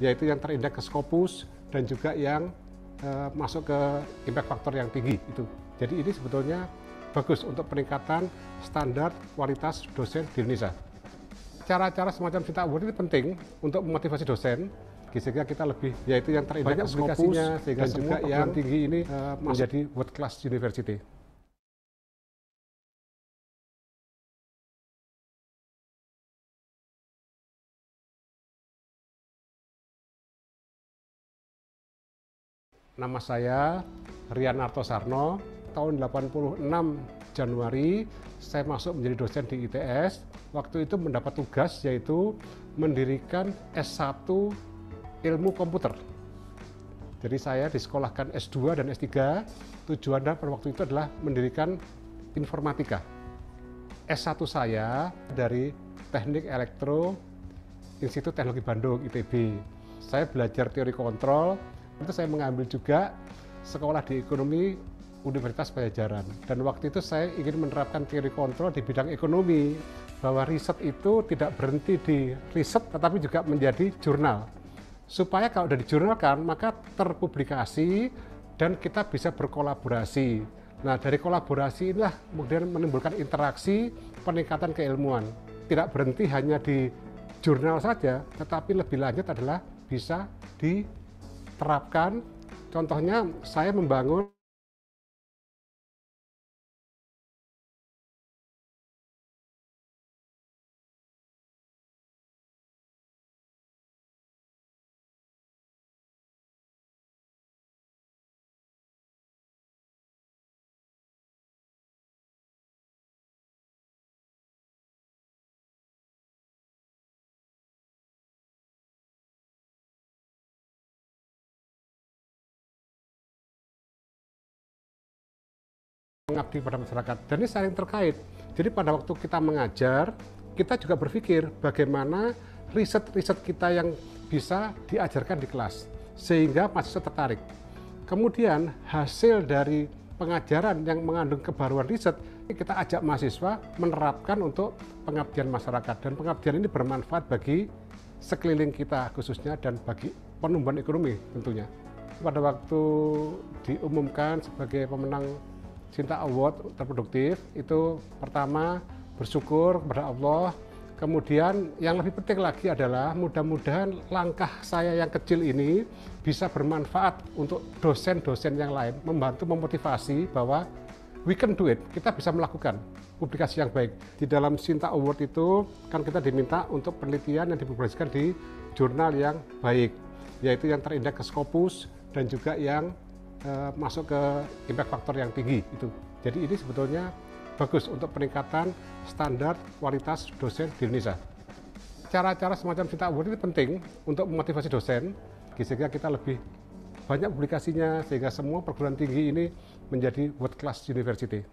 yaitu yang terindeks ke Scopus dan juga yang uh, masuk ke impact factor yang tinggi itu. Jadi ini sebetulnya bagus untuk peningkatan standar kualitas dosen di Indonesia. Cara-cara semacam kita Award ini penting untuk memotivasi dosen sehingga kita lebih yaitu yang terindeks Banyak publikasinya sehingga dan juga yang tinggi ini uh, menjadi world class university. Nama saya Rian Arto Sarno. Tahun 86 Januari saya masuk menjadi dosen di ITS. Waktu itu mendapat tugas yaitu mendirikan S1 Ilmu Komputer. Jadi saya disekolahkan S2 dan S3. Tujuannya pada waktu itu adalah mendirikan informatika. S1 saya dari Teknik Elektro Institut Teknologi Bandung ITB. Saya belajar teori kontrol, itu saya mengambil juga sekolah di ekonomi Universitas Pajajaran. Dan waktu itu saya ingin menerapkan teori kontrol di bidang ekonomi, bahwa riset itu tidak berhenti di riset tetapi juga menjadi jurnal. Supaya kalau sudah dijurnalkan maka terpublikasi dan kita bisa berkolaborasi. Nah dari kolaborasi inilah kemudian menimbulkan interaksi peningkatan keilmuan. Tidak berhenti hanya di jurnal saja tetapi lebih lanjut adalah bisa di terapkan contohnya saya membangun mengabdi pada masyarakat dan ini saling terkait. Jadi pada waktu kita mengajar, kita juga berpikir bagaimana riset-riset kita yang bisa diajarkan di kelas sehingga mahasiswa tertarik. Kemudian hasil dari pengajaran yang mengandung kebaruan riset kita ajak mahasiswa menerapkan untuk pengabdian masyarakat dan pengabdian ini bermanfaat bagi sekeliling kita khususnya dan bagi penumbuhan ekonomi tentunya. Pada waktu diumumkan sebagai pemenang Cinta Award terproduktif itu pertama bersyukur kepada Allah. Kemudian yang lebih penting lagi adalah mudah-mudahan langkah saya yang kecil ini bisa bermanfaat untuk dosen-dosen yang lain, membantu memotivasi bahwa we can do it, kita bisa melakukan publikasi yang baik. Di dalam Cinta Award itu kan kita diminta untuk penelitian yang dipublikasikan di jurnal yang baik, yaitu yang terindah ke Scopus dan juga yang uh, masuk ke impact factor yang tinggi itu. Jadi ini sebetulnya bagus untuk peningkatan standar kualitas dosen di Indonesia. Cara-cara semacam Cinta Award ini penting untuk memotivasi dosen sehingga kita lebih banyak publikasinya sehingga semua perguruan tinggi ini menjadi world class university.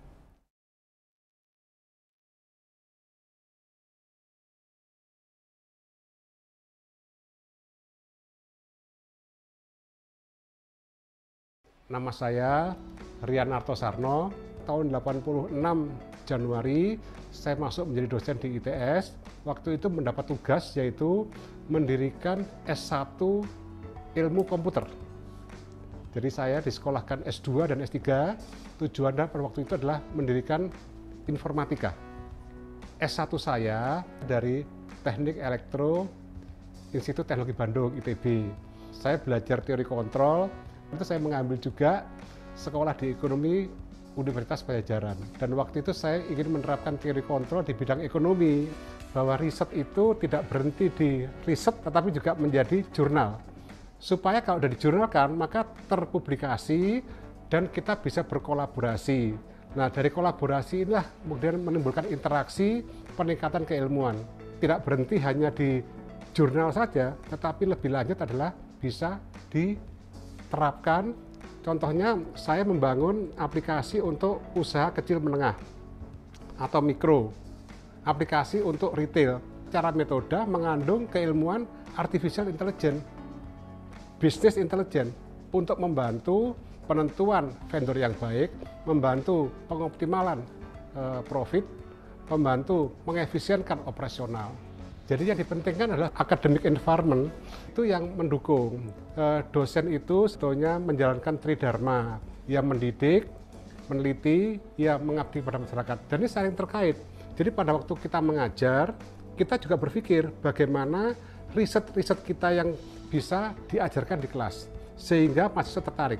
Nama saya Rian Arto Sarno. Tahun 86 Januari saya masuk menjadi dosen di ITS. Waktu itu mendapat tugas yaitu mendirikan S1 Ilmu Komputer. Jadi saya disekolahkan S2 dan S3. Tujuannya pada waktu itu adalah mendirikan informatika. S1 saya dari Teknik Elektro Institut Teknologi Bandung ITB. Saya belajar teori kontrol, itu saya mengambil juga sekolah di ekonomi Universitas Pajajaran. Dan waktu itu saya ingin menerapkan teori kontrol di bidang ekonomi bahwa riset itu tidak berhenti di riset tetapi juga menjadi jurnal. Supaya kalau sudah dijurnalkan maka terpublikasi dan kita bisa berkolaborasi. Nah, dari kolaborasi inilah kemudian menimbulkan interaksi, peningkatan keilmuan. Tidak berhenti hanya di jurnal saja, tetapi lebih lanjut adalah bisa di terapkan. Contohnya saya membangun aplikasi untuk usaha kecil menengah atau mikro, aplikasi untuk retail. Cara metode mengandung keilmuan artificial intelligence, business intelligence untuk membantu penentuan vendor yang baik, membantu pengoptimalan eh, profit, membantu mengefisienkan operasional. Jadi yang dipentingkan adalah academic environment itu yang mendukung. E, dosen itu sebetulnya menjalankan tridharma, ia mendidik, meneliti, ia mengabdi pada masyarakat. Dan ini saling terkait. Jadi pada waktu kita mengajar, kita juga berpikir bagaimana riset-riset kita yang bisa diajarkan di kelas sehingga mahasiswa tertarik.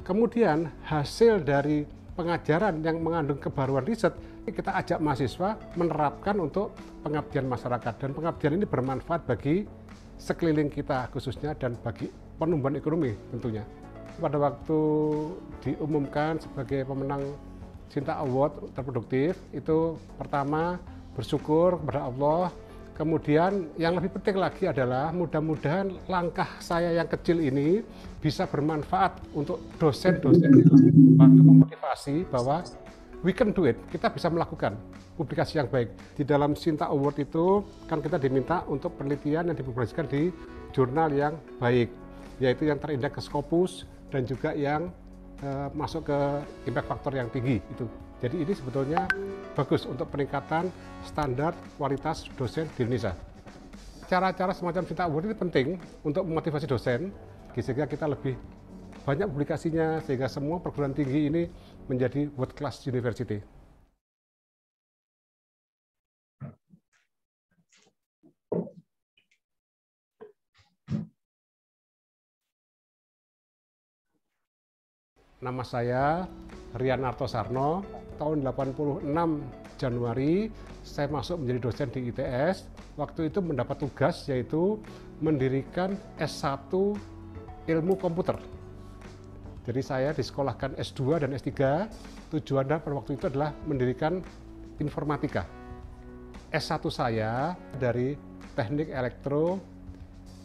Kemudian hasil dari pengajaran yang mengandung kebaruan riset kita ajak mahasiswa menerapkan untuk pengabdian masyarakat dan pengabdian ini bermanfaat bagi sekeliling kita khususnya dan bagi penumbuhan ekonomi tentunya. Pada waktu diumumkan sebagai pemenang Cinta Award terproduktif itu pertama bersyukur kepada Allah. Kemudian yang lebih penting lagi adalah mudah-mudahan langkah saya yang kecil ini bisa bermanfaat untuk dosen-dosen yang memotivasi bahwa we can do it, kita bisa melakukan publikasi yang baik. Di dalam Sinta Award itu kan kita diminta untuk penelitian yang dipublikasikan di jurnal yang baik, yaitu yang terindeks ke Scopus dan juga yang eh, masuk ke impact factor yang tinggi itu. Jadi ini sebetulnya bagus untuk peningkatan standar kualitas dosen di Indonesia. Cara-cara semacam Sinta Award ini penting untuk memotivasi dosen sehingga kita lebih banyak publikasinya sehingga semua perguruan tinggi ini menjadi world class university. Nama saya Rian Arto Sarno. Tahun 86 Januari saya masuk menjadi dosen di ITS. Waktu itu mendapat tugas yaitu mendirikan S1 Ilmu Komputer. Jadi saya disekolahkan S2 dan S3. Tujuannya pada waktu itu adalah mendirikan informatika. S1 saya dari Teknik Elektro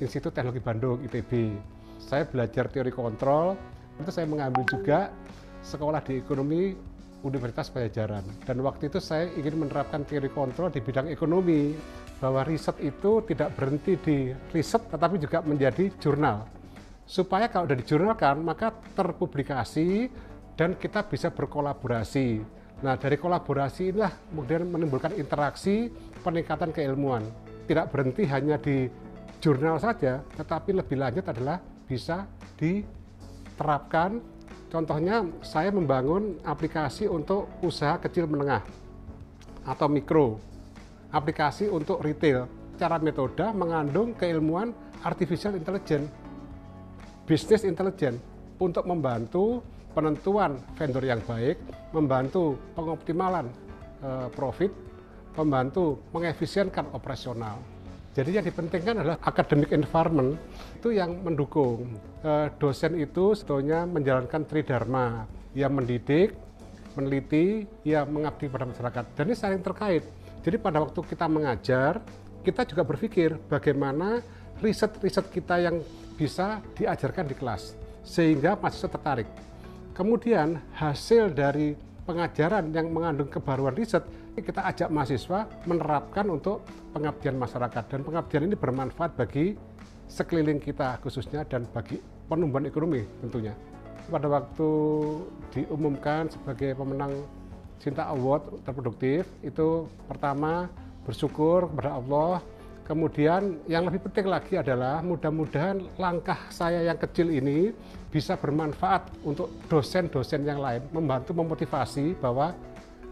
Institut Teknologi Bandung ITB. Saya belajar teori kontrol, itu saya mengambil juga sekolah di ekonomi Universitas Pajajaran. Dan waktu itu saya ingin menerapkan teori kontrol di bidang ekonomi, bahwa riset itu tidak berhenti di riset, tetapi juga menjadi jurnal. Supaya kalau sudah dijurnalkan, maka terpublikasi dan kita bisa berkolaborasi. Nah, dari kolaborasi inilah kemudian menimbulkan interaksi peningkatan keilmuan. Tidak berhenti hanya di jurnal saja, tetapi lebih lanjut adalah bisa di terapkan. Contohnya saya membangun aplikasi untuk usaha kecil menengah atau mikro, aplikasi untuk retail. Cara metode mengandung keilmuan artificial intelligence, business intelligence untuk membantu penentuan vendor yang baik, membantu pengoptimalan eh, profit, membantu mengefisienkan operasional. Jadi yang dipentingkan adalah academic environment itu yang mendukung. E, dosen itu sebetulnya menjalankan tridharma, ia mendidik, meneliti, ia mengabdi pada masyarakat. Dan ini saling terkait. Jadi pada waktu kita mengajar, kita juga berpikir bagaimana riset-riset kita yang bisa diajarkan di kelas sehingga mahasiswa tertarik. Kemudian hasil dari pengajaran yang mengandung kebaruan riset kita ajak mahasiswa menerapkan untuk pengabdian masyarakat dan pengabdian ini bermanfaat bagi sekeliling kita khususnya dan bagi penumbuhan ekonomi tentunya. Pada waktu diumumkan sebagai pemenang Cinta Award terproduktif itu pertama bersyukur kepada Allah Kemudian yang lebih penting lagi adalah mudah-mudahan langkah saya yang kecil ini bisa bermanfaat untuk dosen-dosen yang lain, membantu memotivasi bahwa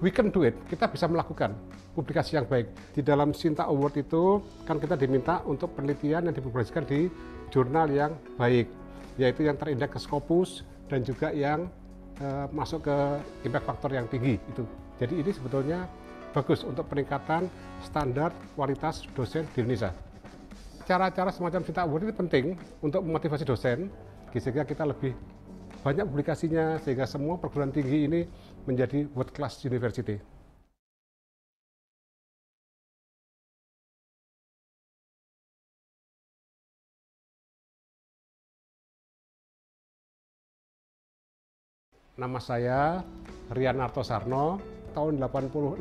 we can do it, kita bisa melakukan publikasi yang baik. Di dalam Sinta Award itu kan kita diminta untuk penelitian yang dipublikasikan di jurnal yang baik, yaitu yang terindeks ke Scopus dan juga yang eh, masuk ke impact factor yang tinggi itu. Jadi ini sebetulnya bagus untuk peningkatan standar kualitas dosen di Indonesia. Cara-cara semacam Sinta Award ini penting untuk memotivasi dosen sehingga kita lebih banyak publikasinya sehingga semua perguruan tinggi ini menjadi world class university. Nama saya Rian Arto Sarno. Tahun 86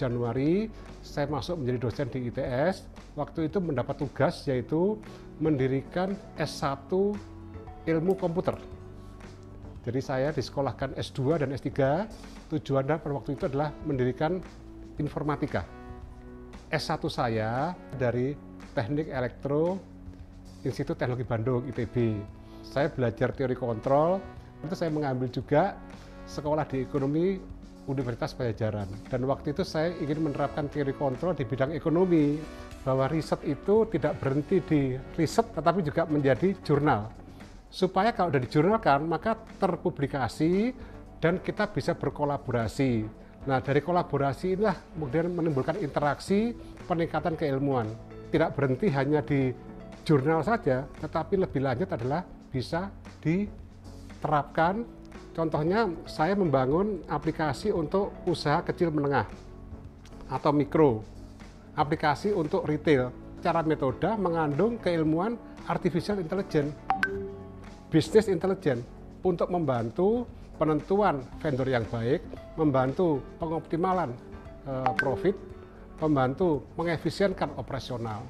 Januari saya masuk menjadi dosen di ITS. Waktu itu mendapat tugas yaitu mendirikan S1 Ilmu Komputer. Jadi saya disekolahkan S2 dan S3. Tujuannya pada waktu itu adalah mendirikan informatika. S1 saya dari Teknik Elektro Institut Teknologi Bandung ITB. Saya belajar teori kontrol, itu saya mengambil juga sekolah di ekonomi Universitas Pajajaran. Dan waktu itu saya ingin menerapkan teori kontrol di bidang ekonomi bahwa riset itu tidak berhenti di riset tetapi juga menjadi jurnal. Supaya kalau sudah dijurnalkan maka terpublikasi dan kita bisa berkolaborasi. Nah, dari kolaborasi inilah kemudian menimbulkan interaksi, peningkatan keilmuan. Tidak berhenti hanya di jurnal saja, tetapi lebih lanjut adalah bisa di terapkan. Contohnya saya membangun aplikasi untuk usaha kecil menengah atau mikro, aplikasi untuk retail. Cara metode mengandung keilmuan artificial intelligence, business intelligence untuk membantu penentuan vendor yang baik, membantu pengoptimalan eh, profit, membantu mengefisienkan operasional.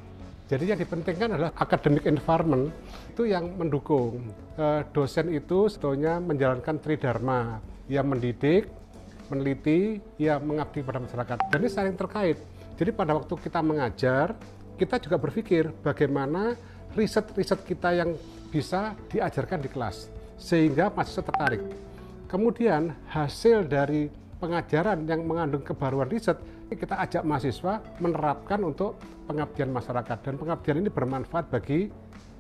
Jadi yang dipentingkan adalah academic environment itu yang mendukung. E, dosen itu sebetulnya menjalankan tridharma, yang mendidik, meneliti, yang mengabdi pada masyarakat. Dan ini saling terkait. Jadi pada waktu kita mengajar, kita juga berpikir bagaimana riset-riset kita yang bisa diajarkan di kelas sehingga mahasiswa tertarik. Kemudian hasil dari pengajaran yang mengandung kebaruan riset kita ajak mahasiswa menerapkan untuk pengabdian masyarakat dan pengabdian ini bermanfaat bagi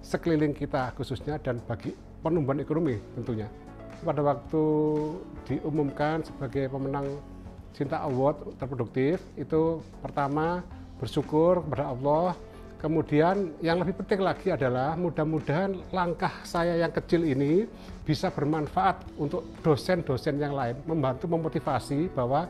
sekeliling kita khususnya dan bagi penumbuhan ekonomi tentunya. Pada waktu diumumkan sebagai pemenang Cinta Award terproduktif itu pertama bersyukur kepada Allah Kemudian yang lebih penting lagi adalah mudah-mudahan langkah saya yang kecil ini bisa bermanfaat untuk dosen-dosen yang lain, membantu memotivasi bahwa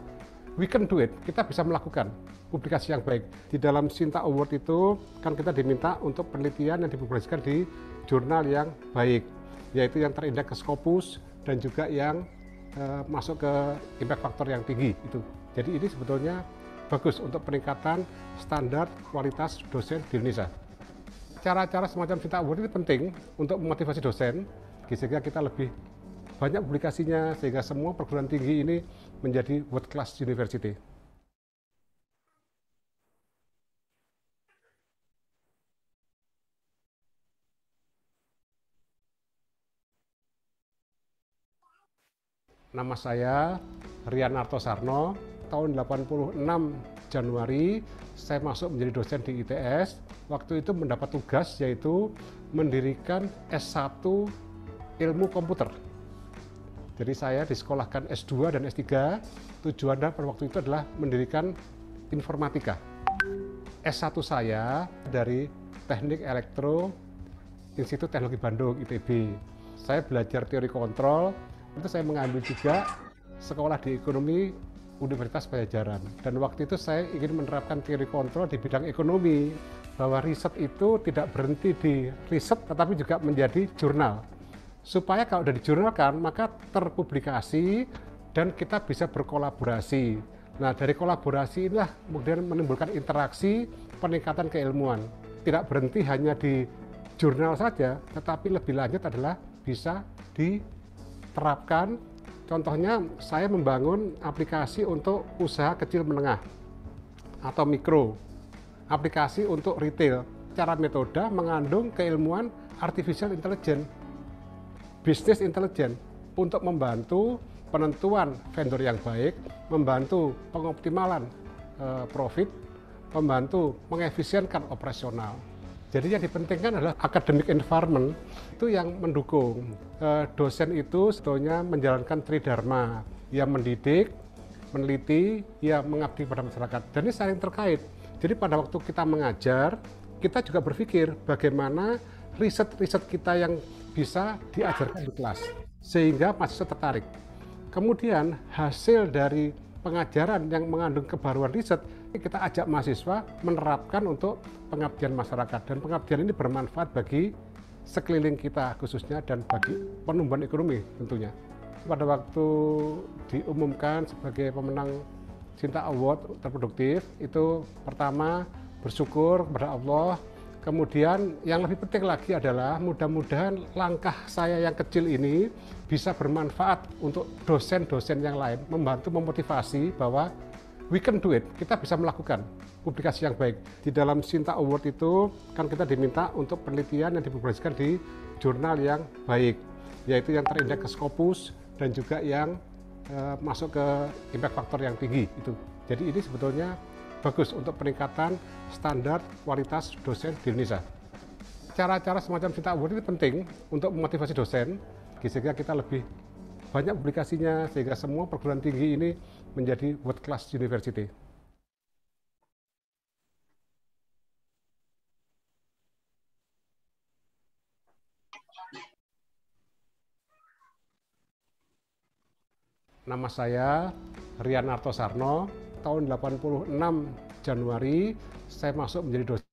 we can do it, kita bisa melakukan publikasi yang baik. Di dalam Sinta Award itu kan kita diminta untuk penelitian yang dipublikasikan di jurnal yang baik, yaitu yang terindah ke Scopus dan juga yang uh, masuk ke impact factor yang tinggi itu. Jadi ini sebetulnya bagus untuk peningkatan standar kualitas dosen di Indonesia. Cara-cara semacam Sinta Award ini penting untuk memotivasi dosen sehingga kita lebih banyak publikasinya sehingga semua perguruan tinggi ini menjadi world class university. Nama saya Rian Arto Sarno, tahun 86 Januari saya masuk menjadi dosen di ITS. Waktu itu mendapat tugas yaitu mendirikan S1 Ilmu Komputer jadi saya disekolahkan S2 dan S3, tujuannya pada waktu itu adalah mendirikan informatika. S1 saya dari Teknik Elektro Institut Teknologi Bandung, ITB. Saya belajar teori kontrol, itu saya mengambil juga sekolah di ekonomi Universitas Pajajaran. Dan waktu itu saya ingin menerapkan teori kontrol di bidang ekonomi, bahwa riset itu tidak berhenti di riset tetapi juga menjadi jurnal supaya kalau sudah dijurnalkan maka terpublikasi dan kita bisa berkolaborasi. Nah dari kolaborasi inilah kemudian menimbulkan interaksi peningkatan keilmuan. Tidak berhenti hanya di jurnal saja, tetapi lebih lanjut adalah bisa diterapkan. Contohnya saya membangun aplikasi untuk usaha kecil menengah atau mikro, aplikasi untuk retail. Cara metode mengandung keilmuan artificial intelligence bisnis intelijen untuk membantu penentuan vendor yang baik, membantu pengoptimalan eh, profit, membantu mengefisienkan operasional. Jadi yang dipentingkan adalah academic environment itu yang mendukung. Eh, dosen itu sebetulnya menjalankan tridharma, yang mendidik, meneliti, yang mengabdi pada masyarakat. Dan ini saling terkait. Jadi pada waktu kita mengajar, kita juga berpikir bagaimana riset-riset kita yang bisa diajarkan di kelas sehingga mahasiswa tertarik. Kemudian hasil dari pengajaran yang mengandung kebaruan riset kita ajak mahasiswa menerapkan untuk pengabdian masyarakat dan pengabdian ini bermanfaat bagi sekeliling kita khususnya dan bagi penumbuhan ekonomi tentunya. Pada waktu diumumkan sebagai pemenang Cinta Award terproduktif itu pertama bersyukur kepada Allah Kemudian yang lebih penting lagi adalah mudah-mudahan langkah saya yang kecil ini bisa bermanfaat untuk dosen-dosen yang lain, membantu memotivasi bahwa we can do it, kita bisa melakukan publikasi yang baik. Di dalam Sinta Award itu kan kita diminta untuk penelitian yang dipublikasikan di jurnal yang baik, yaitu yang terindah ke Scopus dan juga yang e, masuk ke impact factor yang tinggi itu. Jadi ini sebetulnya bagus untuk peningkatan standar kualitas dosen di Indonesia. Cara-cara semacam Cinta Award ini penting untuk memotivasi dosen, sehingga kita lebih banyak publikasinya, sehingga semua perguruan tinggi ini menjadi world class university. Nama saya Rian Arto Sarno, tahun 86 Januari saya masuk menjadi dosen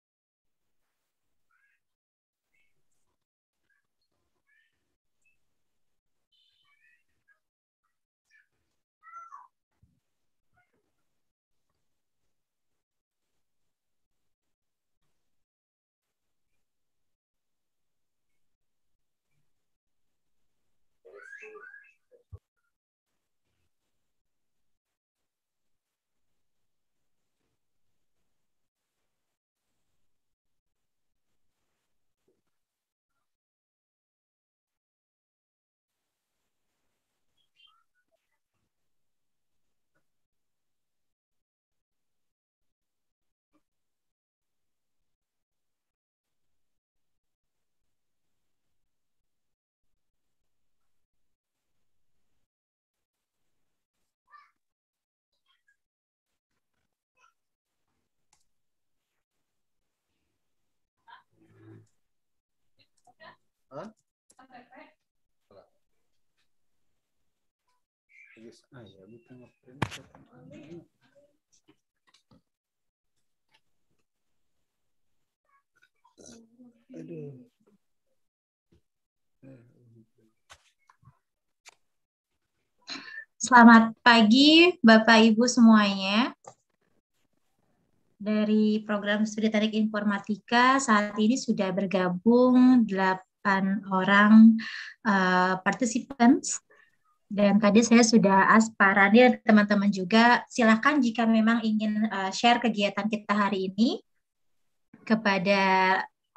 Selamat pagi Bapak Ibu semuanya. Dari program Studi Teknik Informatika saat ini sudah bergabung 8 8 orang uh, participants dan tadi saya sudah asparan ya teman-teman juga silakan jika memang ingin uh, share kegiatan kita hari ini kepada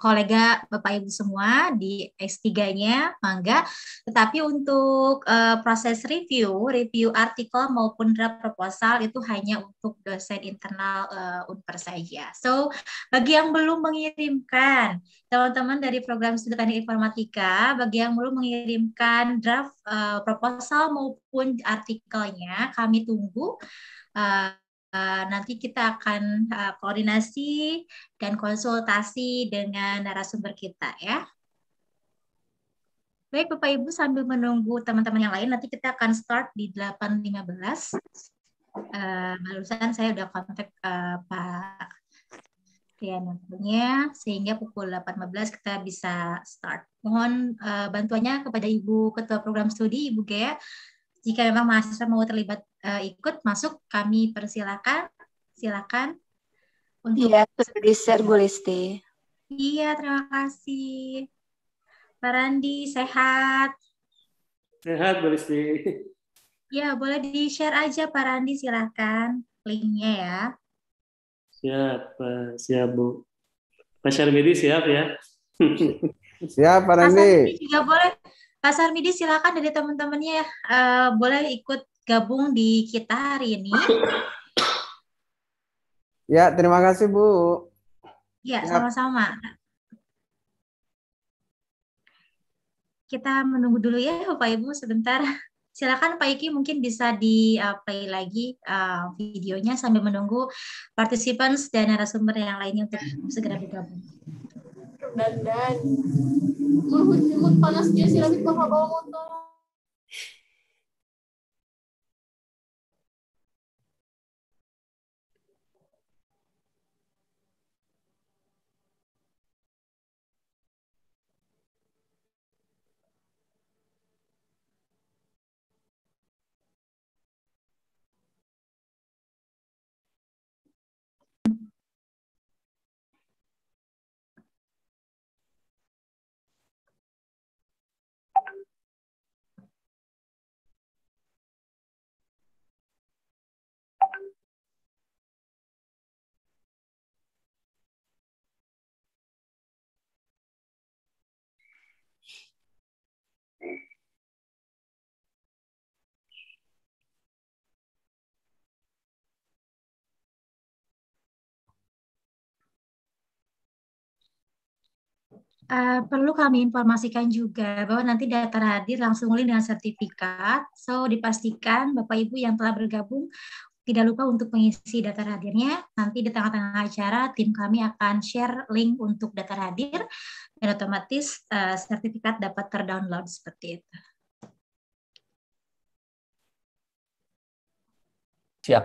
kolega Bapak Ibu semua di S3-nya, mangga. Tetapi untuk uh, proses review, review artikel maupun draft proposal itu hanya untuk dosen internal uh, eh, Unper saja. So, bagi yang belum mengirimkan, teman-teman dari program studi teknik informatika, bagi yang belum mengirimkan draft uh, proposal maupun artikelnya, kami tunggu Eh, nanti kita akan uh, koordinasi dan konsultasi dengan narasumber kita ya. Baik Bapak Ibu sambil menunggu teman-teman yang lain nanti kita akan start di 8.15. Uh, eh, barusan saya sudah kontak uh, Pak Rian tentunya sehingga pukul 8.15 kita bisa start. Mohon uh, bantuannya kepada Ibu Ketua Program Studi Ibu Gaya. Jika memang mahasiswa mau terlibat uh, ikut masuk, kami persilakan. Silakan. Untuk ya, sudah Bu Listi. Iya, terima kasih. Pak Randi, sehat? Sehat, Bu Listi. Ya, boleh di-share aja Pak Randi, silakan linknya ya. Siap, siap Bu. Pak Syarmidi siap ya. Siap, Pak Randi. Mas juga boleh Pak Sarmidi silakan dari teman-temannya uh, boleh ikut gabung di kita hari ini. Ya, terima kasih Bu. Ya, ya, sama-sama. Kita menunggu dulu ya Bapak Ibu sebentar. Silakan Pak Iki mungkin bisa di play lagi uh, videonya sambil menunggu partisipan dan narasumber yang lainnya untuk segera bergabung dan dan Mulut panas dia sirami ke bawa motor. uh, perlu kami informasikan juga bahwa nanti data hadir langsung link dengan sertifikat. So dipastikan Bapak Ibu yang telah bergabung tidak lupa untuk mengisi data hadirnya. Nanti di tengah-tengah acara tim kami akan share link untuk data hadir dan otomatis uh, sertifikat dapat terdownload seperti itu. Siap.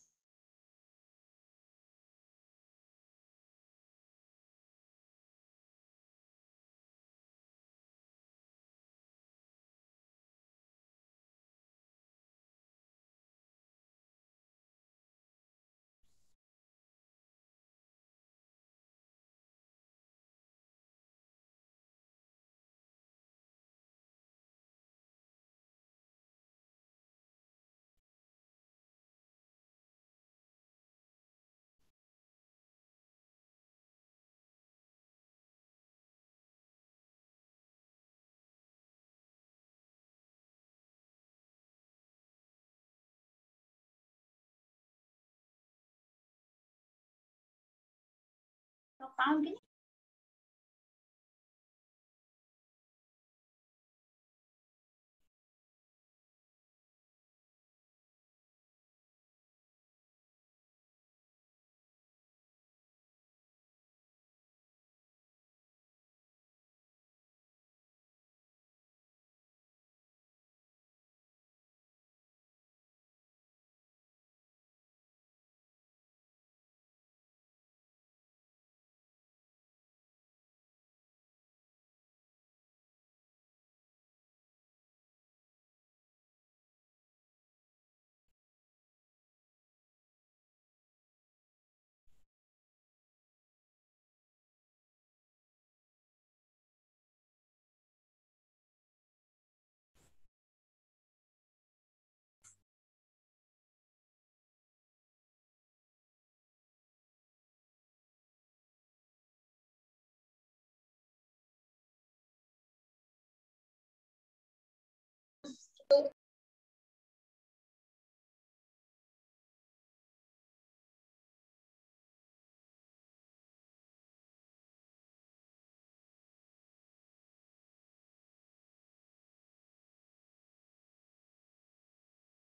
found um,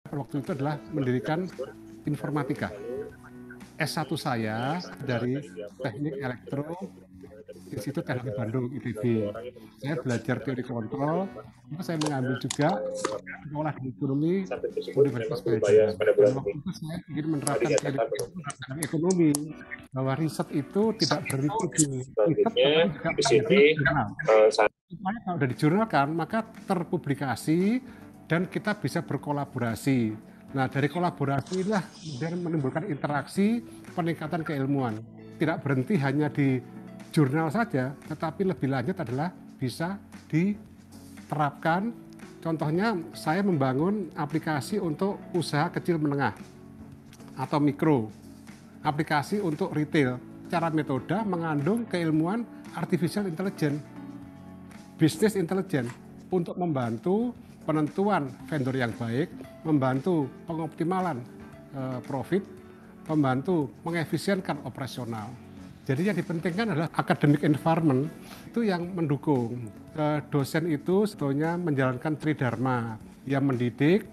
waktu itu adalah mendirikan informatika. S1 saya dari teknik elektro di situ Teknik Bandung ITB. Saya belajar teori kontrol, itu saya mengambil juga sekolah di ekonomi Universitas Brawijaya. Dan waktu itu saya ingin menerapkan teori ekonomi, ekonomi bahwa riset itu tidak berhenti di riset, tapi di jurnal. Eh, Supaya kalau sudah dijurnalkan, maka terpublikasi dan kita bisa berkolaborasi. Nah, dari kolaborasi inilah dan menimbulkan interaksi peningkatan keilmuan. Tidak berhenti hanya di jurnal saja, tetapi lebih lanjut adalah bisa diterapkan. Contohnya saya membangun aplikasi untuk usaha kecil menengah atau mikro, aplikasi untuk retail. Cara metode mengandung keilmuan artificial intelligence, business intelligence untuk membantu penentuan vendor yang baik, membantu pengoptimalan eh, profit, membantu mengefisienkan operasional. Jadi yang dipentingkan adalah academic environment itu yang mendukung. E, dosen itu sebetulnya menjalankan tridharma, yang mendidik,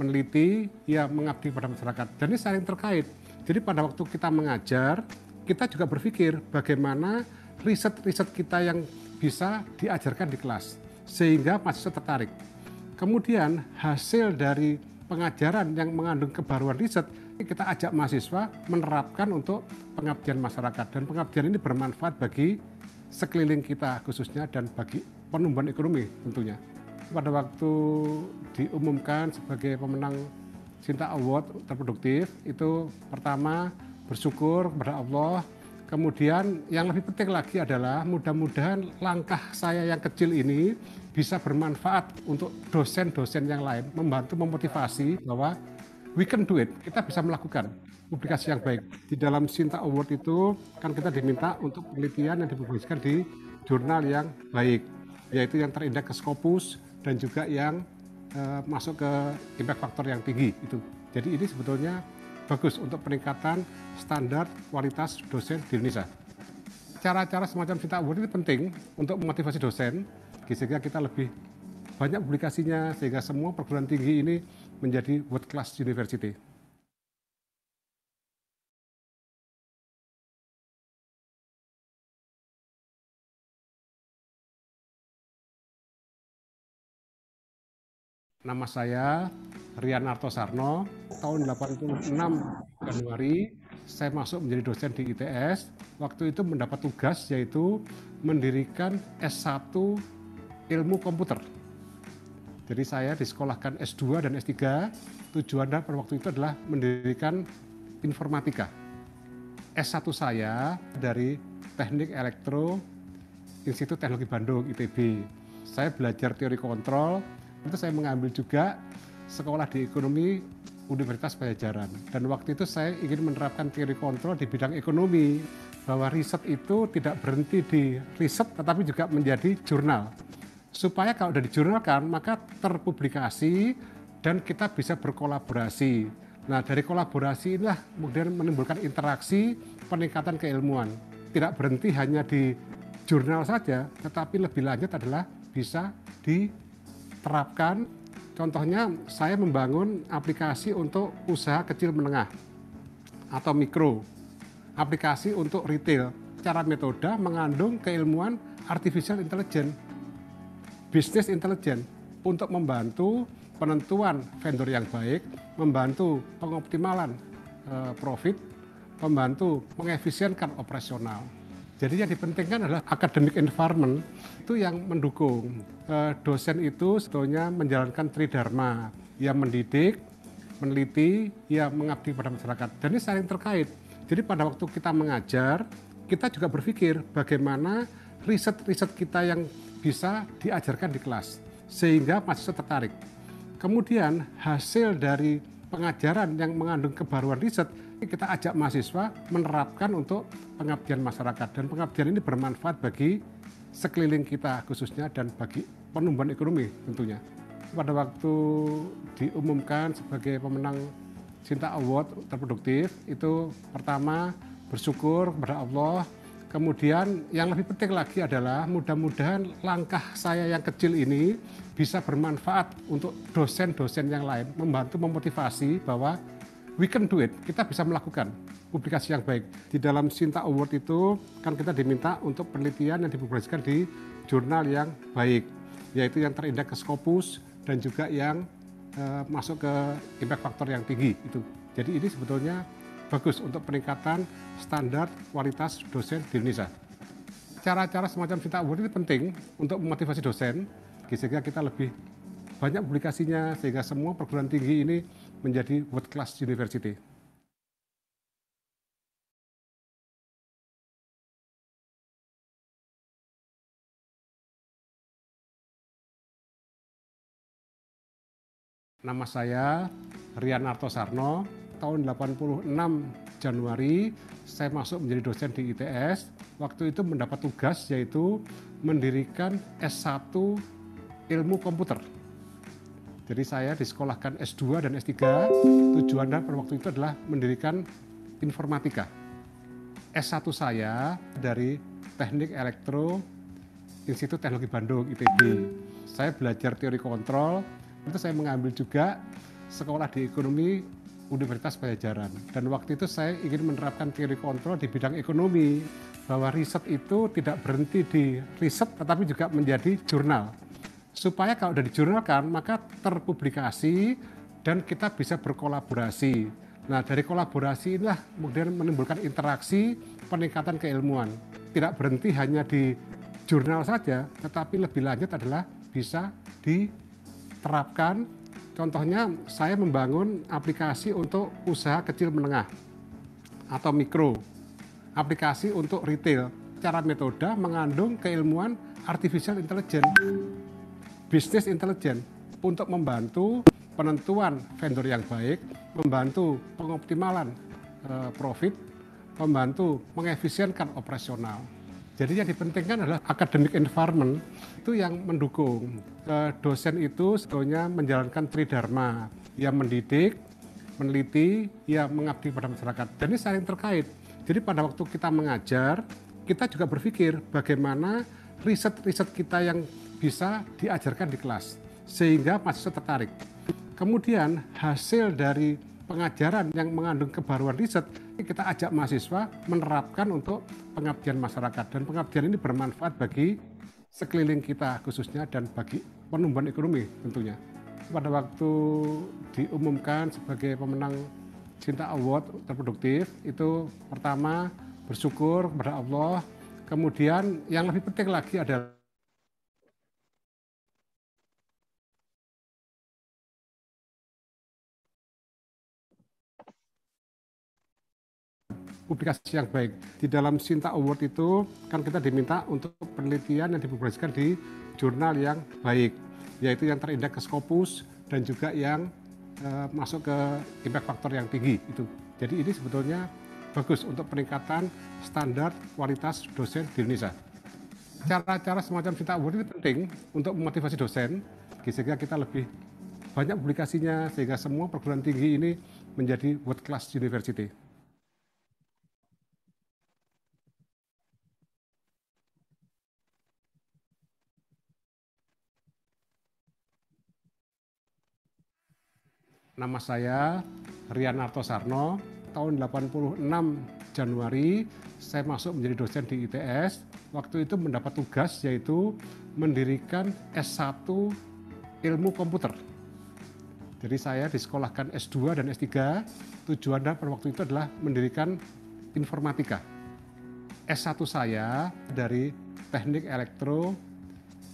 meneliti, yang mengabdi pada masyarakat. Jadi saling terkait. Jadi pada waktu kita mengajar, kita juga berpikir bagaimana riset-riset kita yang bisa diajarkan di kelas sehingga mahasiswa tertarik. Kemudian hasil dari pengajaran yang mengandung kebaruan riset kita ajak mahasiswa menerapkan untuk pengabdian masyarakat dan pengabdian ini bermanfaat bagi sekeliling kita khususnya dan bagi penumbuhan ekonomi tentunya. Pada waktu diumumkan sebagai pemenang Cinta Award terproduktif itu pertama bersyukur kepada Allah Kemudian yang lebih penting lagi adalah mudah-mudahan langkah saya yang kecil ini bisa bermanfaat untuk dosen-dosen yang lain, membantu memotivasi bahwa we can do it. Kita bisa melakukan publikasi yang baik. Di dalam Sinta Award itu kan kita diminta untuk penelitian yang dipublikasikan di jurnal yang baik, yaitu yang terindeks ke Scopus dan juga yang uh, masuk ke impact factor yang tinggi itu. Jadi ini sebetulnya bagus untuk peningkatan standar kualitas dosen di Indonesia. Cara-cara semacam Sinta Award ini penting untuk memotivasi dosen sehingga kita lebih banyak publikasinya sehingga semua perguruan tinggi ini menjadi world class university. Nama saya Rian Arto Sarno. Tahun 86 Januari saya masuk menjadi dosen di ITS. Waktu itu mendapat tugas yaitu mendirikan S1 Ilmu Komputer jadi saya disekolahkan S2 dan S3, tujuan pada waktu itu adalah mendirikan informatika. S1 saya dari Teknik Elektro Institut Teknologi Bandung, ITB. Saya belajar teori kontrol, itu saya mengambil juga sekolah di ekonomi Universitas Pajajaran. Dan waktu itu saya ingin menerapkan teori kontrol di bidang ekonomi, bahwa riset itu tidak berhenti di riset tetapi juga menjadi jurnal supaya kalau sudah dijurnalkan maka terpublikasi dan kita bisa berkolaborasi. Nah dari kolaborasi inilah kemudian menimbulkan interaksi peningkatan keilmuan. Tidak berhenti hanya di jurnal saja, tetapi lebih lanjut adalah bisa diterapkan. Contohnya saya membangun aplikasi untuk usaha kecil menengah atau mikro, aplikasi untuk retail. Cara metode mengandung keilmuan artificial intelligence bisnis intelijen untuk membantu penentuan vendor yang baik, membantu pengoptimalan eh, profit, membantu mengefisienkan operasional. Jadi yang dipentingkan adalah academic environment itu yang mendukung. Eh, dosen itu sebetulnya menjalankan tridharma, yang mendidik, meneliti, yang mengabdi pada masyarakat. Dan ini saling terkait. Jadi pada waktu kita mengajar, kita juga berpikir bagaimana riset-riset kita yang bisa diajarkan di kelas sehingga mahasiswa tertarik. Kemudian hasil dari pengajaran yang mengandung kebaruan riset kita ajak mahasiswa menerapkan untuk pengabdian masyarakat dan pengabdian ini bermanfaat bagi sekeliling kita khususnya dan bagi penumbuhan ekonomi tentunya. Pada waktu diumumkan sebagai pemenang Cinta Award terproduktif itu pertama bersyukur kepada Allah Kemudian yang lebih penting lagi adalah mudah-mudahan langkah saya yang kecil ini bisa bermanfaat untuk dosen-dosen yang lain, membantu memotivasi bahwa we can do it, kita bisa melakukan publikasi yang baik. Di dalam Sinta Award itu kan kita diminta untuk penelitian yang dipublikasikan di jurnal yang baik, yaitu yang terindah ke Scopus dan juga yang eh, masuk ke impact factor yang tinggi itu. Jadi ini sebetulnya bagus untuk peningkatan standar kualitas dosen di Indonesia. Cara-cara semacam Cinta Award ini penting untuk memotivasi dosen, sehingga kita lebih banyak publikasinya, sehingga semua perguruan tinggi ini menjadi world class university. Nama saya Rian Arto Sarno, tahun 86 Januari saya masuk menjadi dosen di ITS. Waktu itu mendapat tugas yaitu mendirikan S1 Ilmu Komputer. Jadi saya disekolahkan S2 dan S3. Tujuan Tujuannya pada waktu itu adalah mendirikan informatika. S1 saya dari Teknik Elektro Institut Teknologi Bandung ITB. Saya belajar teori kontrol, itu saya mengambil juga sekolah di ekonomi Universitas Pajajaran. Dan waktu itu saya ingin menerapkan teori kontrol di bidang ekonomi, bahwa riset itu tidak berhenti di riset tetapi juga menjadi jurnal. Supaya kalau sudah dijurnalkan maka terpublikasi dan kita bisa berkolaborasi. Nah dari kolaborasi inilah kemudian menimbulkan interaksi peningkatan keilmuan. Tidak berhenti hanya di jurnal saja tetapi lebih lanjut adalah bisa diterapkan Contohnya saya membangun aplikasi untuk usaha kecil menengah atau mikro, aplikasi untuk retail. Cara metode mengandung keilmuan artificial intelligence, business intelligence untuk membantu penentuan vendor yang baik, membantu pengoptimalan eh, profit, membantu mengefisienkan operasional. Jadi yang dipentingkan adalah academic environment itu yang mendukung. E, dosen itu sebetulnya menjalankan tridharma, yang mendidik, meneliti, yang mengabdi pada masyarakat. Dan ini saling terkait. Jadi pada waktu kita mengajar, kita juga berpikir bagaimana riset-riset kita yang bisa diajarkan di kelas sehingga mahasiswa tertarik. Kemudian hasil dari pengajaran yang mengandung kebaruan riset kita ajak mahasiswa menerapkan untuk pengabdian masyarakat dan pengabdian ini bermanfaat bagi sekeliling kita khususnya dan bagi penumbuhan ekonomi tentunya. Pada waktu diumumkan sebagai pemenang Cinta Award terproduktif itu pertama bersyukur kepada Allah, kemudian yang lebih penting lagi adalah publikasi yang baik. Di dalam Sinta Award itu kan kita diminta untuk penelitian yang dipublikasikan di jurnal yang baik, yaitu yang terindeks ke Scopus dan juga yang e, masuk ke impact Factor yang tinggi itu. Jadi ini sebetulnya bagus untuk peningkatan standar kualitas dosen di Indonesia. Cara-cara semacam Sinta Award ini penting untuk memotivasi dosen sehingga kita lebih banyak publikasinya sehingga semua perguruan tinggi ini menjadi world class university. Nama saya Rian Arto Sarno. Tahun 86 Januari saya masuk menjadi dosen di ITS. Waktu itu mendapat tugas yaitu mendirikan S1 Ilmu Komputer. Jadi saya disekolahkan S2 dan S3. Tujuan pada waktu itu adalah mendirikan informatika. S1 saya dari Teknik Elektro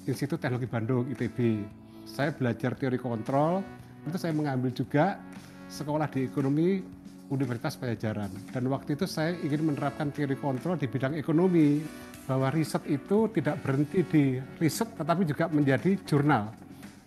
Institut Teknologi Bandung ITB. Saya belajar teori kontrol, itu saya mengambil juga sekolah di ekonomi Universitas Pajajaran. Dan waktu itu saya ingin menerapkan teori kontrol di bidang ekonomi, bahwa riset itu tidak berhenti di riset tetapi juga menjadi jurnal.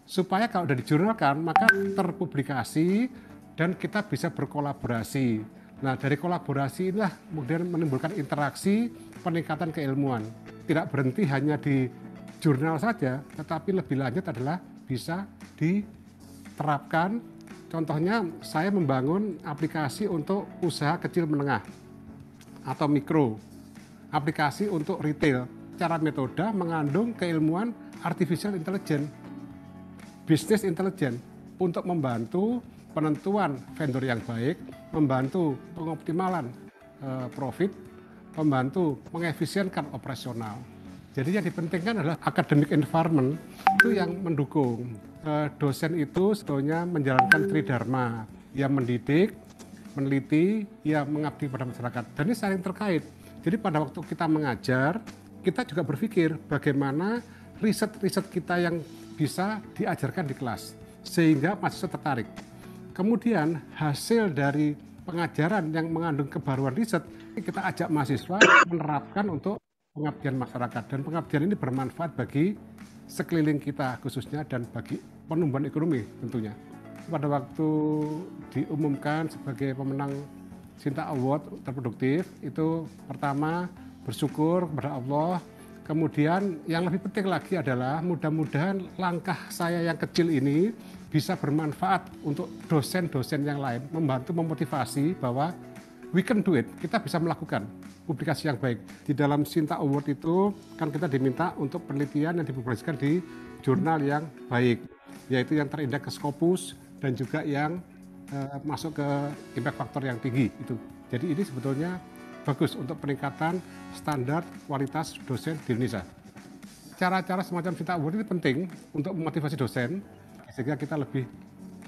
Supaya kalau sudah dijurnalkan maka terpublikasi dan kita bisa berkolaborasi. Nah dari kolaborasi inilah kemudian menimbulkan interaksi peningkatan keilmuan. Tidak berhenti hanya di jurnal saja tetapi lebih lanjut adalah bisa di terapkan. Contohnya saya membangun aplikasi untuk usaha kecil menengah atau mikro, aplikasi untuk retail. Cara metode mengandung keilmuan artificial intelligence, business intelligence untuk membantu penentuan vendor yang baik, membantu pengoptimalan eh, profit, membantu mengefisienkan operasional. Jadi yang dipentingkan adalah academic environment itu yang mendukung. Eh, dosen itu sebetulnya menjalankan tridharma, yang mendidik, meneliti, yang mengabdi pada masyarakat. Dan ini saling terkait. Jadi pada waktu kita mengajar, kita juga berpikir bagaimana riset-riset kita yang bisa diajarkan di kelas sehingga mahasiswa tertarik. Kemudian hasil dari pengajaran yang mengandung kebaruan riset kita ajak mahasiswa menerapkan untuk pengabdian masyarakat dan pengabdian ini bermanfaat bagi sekeliling kita khususnya dan bagi penumbuhan ekonomi tentunya. Pada waktu diumumkan sebagai pemenang Sinta Award terproduktif itu pertama bersyukur kepada Allah. Kemudian yang lebih penting lagi adalah mudah-mudahan langkah saya yang kecil ini bisa bermanfaat untuk dosen-dosen yang lain, membantu memotivasi bahwa we can do it. Kita bisa melakukan publikasi yang baik. Di dalam Sinta Award itu kan kita diminta untuk penelitian yang dipublikasikan di jurnal yang baik, yaitu yang terindeks ke Scopus dan juga yang uh, masuk ke impact factor yang tinggi itu. Jadi ini sebetulnya bagus untuk peningkatan standar kualitas dosen di Indonesia. Cara-cara semacam Sinta Award ini penting untuk memotivasi dosen sehingga kita lebih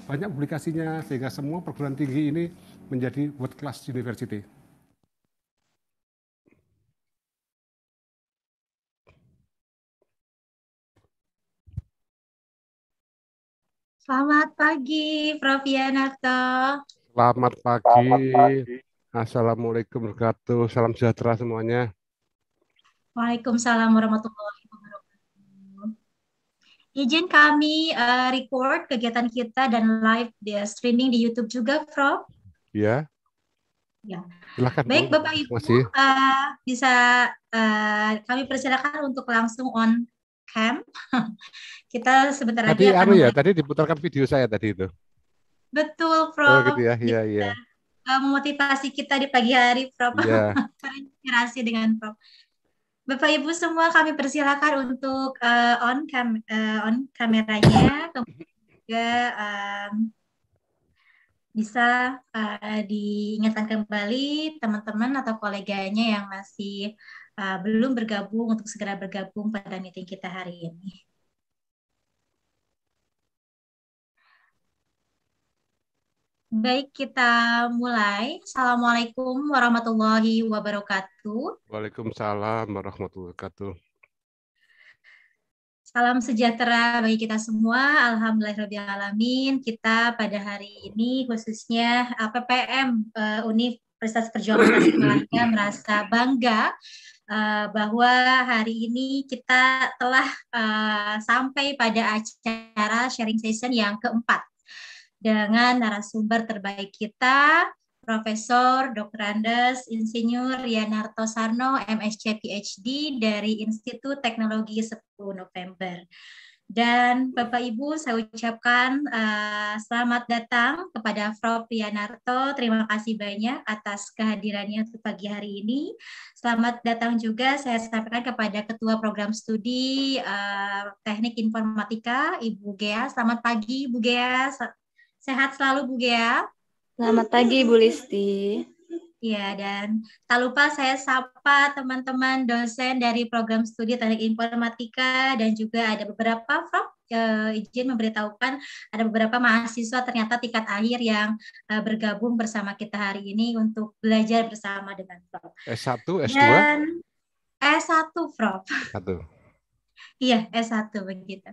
banyak publikasinya sehingga semua perguruan tinggi ini menjadi world class university. Selamat pagi, Prof. Yanarto. Selamat pagi. Selamat pagi. Assalamualaikum warahmatullahi wabarakatuh. Salam sejahtera semuanya. Waalaikumsalam warahmatullahi wabarakatuh. Izin kami uh, record kegiatan kita dan live di streaming di YouTube juga, Prof. Ya. Ya. Silahkan. Baik Bapak Ibu, Uh, bisa uh, kami persilakan untuk langsung on cam. Kita sebentar tadi lagi. Tadi anu ya, tadi diputarkan video saya tadi itu. Betul, Prof. Oh, gitu ya. Iya, iya. Eh, memotivasi kita di pagi hari, Prof. Ya. Terinspirasi dengan Prof. Bapak Ibu semua kami persilakan untuk uh, on cam uh, on kameranya kemudian juga um, bisa uh, diingatkan kembali teman-teman atau koleganya yang masih uh, belum bergabung untuk segera bergabung pada meeting kita hari ini. Baik, kita mulai. Assalamualaikum warahmatullahi wabarakatuh. Waalaikumsalam warahmatullahi wabarakatuh. Salam sejahtera bagi kita semua. Alhamdulillahirrahmanirrahim. Kita pada hari ini khususnya eh, PPM uh, eh, Universitas Perjuangan Malaya merasa bangga uh, bahwa hari ini kita telah uh, sampai pada acara sharing session yang keempat dengan narasumber terbaik kita Profesor Dr. Andes Insinyur Rianarto Sarno, MSc PhD dari Institut Teknologi 10 November. Dan Bapak Ibu saya ucapkan uh, selamat datang kepada Prof. Rianarto. Terima kasih banyak atas kehadirannya di pagi hari ini. Selamat datang juga saya sampaikan kepada Ketua Program Studi uh, Teknik Informatika, Ibu Gea. Selamat pagi Ibu Gea. Sehat selalu Bu Gea. Selamat pagi Bu Listi. Iya, dan tak lupa saya sapa teman-teman dosen dari program studi teknik informatika dan juga ada beberapa Prof uh, eh, izin memberitahukan ada beberapa mahasiswa ternyata tingkat akhir yang uh, bergabung bersama kita hari ini untuk belajar bersama dengan Prof. S1, S2? Dan S1, Prof. Satu. Iya, S1 begitu.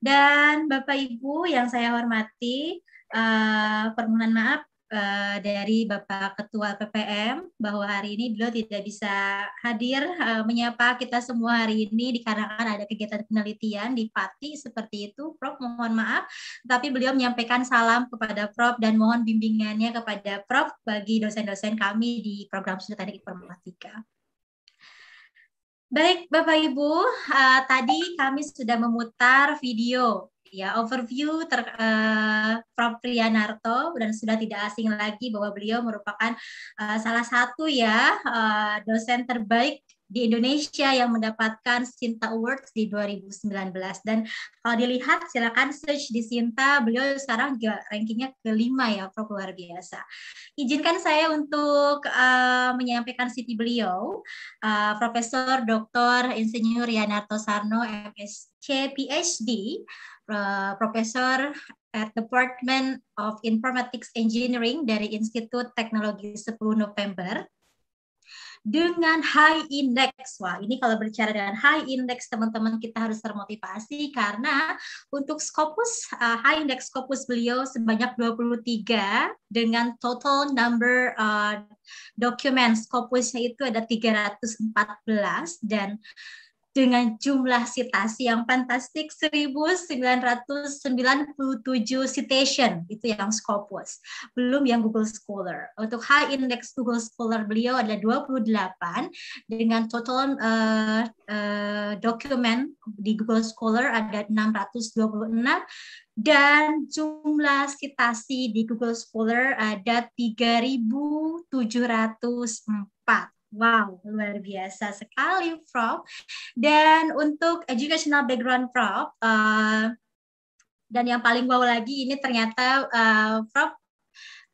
Dan Bapak Ibu yang saya hormati, uh, permohonan maaf uh, dari Bapak Ketua PPM bahwa hari ini beliau tidak bisa hadir uh, menyapa kita semua hari ini dikarenakan ada kegiatan penelitian di Pati seperti itu. Prof mohon maaf, tapi beliau menyampaikan salam kepada Prof dan mohon bimbingannya kepada Prof bagi dosen-dosen kami di program studi teknik informatika. Baik, Bapak Ibu, uh, tadi kami sudah memutar video ya overview ter, uh, eh, Prof. Rianarto dan sudah tidak asing lagi bahwa beliau merupakan uh, salah satu ya uh, dosen terbaik di Indonesia yang mendapatkan Sinta Awards di 2019 dan kalau dilihat silakan search di Sinta beliau sekarang rankingnya kelima ya Prof luar biasa izinkan saya untuk uh, menyampaikan CV beliau uh, Profesor Dr. Insinyur Yanarto Sarno MSc PhD Eh, profesor at Department of Informatics Engineering dari Institut Teknologi 10 November dengan high index. Wah, ini kalau berbicara dengan high index, teman-teman kita harus termotivasi karena untuk Scopus, uh, high index Scopus beliau sebanyak 23 dengan total number uh, eh, dokumen Scopusnya itu ada 314 dan dengan jumlah citasi yang fantastik 1997 citation itu yang Scopus belum yang Google Scholar untuk high index Google Scholar beliau adalah 28 dengan total uh, uh, dokumen di Google Scholar ada 626 dan jumlah citasi di Google Scholar ada 3704 Wow, luar biasa sekali, Prof. Dan untuk educational background, Prof, uh, dan yang paling wow lagi ini ternyata uh, Prof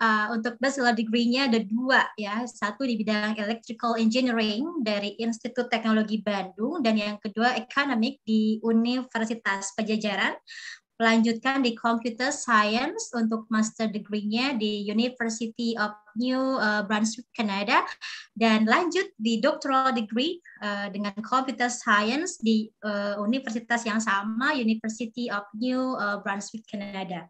uh, untuk bachelor degree-nya ada dua ya, satu di bidang electrical engineering dari Institut Teknologi Bandung dan yang kedua economic di Universitas Pajajaran melanjutkan di Computer Science untuk master degree-nya di University of New uh, Brunswick, Canada dan lanjut di doctoral degree uh, dengan Computer Science di uh, universitas yang sama, University of New uh, Brunswick, Canada.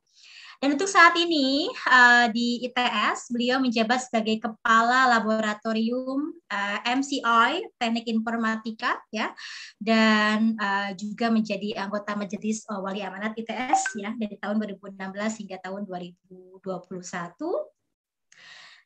Dan untuk saat ini uh, di ITS beliau menjabat sebagai kepala laboratorium uh, eh, MCI Teknik Informatika ya dan uh, juga menjadi anggota Majelis Wali Amanat ITS ya dari tahun 2016 hingga tahun 2021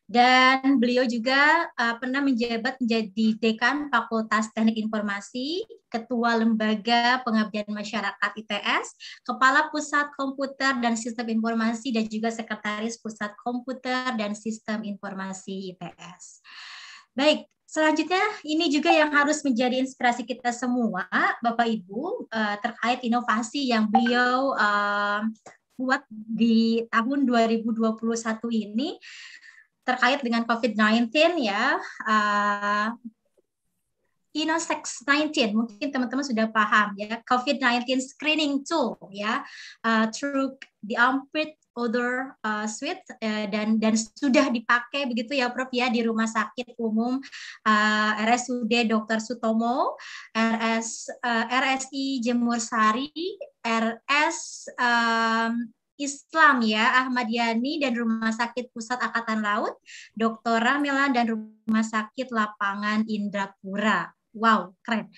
dan beliau juga uh, pernah menjabat menjadi dekan Fakultas Teknik Informasi, ketua Lembaga Pengabdian Masyarakat ITS, kepala Pusat Komputer dan Sistem Informasi dan juga sekretaris Pusat Komputer dan Sistem Informasi ITS. Baik, Selanjutnya, ini juga yang harus menjadi inspirasi kita semua, Bapak Ibu, uh, terkait inovasi yang beliau uh, buat di tahun 2021 ini terkait dengan COVID-19 ya. Uh, Inosex 19 mungkin teman-teman sudah paham ya COVID-19 screening tool ya uh, through the armpit odor uh, ah, suite uh, dan dan sudah dipakai begitu ya Prof ya di rumah sakit umum uh, ah, RSUD Dr. Sutomo, RS uh, eh, RSI Jemur Sari, RS Islam ya, Ahmad Yani dan Rumah Sakit Pusat Angkatan Laut, Dr. Ramela dan Rumah Sakit Lapangan Indrapura. Wow, keren.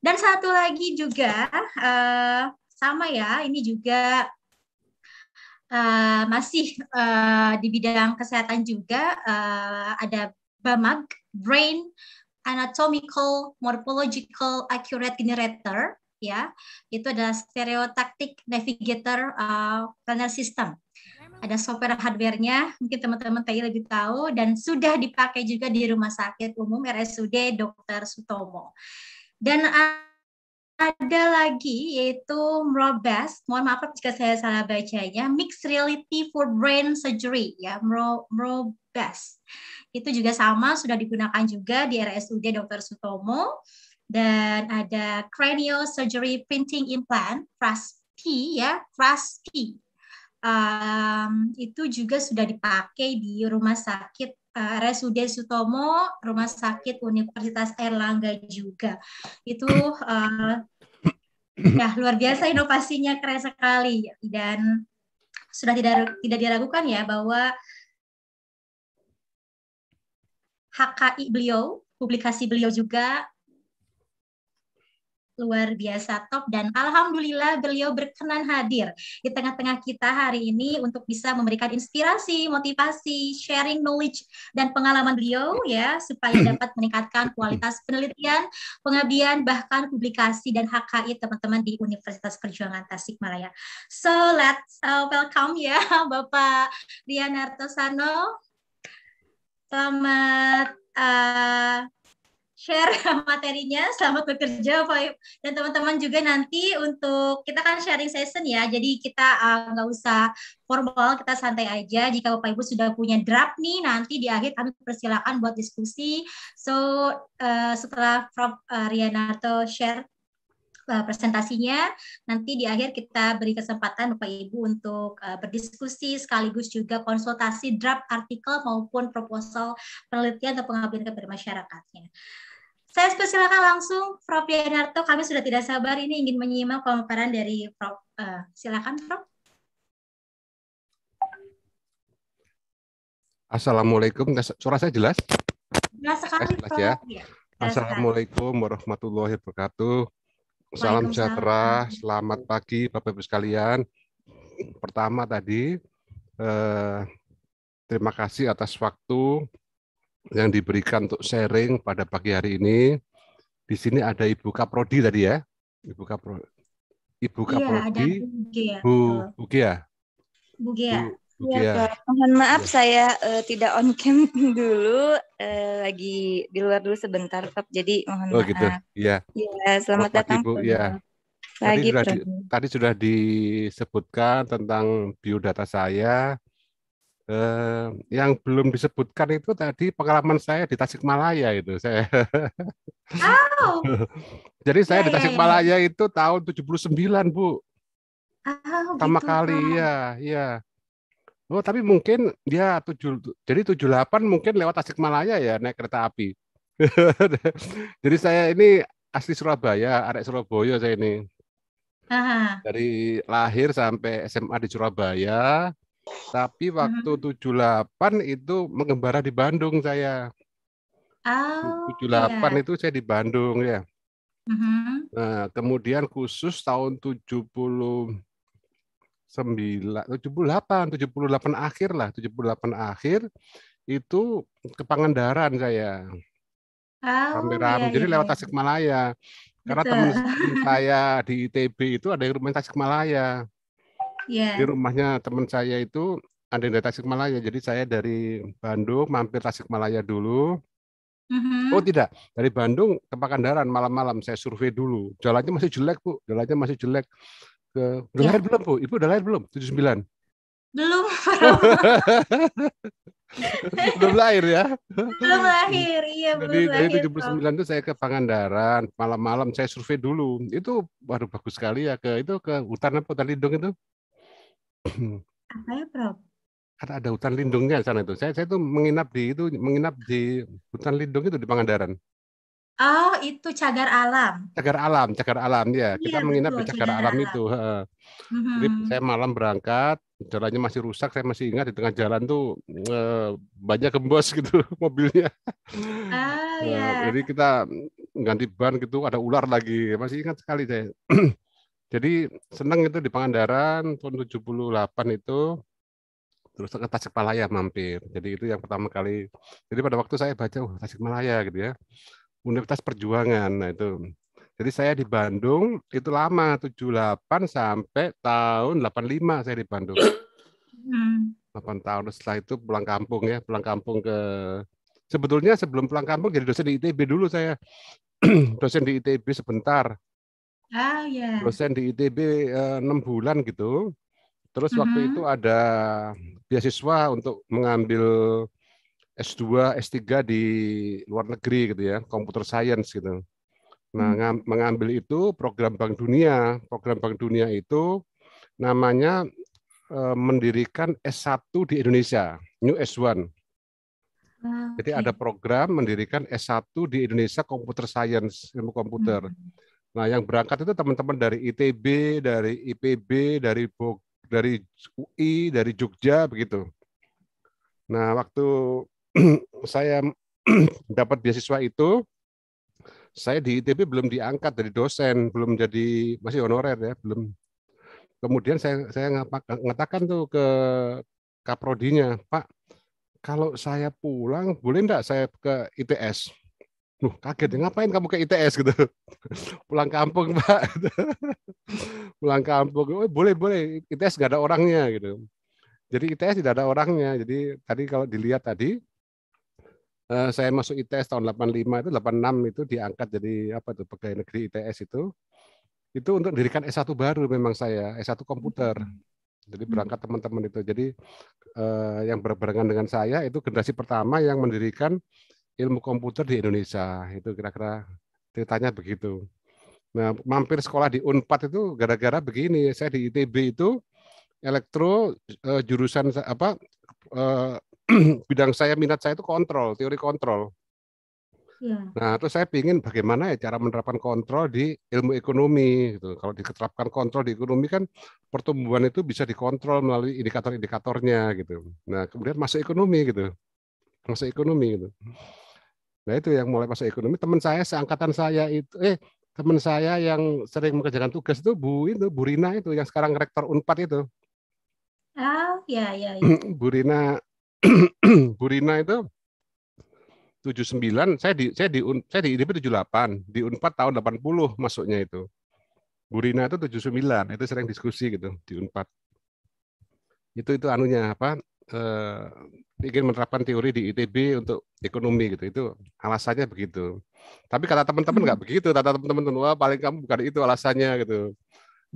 Dan satu lagi juga uh, sama ya, ini juga uh, masih uh, di bidang kesehatan juga uh, ada BAMAG, Brain Anatomical Morphological Accurate Generator ya itu adalah stereotactic navigator uh, tunnel system ada software hardware mungkin teman-teman TI lebih tahu, dan sudah dipakai juga di rumah sakit umum RSUD Dr. Sutomo. Dan ada lagi yaitu MROBES, mohon maaf jika saya salah bacanya, Mixed Reality for Brain Surgery, ya MROBES. Itu juga sama, sudah digunakan juga di RSUD Dr. Sutomo dan ada cranial surgery printing implant P ya FRASP um, ehm, itu juga sudah dipakai di rumah sakit Uh, eh, RSUD Sutomo, Rumah Sakit Universitas Erlangga juga. Itu uh, ya luar biasa inovasinya keren sekali dan sudah tidak tidak diragukan ya bahwa HKI beliau, publikasi beliau juga luar biasa top dan alhamdulillah beliau berkenan hadir di tengah-tengah kita hari ini untuk bisa memberikan inspirasi, motivasi, sharing knowledge dan pengalaman beliau ya supaya hmm. dapat meningkatkan kualitas penelitian, pengabdian bahkan publikasi dan HKI teman-teman di Universitas Perjuangan Tasikmalaya. So let's uh, welcome ya Bapak Rian Artosano. Selamat uh, share materinya. Selamat bekerja, Pak dan teman-teman juga nanti untuk kita kan sharing session ya. Jadi kita eh, nggak uh, usah formal, kita santai aja. Jika Bapak Ibu sudah punya draft nih, nanti di akhir kami persilakan buat diskusi. So uh, setelah Prof. Uh, Rianato share presentasinya, nanti di akhir kita beri kesempatan Bapak Ibu untuk berdiskusi sekaligus juga konsultasi draft artikel maupun proposal penelitian atau pengabdian kepada masyarakatnya. Saya persilakan langsung Prof. Yanarto, kami sudah tidak sabar ini ingin menyimak pemaparan dari Prof. Uh, silakan Prof. Assalamualaikum, suara saya jelas? Jelas sekali, jelas, jelas, Ya. Prof. Iya, Assalamualaikum warahmatullahi wabarakatuh. Salam sejahtera, selamat pagi Bapak Ibu sekalian. Pertama tadi, eh, terima kasih atas waktu yang diberikan untuk sharing pada pagi hari ini. Di sini ada Ibu Kaprodi tadi ya. Ibu iya, Kaprodi. Ibu Kaprodi. Iya, Bu Bugia. Bugia. Bu, Bugia. Ya, mohon maaf iya. saya uh, tidak on cam dulu, uh, lagi di luar dulu sebentar, Pak. Jadi mohon oh, gitu. maaf. gitu. Iya. Iya, selamat datang. Ibu, ya. Lagi, tadi, sudah di, tadi sudah disebutkan tentang biodata saya eh, yang belum disebutkan itu tadi pengalaman saya di Tasikmalaya itu saya. Oh. Jadi saya yeah, di Tasikmalaya yeah, yeah. itu tahun 79, Bu. Ah, oh, Pertama gitu. kali ya, ya. Oh, tapi mungkin dia tujuh, jadi 78 mungkin lewat Tasikmalaya ya naik kereta api. jadi saya ini asli Surabaya, arek Surabaya saya ini. Aha. Dari lahir sampai SMA di Surabaya, tapi hmm. waktu uh-huh. 78 itu mengembara di Bandung saya. Oh, 78 yeah. Iya. itu saya di Bandung ya. Uh-huh. Nah, kemudian khusus tahun tujuh 78 78 akhir lah, 78 akhir itu ke Pangandaran saya. Oh, Rame-rame. Iya, Jadi iya. lewat iya. Tasikmalaya. Karena teman saya di ITB itu ada yang rumah Tasikmalaya. Yeah. Di rumahnya teman saya itu ada yang dari Tasikmalaya. Jadi saya dari Bandung mampir Tasikmalaya dulu. Mm-hmm. Oh tidak, dari Bandung ke Pangandaran malam-malam saya survei dulu. Jalannya masih jelek bu, jalannya masih jelek. Ke... Udah yeah. lahir belum bu? Ibu udah lahir belum? 79? Belum. belum lahir ya? Belum lahir, iya belum dari, lahir. Dari 79 itu saya ke Pangandaran, malam-malam saya survei dulu. Itu baru bagus sekali ya ke itu ke hutan apa hutan lindung itu? Apa ya, Prof? Karena ada hutan lindungnya di sana itu. Saya saya tuh menginap di itu menginap di hutan lindung itu di Pangandaran. Oh, itu cagar alam. Cagar alam, cagar alam ya. Iya, Kita menginap di cagar, cagar alam, alam itu. -hmm. Jadi saya malam berangkat, jalannya masih rusak. Saya masih ingat di tengah jalan tuh eh, banyak gembos gitu mobilnya. Oh, yeah. Nah, iya. Jadi kita ganti ban gitu, ada ular lagi. Masih ingat sekali saya. Jadi seneng itu di Pangandaran tahun 78 itu terus ke Tasikmalaya mampir. Jadi itu yang pertama kali. Jadi pada waktu saya baca oh, Tasikmalaya gitu ya. Universitas Perjuangan. Nah itu. Jadi saya di Bandung itu lama 78 sampai tahun 85 saya di Bandung. 8 hmm. tahun setelah itu pulang kampung ya, pulang kampung ke sebetulnya sebelum pulang kampung jadi dosen di ITB dulu saya. dosen di ITB sebentar Ah iya. Dosen di ITB eh, enam bulan gitu. Terus mm -hmm. waktu mm-hmm. itu ada beasiswa untuk mengambil S2, S3 di luar negeri gitu ya, computer science gitu. Nah, hmm. mengambil itu program Bank Dunia. Program Bank Dunia itu namanya uh, mendirikan S1 di Indonesia, New S1. Ah, Jadi okay. ada program mendirikan S1 di Indonesia Computer Science, ilmu komputer. Hmm. Nah, yang berangkat itu teman-teman dari ITB, dari IPB, dari Bog, dari UI, dari Jogja begitu. Nah, waktu saya dapat beasiswa itu, saya di ITB belum diangkat dari dosen, belum jadi masih honorer ya, belum. Kemudian saya saya ngatakan tuh ke kaprodinya, Pak, kalau saya pulang boleh enggak saya ke ITS? Loh, kaget ya, ngapain kamu ke ITS gitu. Pulang kampung, Pak. Pulang kampung. Oh, boleh, boleh. ITS nggak ada orangnya gitu. Jadi ITS tidak ada orangnya. Jadi tadi kalau dilihat tadi eh, saya masuk ITS tahun 85 itu 86 itu diangkat jadi apa tuh pegawai negeri ITS itu. Itu untuk mendirikan S1 baru memang saya, S1 komputer. Hmm. Jadi berangkat teman-teman itu. Jadi eh, yang berbarengan dengan saya itu generasi pertama yang mendirikan ilmu komputer di Indonesia. Itu kira-kira ceritanya begitu. Nah, mampir sekolah di Unpad itu gara-gara begini. Saya di ITB itu elektro eh, jurusan apa eh, bidang saya minat saya itu kontrol, teori kontrol. Ya. Nah, terus saya ingin bagaimana ya cara menerapkan kontrol di ilmu ekonomi gitu. Kalau diterapkan kontrol di ekonomi kan pertumbuhan itu bisa dikontrol melalui indikator-indikatornya gitu. Nah, kemudian masuk ekonomi gitu. Masuk ekonomi gitu. Nah itu yang mulai masuk ekonomi. Teman saya seangkatan saya itu, eh teman saya yang sering mengerjakan tugas itu Bu itu Bu Rina itu yang sekarang rektor Unpad itu. Oh ya ya. ya. Bu Rina Bu Rina itu 79, saya di saya di saya di IDP 78, di Unpad tahun 80 masuknya itu. Bu Rina itu 79, itu sering diskusi gitu di Unpad. Itu itu anunya apa? eh, ingin menerapkan teori di ITB untuk ekonomi gitu itu alasannya begitu tapi kata teman-teman nggak hmm. begitu kata teman-teman tua paling kamu bukan itu alasannya gitu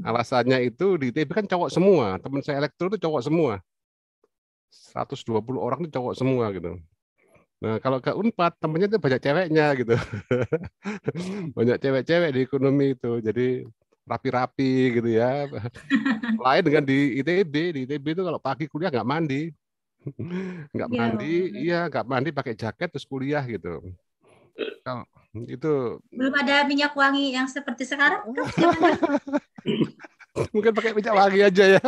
alasannya itu di ITB kan cowok semua teman saya elektro itu cowok semua 120 orang itu cowok semua gitu Nah, kalau ke Unpad temennya itu banyak ceweknya gitu. banyak cewek-cewek di ekonomi itu. Jadi rapi-rapi gitu ya. Lain dengan di ITB, di ITB itu kalau pagi kuliah nggak mandi, nggak iya, mandi, ya, iya nggak mandi pakai jaket terus kuliah gitu. Kalau itu belum ada minyak wangi yang seperti sekarang mungkin pakai minyak wangi aja ya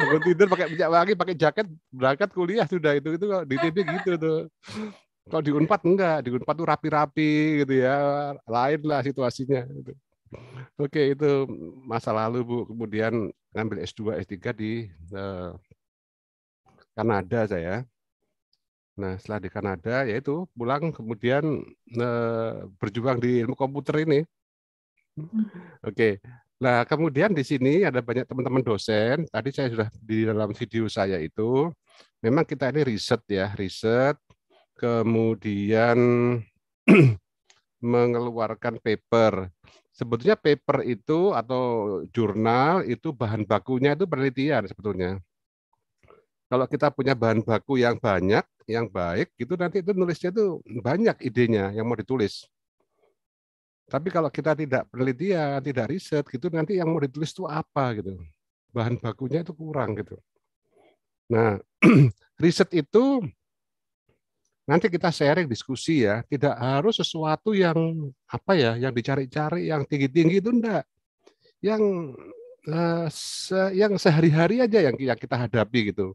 bangun tidur pakai minyak wangi pakai jaket berangkat kuliah sudah itu itu di ITB gitu tuh kalau di Unpad enggak di Unpad tuh rapi-rapi gitu ya lain lah situasinya gitu. Oke, itu masa lalu Bu. Kemudian ngambil S2, S3 di uh, Kanada saya. Nah, setelah di Kanada yaitu pulang kemudian uh, berjuang di ilmu komputer ini. Hmm. Oke. Nah, kemudian di sini ada banyak teman-teman dosen. Tadi saya sudah di dalam video saya itu memang kita ini riset ya, riset kemudian mengeluarkan paper sebetulnya paper itu atau jurnal itu bahan bakunya itu penelitian sebetulnya. Kalau kita punya bahan baku yang banyak, yang baik, itu nanti itu nulisnya itu banyak idenya yang mau ditulis. Tapi kalau kita tidak penelitian, tidak riset, gitu nanti yang mau ditulis itu apa gitu. Bahan bakunya itu kurang gitu. Nah, riset itu nanti kita sharing diskusi ya tidak harus sesuatu yang apa ya yang dicari-cari yang tinggi-tinggi itu enggak yang eh, se yang sehari-hari aja yang, yang kita hadapi gitu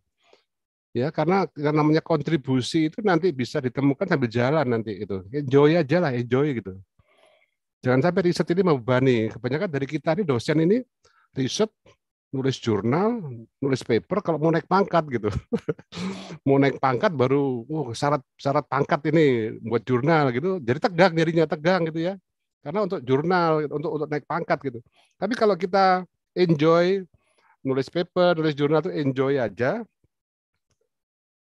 ya karena yang namanya kontribusi itu nanti bisa ditemukan sambil jalan nanti itu enjoy aja lah enjoy gitu jangan sampai riset ini membebani kebanyakan dari kita ini dosen ini riset nulis jurnal, nulis paper kalau mau naik pangkat gitu. mau naik pangkat baru oh, syarat syarat pangkat ini buat jurnal gitu. Jadi tegang jadinya tegang gitu ya. Karena untuk jurnal untuk untuk naik pangkat gitu. Tapi kalau kita enjoy nulis paper, nulis jurnal itu enjoy aja.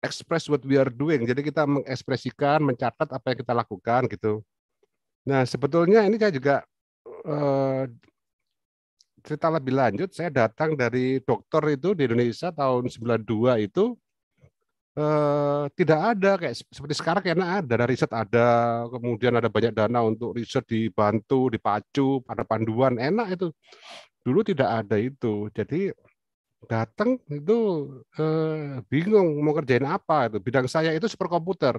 Express what we are doing. Jadi kita mengekspresikan, mencatat apa yang kita lakukan gitu. Nah, sebetulnya ini saya juga eh, cerita lebih lanjut, saya datang dari dokter itu di Indonesia tahun 92 itu eh, tidak ada kayak seperti sekarang karena ada, ada riset ada, kemudian ada banyak dana untuk riset dibantu, dipacu, ada panduan, enak itu. Dulu tidak ada itu. Jadi datang itu eh, bingung mau kerjain apa itu. Bidang saya itu super komputer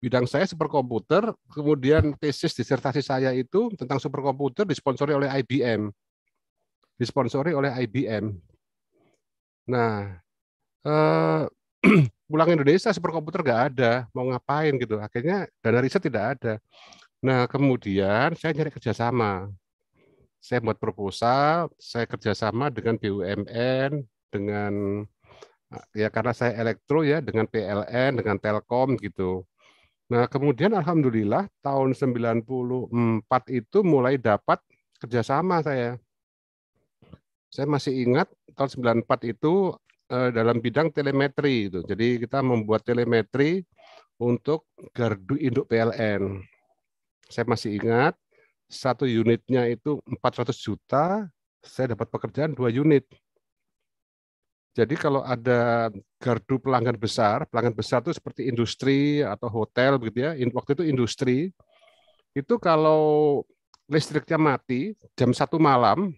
bidang saya superkomputer, kemudian tesis disertasi saya itu tentang superkomputer disponsori oleh IBM. Disponsori oleh IBM. Nah, eh, pulang Indonesia superkomputer nggak ada, mau ngapain gitu. Akhirnya dana riset tidak ada. Nah, kemudian saya nyari kerjasama. Saya buat proposal, saya kerjasama dengan BUMN, dengan ya karena saya elektro ya, dengan PLN, dengan Telkom gitu Nah, kemudian alhamdulillah tahun 94 itu mulai dapat kerjasama saya. Saya masih ingat tahun 94 itu eh, dalam bidang telemetri itu. Jadi kita membuat telemetri untuk gardu induk PLN. Saya masih ingat satu unitnya itu 400 juta, saya dapat pekerjaan dua unit. Jadi kalau ada gardu pelanggan besar, pelanggan besar itu seperti industri atau hotel begitu ya. Waktu itu industri itu kalau listriknya mati jam satu malam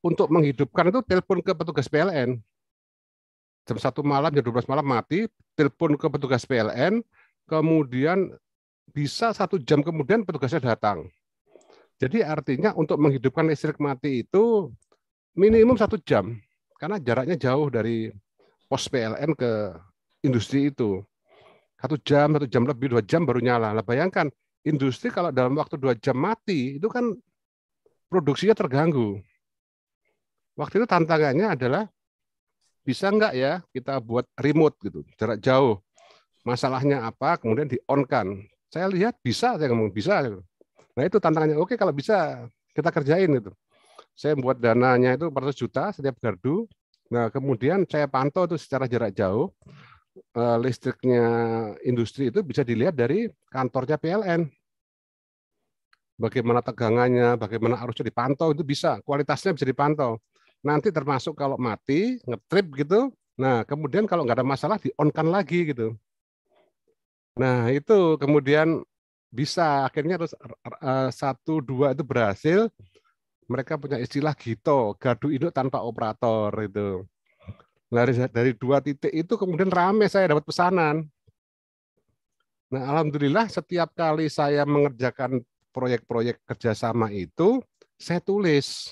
untuk menghidupkan itu telepon ke petugas PLN. Jam satu malam, jam 12 malam mati, telepon ke petugas PLN, kemudian bisa satu jam kemudian petugasnya datang. Jadi artinya untuk menghidupkan listrik mati itu minimum satu jam karena jaraknya jauh dari pos PLN ke industri itu. Satu jam, satu jam lebih, dua jam baru nyala. Lah bayangkan, industri kalau dalam waktu dua jam mati, itu kan produksinya terganggu. Waktu itu tantangannya adalah, bisa nggak ya kita buat remote gitu, jarak jauh. Masalahnya apa, kemudian di-on-kan. Saya lihat bisa, saya ngomong bisa. Gitu. Nah itu tantangannya, oke kalau bisa kita kerjain gitu saya membuat dananya itu 400 juta setiap gardu. Nah, kemudian saya pantau itu secara jarak jauh eh, listriknya industri itu bisa dilihat dari kantornya PLN. Bagaimana tegangannya, bagaimana arusnya dipantau itu bisa, kualitasnya bisa dipantau. Nanti termasuk kalau mati, ngetrip gitu. Nah, kemudian kalau nggak ada masalah di onkan lagi gitu. Nah, itu kemudian bisa akhirnya harus eh, satu dua itu berhasil mereka punya istilah gitu, gaduh induk tanpa operator itu. Dari dari dua titik itu kemudian rame saya dapat pesanan. Nah, alhamdulillah setiap kali saya mengerjakan proyek-proyek kerjasama itu, saya tulis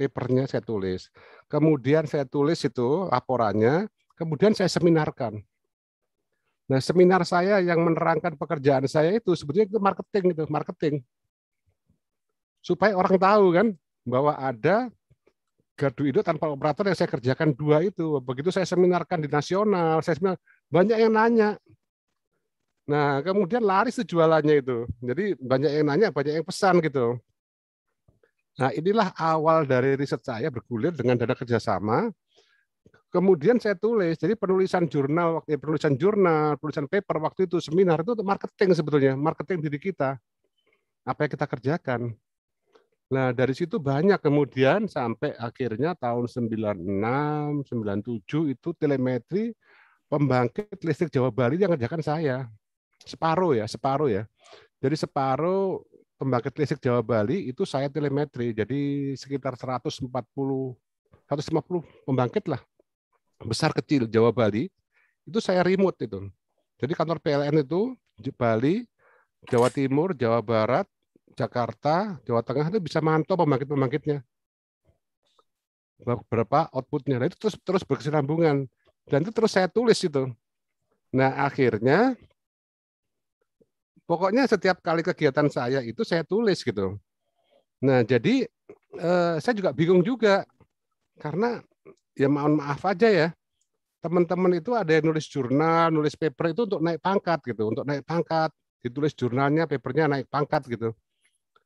papernya saya tulis. Kemudian saya tulis itu laporannya, kemudian saya seminarkan. Nah, seminar saya yang menerangkan pekerjaan saya itu sebetulnya itu marketing itu, marketing supaya orang tahu kan bahwa ada gardu induk tanpa operator yang saya kerjakan dua itu. Begitu saya seminarkan di nasional, saya seminar, banyak yang nanya. Nah, kemudian laris jualannya itu. Jadi banyak yang nanya, banyak yang pesan gitu. Nah, inilah awal dari riset saya bergulir dengan dana kerjasama. Kemudian saya tulis, jadi penulisan jurnal, waktu eh, penulisan jurnal, penulisan paper waktu itu seminar itu untuk marketing sebetulnya, marketing diri kita, apa yang kita kerjakan. Nah, dari situ banyak kemudian sampai akhirnya tahun 96, 97 itu telemetri pembangkit listrik Jawa Bali yang ngerjakan saya. Separuh ya, separuh ya. Jadi separuh pembangkit listrik Jawa Bali itu saya telemetri. Jadi sekitar 140 150 pembangkit lah. Besar kecil Jawa Bali itu saya remote itu. Jadi kantor PLN itu Bali, Jawa Timur, Jawa Barat, Jakarta, Jawa Tengah itu bisa mantau pembangkit-pembangkitnya. Berapa outputnya. Nah, itu terus terus berkesinambungan. Dan itu terus saya tulis itu. Nah, akhirnya pokoknya setiap kali kegiatan saya itu saya tulis gitu. Nah, jadi eh, saya juga bingung juga karena ya mohon maaf aja ya. Teman-teman itu ada yang nulis jurnal, nulis paper itu untuk naik pangkat gitu, untuk naik pangkat ditulis jurnalnya, papernya naik pangkat gitu.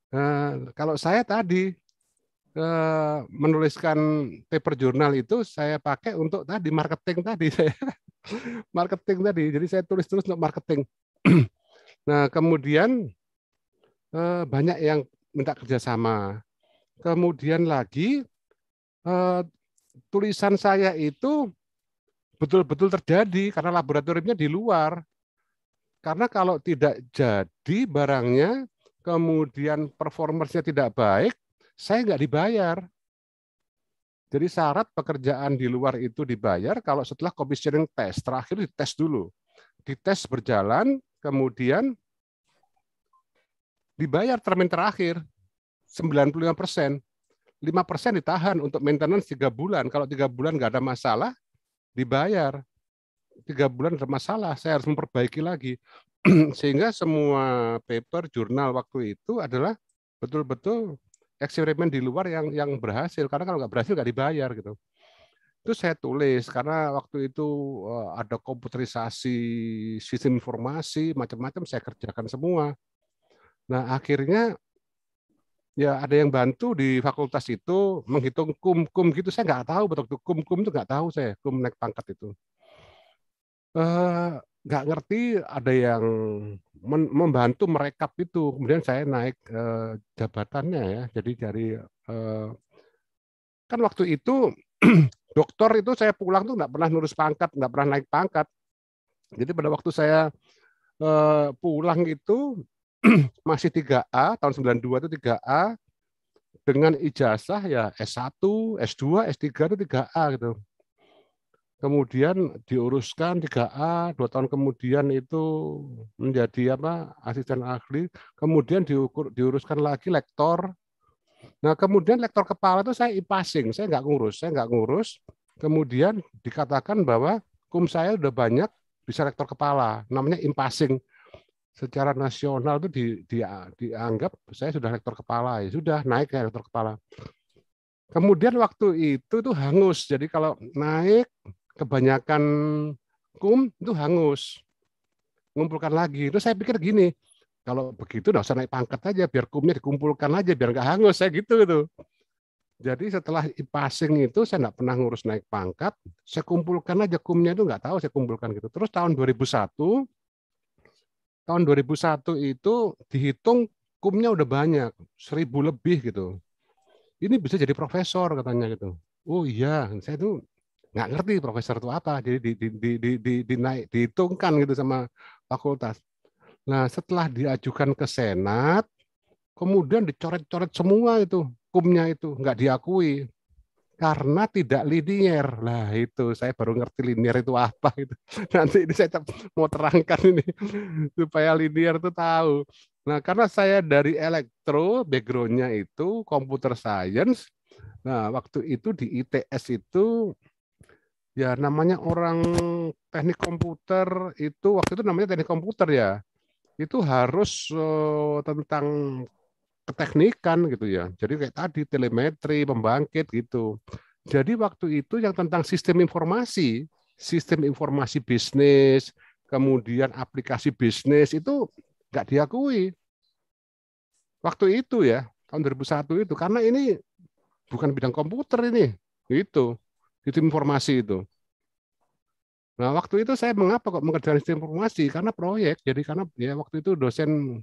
Eh, kalau saya tadi eh, menuliskan paper jurnal itu saya pakai untuk tadi marketing tadi saya marketing tadi. Jadi saya tulis terus untuk marketing. nah kemudian eh, banyak yang minta kerjasama. Kemudian lagi tulisan saya itu betul-betul terjadi karena laboratoriumnya di luar. Karena kalau tidak jadi barangnya kemudian performernya tidak baik, saya nggak dibayar. Jadi syarat pekerjaan di luar itu dibayar kalau setelah komisioning tes, terakhir dites dulu. Dites berjalan, kemudian dibayar termin terakhir 95 persen. 5 persen ditahan untuk maintenance 3 bulan. Kalau 3 bulan nggak ada masalah, dibayar. 3 bulan ada masalah, saya harus memperbaiki lagi. sehingga semua paper jurnal waktu itu adalah betul-betul eksperimen di luar yang yang berhasil karena kalau nggak berhasil nggak dibayar gitu itu saya tulis karena waktu itu eh, ada komputerisasi sistem informasi macam-macam saya kerjakan semua nah akhirnya ya ada yang bantu di fakultas itu menghitung kum kum gitu saya nggak tahu betul betul kum kum itu nggak tahu saya kum naik pangkat itu eh, nggak ngerti ada yang membantu merekap itu kemudian saya naik eh, jabatannya ya jadi dari eh, kan waktu itu dokter itu saya pulang tuh nggak pernah nurus pangkat nggak pernah naik pangkat jadi pada waktu saya eh, pulang itu masih 3A tahun 92 itu 3A dengan ijazah ya S1, S2, S3 itu 3A gitu kemudian diuruskan 3A, dua tahun kemudian itu menjadi apa asisten ahli, kemudian diukur, diuruskan lagi lektor. Nah kemudian lektor kepala itu saya ipasing, saya nggak ngurus, saya nggak ngurus. Kemudian dikatakan bahwa kum saya udah banyak bisa lektor kepala, namanya impasing. Secara nasional itu di, di, dianggap saya sudah lektor kepala, ya sudah naik ya lektor kepala. Kemudian waktu itu tuh hangus, jadi kalau naik kebanyakan kum itu hangus. Ngumpulkan lagi. Terus saya pikir gini, kalau begitu nggak usah naik pangkat aja, biar kumnya dikumpulkan aja, biar nggak hangus. Saya gitu gitu. Jadi setelah passing itu saya nggak pernah ngurus naik pangkat, saya kumpulkan aja kumnya itu nggak tahu saya kumpulkan gitu. Terus tahun 2001, tahun 2001 itu dihitung kumnya udah banyak, seribu lebih gitu. Ini bisa jadi profesor katanya gitu. Oh iya, saya tuh nggak ngerti profesor itu apa jadi di, di, di, di, di, dinaik dihitungkan gitu sama fakultas nah setelah diajukan ke senat kemudian dicoret-coret semua itu kumnya itu nggak diakui karena tidak linier lah itu saya baru ngerti linier itu apa itu nanti ini saya mau terangkan ini supaya linier itu tahu nah karena saya dari elektro backgroundnya itu komputer science nah waktu itu di ITS itu ya namanya orang teknik komputer itu waktu itu namanya teknik komputer ya itu harus uh, tentang keteknikan gitu ya jadi kayak tadi telemetri pembangkit gitu jadi waktu itu yang tentang sistem informasi sistem informasi bisnis kemudian aplikasi bisnis itu nggak diakui waktu itu ya tahun 2001 itu karena ini bukan bidang komputer ini itu sistem informasi itu. Nah, waktu itu saya mengapa kok mengerjakan sistem informasi? Karena proyek. Jadi karena ya waktu itu dosen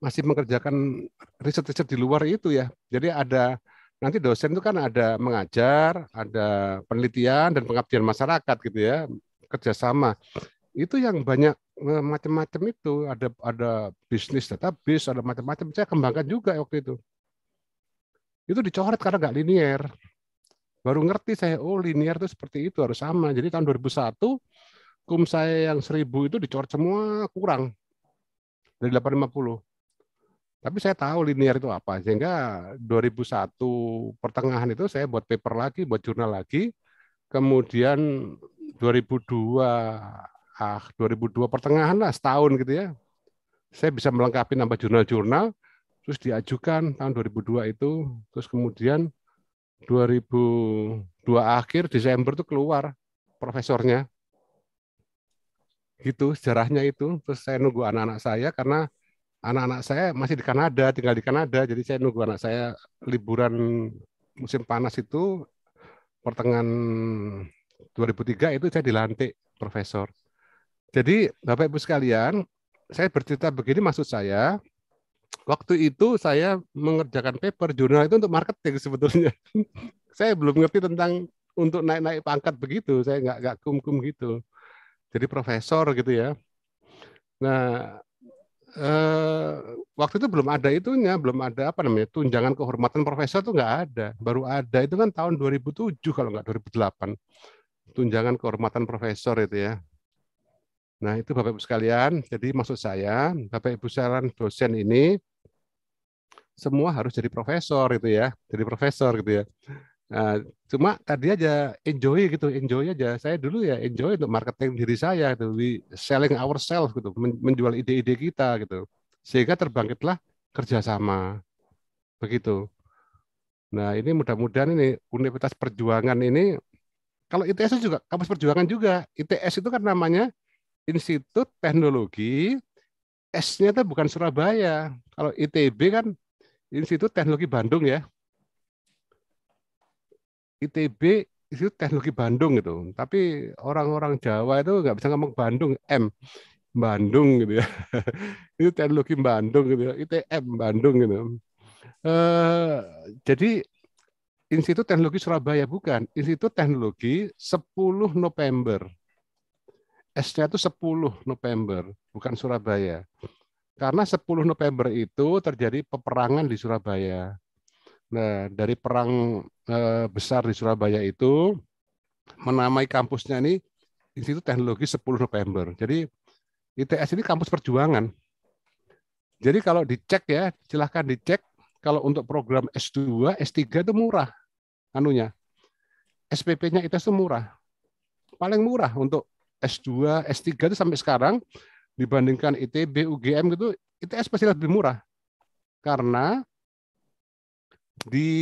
masih mengerjakan riset-riset di luar itu ya. Jadi ada nanti dosen itu kan ada mengajar, ada penelitian dan pengabdian masyarakat gitu ya, kerjasama. Itu yang banyak eh, macam-macam itu ada ada bisnis database, ada macam-macam. Saya kembangkan juga waktu itu. Itu dicoret karena nggak linier. Baru ngerti saya, oh linear itu seperti itu, harus sama. Jadi tahun 2001, kum saya yang 1000 itu dicor semua kurang dari 850. Tapi saya tahu linear itu apa. Sehingga 2001 pertengahan itu saya buat paper lagi, buat jurnal lagi. Kemudian 2002 ah 2002 pertengahan lah setahun gitu ya. Saya bisa melengkapi nambah jurnal-jurnal terus diajukan tahun 2002 itu terus kemudian 2002 akhir Desember tuh keluar profesornya. Gitu sejarahnya itu. Terus saya nunggu anak-anak saya karena anak-anak saya masih di Kanada, tinggal di Kanada. Jadi saya nunggu anak saya liburan musim panas itu pertengahan 2003 itu saya dilantik profesor. Jadi Bapak Ibu sekalian, saya bercerita begini maksud saya waktu itu saya mengerjakan paper jurnal itu untuk marketing sebetulnya. saya belum ngerti tentang untuk naik-naik pangkat begitu. Saya nggak nggak kum-kum gitu. Jadi profesor gitu ya. Nah, eh, waktu itu belum ada itunya, belum ada apa namanya tunjangan kehormatan profesor tuh nggak ada. Baru ada itu kan tahun 2007 kalau nggak 2008. Tunjangan kehormatan profesor itu ya. Nah, itu Bapak Ibu sekalian. Jadi maksud saya, Bapak Ibu sekalian dosen ini semua harus jadi profesor gitu ya, jadi profesor gitu ya. Nah, cuma tadi aja enjoy gitu, enjoy aja. Saya dulu ya enjoy untuk marketing diri saya gitu, we selling ourselves gitu, menjual ide-ide kita gitu. Sehingga terbangkitlah kerjasama. Begitu. Nah, ini mudah-mudahan ini Universitas Perjuangan ini kalau ITS juga kampus perjuangan juga. ITS itu kan namanya Institut Teknologi S-nya itu bukan Surabaya. Kalau ITB kan Institut Teknologi Bandung ya. ITB Institut Teknologi Bandung itu. Tapi orang-orang Jawa itu nggak bisa ngomong Bandung M. Bandung gitu ya. Itu teknologi Bandung gitu ya. ITM Bandung gitu. Uh, jadi Institut Teknologi Surabaya bukan, Institut Teknologi 10 November S-nya itu 10 November, bukan Surabaya. Karena 10 November itu terjadi peperangan di Surabaya. Nah, dari perang eh, besar di Surabaya itu menamai kampusnya ini Institut Teknologi 10 November. Jadi ITS ini kampus perjuangan. Jadi kalau dicek ya, silahkan dicek kalau untuk program S2, S3 itu murah anunya. SPP-nya ITS itu murah. Paling murah untuk S2, S3 itu sampai sekarang dibandingkan ITB, UGM gitu, ITS pasti lebih murah. Karena di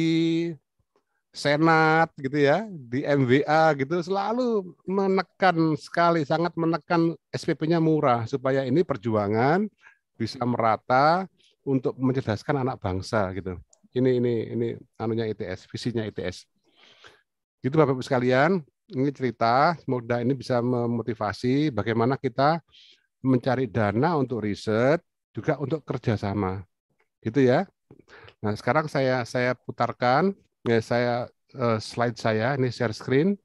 Senat gitu ya, di MWA gitu selalu menekan sekali, sangat menekan SPP-nya murah supaya ini perjuangan bisa merata untuk mencerdaskan anak bangsa gitu. Ini ini ini anunya ITS, visinya ITS. Gitu Bapak Ibu sekalian, ini cerita semoga ini bisa memotivasi bagaimana kita mencari dana untuk riset juga untuk kerjasama gitu ya nah sekarang saya saya putarkan ya saya eh, slide saya ini share screen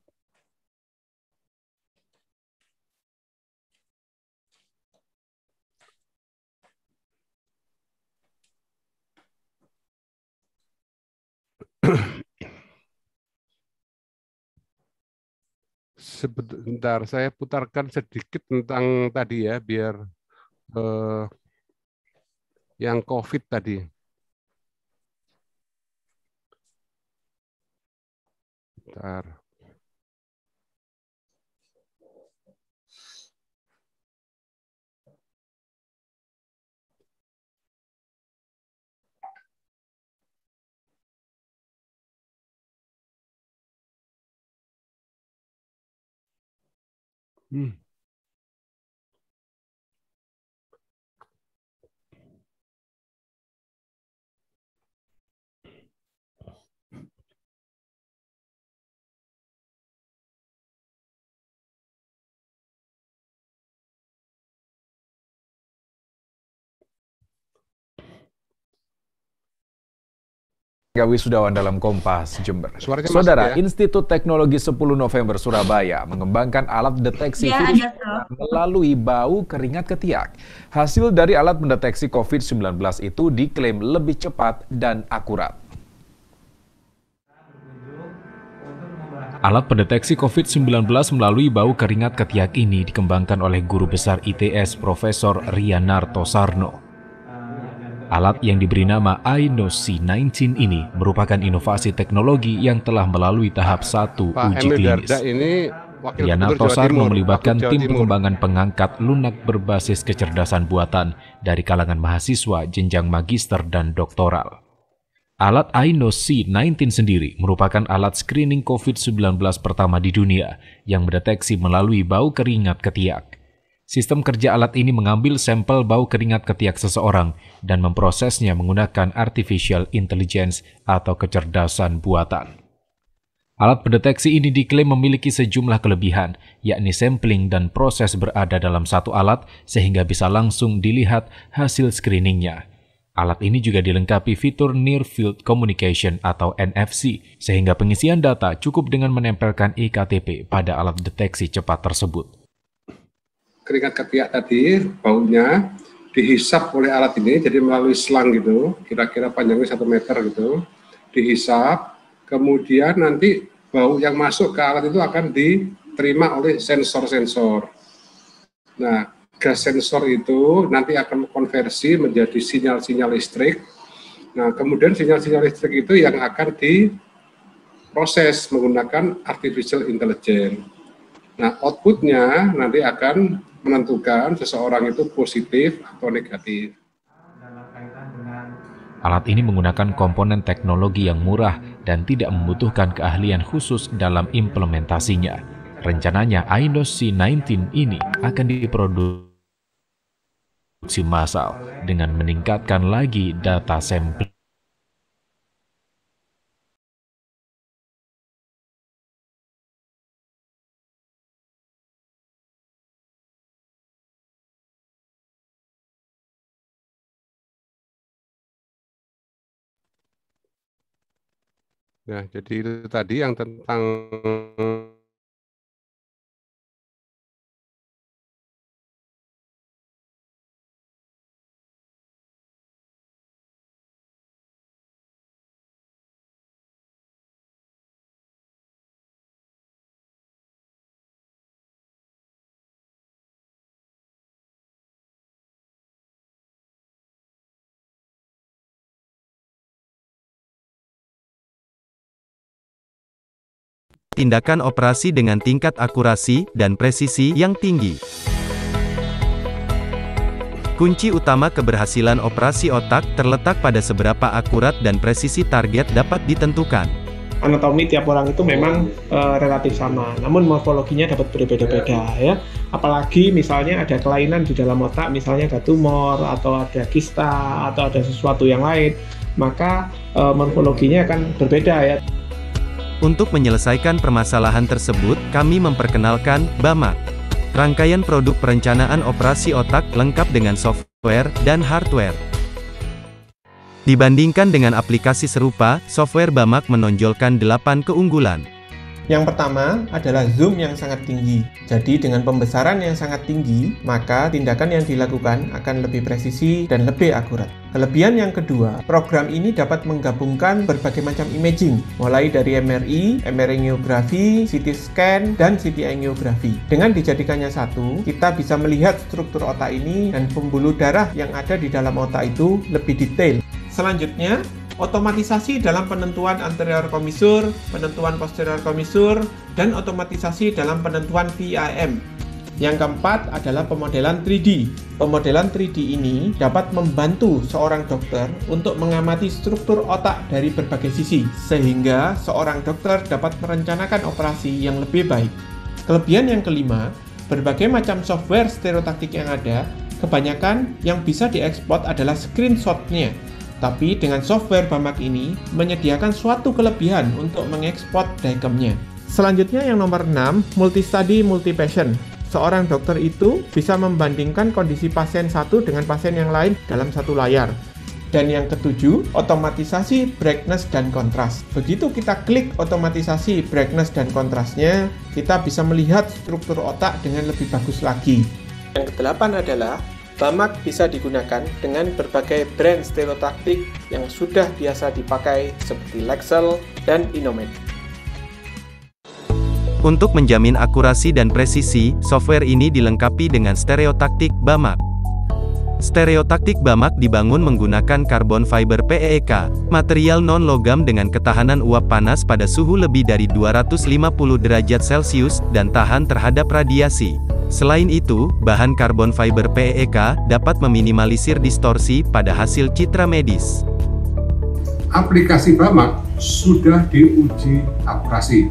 sebentar saya putarkan sedikit tentang tadi ya biar eh, yang COVID tadi. Bentar. Mm. Tiga wisudawan dalam Kompas Jember. Suaranya Saudara, ya? Institut Teknologi 10 November Surabaya mengembangkan alat deteksi ya, virus melalui bau keringat ketiak. Hasil dari alat mendeteksi COVID-19 itu diklaim lebih cepat dan akurat. Alat pendeteksi COVID-19 melalui bau keringat ketiak ini dikembangkan oleh guru besar ITS Profesor Rianarto Sarno. Alat yang diberi nama inoc C19 ini merupakan inovasi teknologi yang telah melalui tahap satu uji klinis. ini Tosar Yana melibatkan tim pengembangan pengangkat lunak berbasis kecerdasan buatan dari kalangan mahasiswa jenjang magister dan doktoral. Alat inoc C19 sendiri merupakan alat screening COVID-19 pertama di dunia yang mendeteksi melalui bau keringat ketiak. Sistem kerja alat ini mengambil sampel bau keringat ketiak seseorang dan memprosesnya menggunakan artificial intelligence atau kecerdasan buatan. Alat pendeteksi ini diklaim memiliki sejumlah kelebihan, yakni sampling dan proses berada dalam satu alat sehingga bisa langsung dilihat hasil screeningnya. Alat ini juga dilengkapi fitur Near Field Communication atau NFC, sehingga pengisian data cukup dengan menempelkan iktp pada alat deteksi cepat tersebut keringat ketiak tadi baunya dihisap oleh alat ini jadi melalui selang gitu kira-kira panjangnya satu meter gitu dihisap kemudian nanti bau yang masuk ke alat itu akan diterima oleh sensor-sensor nah gas sensor itu nanti akan konversi menjadi sinyal-sinyal listrik nah kemudian sinyal-sinyal listrik itu yang akan diproses menggunakan artificial intelligence Nah, outputnya nanti akan menentukan seseorang itu positif atau negatif. Alat ini menggunakan komponen teknologi yang murah dan tidak membutuhkan keahlian khusus dalam implementasinya. Rencananya Aindos C19 ini akan diproduksi massal dengan meningkatkan lagi data sampling. Ya, jadi itu tadi yang tentang tindakan operasi dengan tingkat akurasi dan presisi yang tinggi. Kunci utama keberhasilan operasi otak terletak pada seberapa akurat dan presisi target dapat ditentukan. Anatomi tiap orang itu memang uh, relatif sama, namun morfologinya dapat berbeda-beda ya. Apalagi misalnya ada kelainan di dalam otak, misalnya ada tumor atau ada kista atau ada sesuatu yang lain, maka uh, morfologinya akan berbeda ya. Untuk menyelesaikan permasalahan tersebut, kami memperkenalkan BAMAK. Rangkaian produk perencanaan operasi otak lengkap dengan software dan hardware. Dibandingkan dengan aplikasi serupa, software BAMAK menonjolkan 8 keunggulan. Yang pertama adalah zoom yang sangat tinggi. Jadi dengan pembesaran yang sangat tinggi, maka tindakan yang dilakukan akan lebih presisi dan lebih akurat. Kelebihan yang kedua, program ini dapat menggabungkan berbagai macam imaging, mulai dari MRI, MRI angiografi, CT scan, dan CT angiografi. Dengan dijadikannya satu, kita bisa melihat struktur otak ini dan pembuluh darah yang ada di dalam otak itu lebih detail. Selanjutnya, otomatisasi dalam penentuan anterior komisur, penentuan posterior komisur, dan otomatisasi dalam penentuan VIM. Yang keempat adalah pemodelan 3D. Pemodelan 3D ini dapat membantu seorang dokter untuk mengamati struktur otak dari berbagai sisi, sehingga seorang dokter dapat merencanakan operasi yang lebih baik. Kelebihan yang kelima, berbagai macam software stereotaktik yang ada, kebanyakan yang bisa diekspor adalah screenshotnya, tapi dengan software Bamak ini menyediakan suatu kelebihan untuk mengekspor daikemnya. Selanjutnya yang nomor 6, multistudy multipassion. Seorang dokter itu bisa membandingkan kondisi pasien satu dengan pasien yang lain dalam satu layar. Dan yang ketujuh, otomatisasi brightness dan kontras. Begitu kita klik otomatisasi brightness dan kontrasnya, kita bisa melihat struktur otak dengan lebih bagus lagi. Yang kedelapan adalah Bamak bisa digunakan dengan berbagai brand stereotaktik yang sudah biasa dipakai seperti Lexel dan Inomed. Untuk menjamin akurasi dan presisi, software ini dilengkapi dengan stereotaktik Bamak. Stereotaktik Bamak dibangun menggunakan karbon fiber PEEK, material non-logam dengan ketahanan uap panas pada suhu lebih dari 250 derajat Celcius, dan tahan terhadap radiasi. Selain itu, bahan karbon fiber PEEK dapat meminimalisir distorsi pada hasil citra medis. Aplikasi Bamak sudah diuji operasi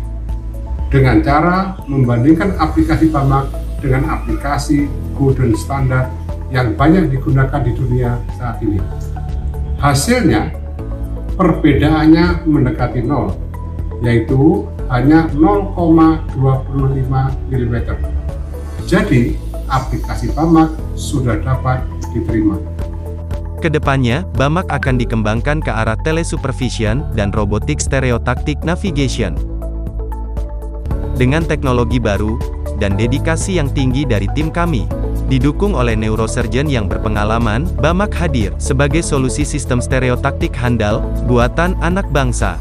dengan cara membandingkan aplikasi Bamak dengan aplikasi Golden Standard yang banyak digunakan di dunia saat ini. Hasilnya, perbedaannya mendekati nol, yaitu hanya 0,25 mm. Jadi, aplikasi Bamak sudah dapat diterima. Kedepannya, Bamak akan dikembangkan ke arah telesupervision dan robotik stereotaktik navigation. Dengan teknologi baru, dan dedikasi yang tinggi dari tim kami, didukung oleh neurosurgeon yang berpengalaman, Bamak hadir sebagai solusi sistem stereotaktik handal, buatan anak bangsa.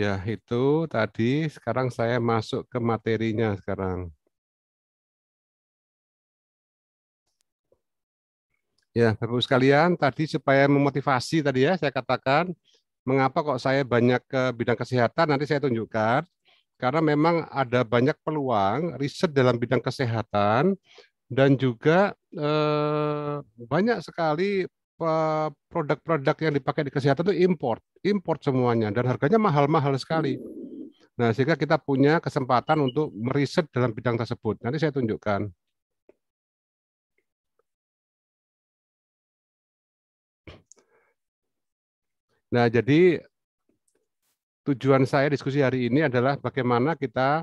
Ya, itu tadi. Sekarang saya masuk ke materinya sekarang. Ya, Bapak-Ibu sekalian, tadi supaya memotivasi tadi ya, saya katakan, mengapa kok saya banyak ke bidang kesehatan, nanti saya tunjukkan. Karena memang ada banyak peluang riset dalam bidang kesehatan, dan juga eh, banyak sekali produk-produk yang dipakai di kesehatan itu import, import semuanya dan harganya mahal-mahal sekali. Nah, sehingga kita punya kesempatan untuk meriset dalam bidang tersebut. Nanti saya tunjukkan. Nah, jadi tujuan saya diskusi hari ini adalah bagaimana kita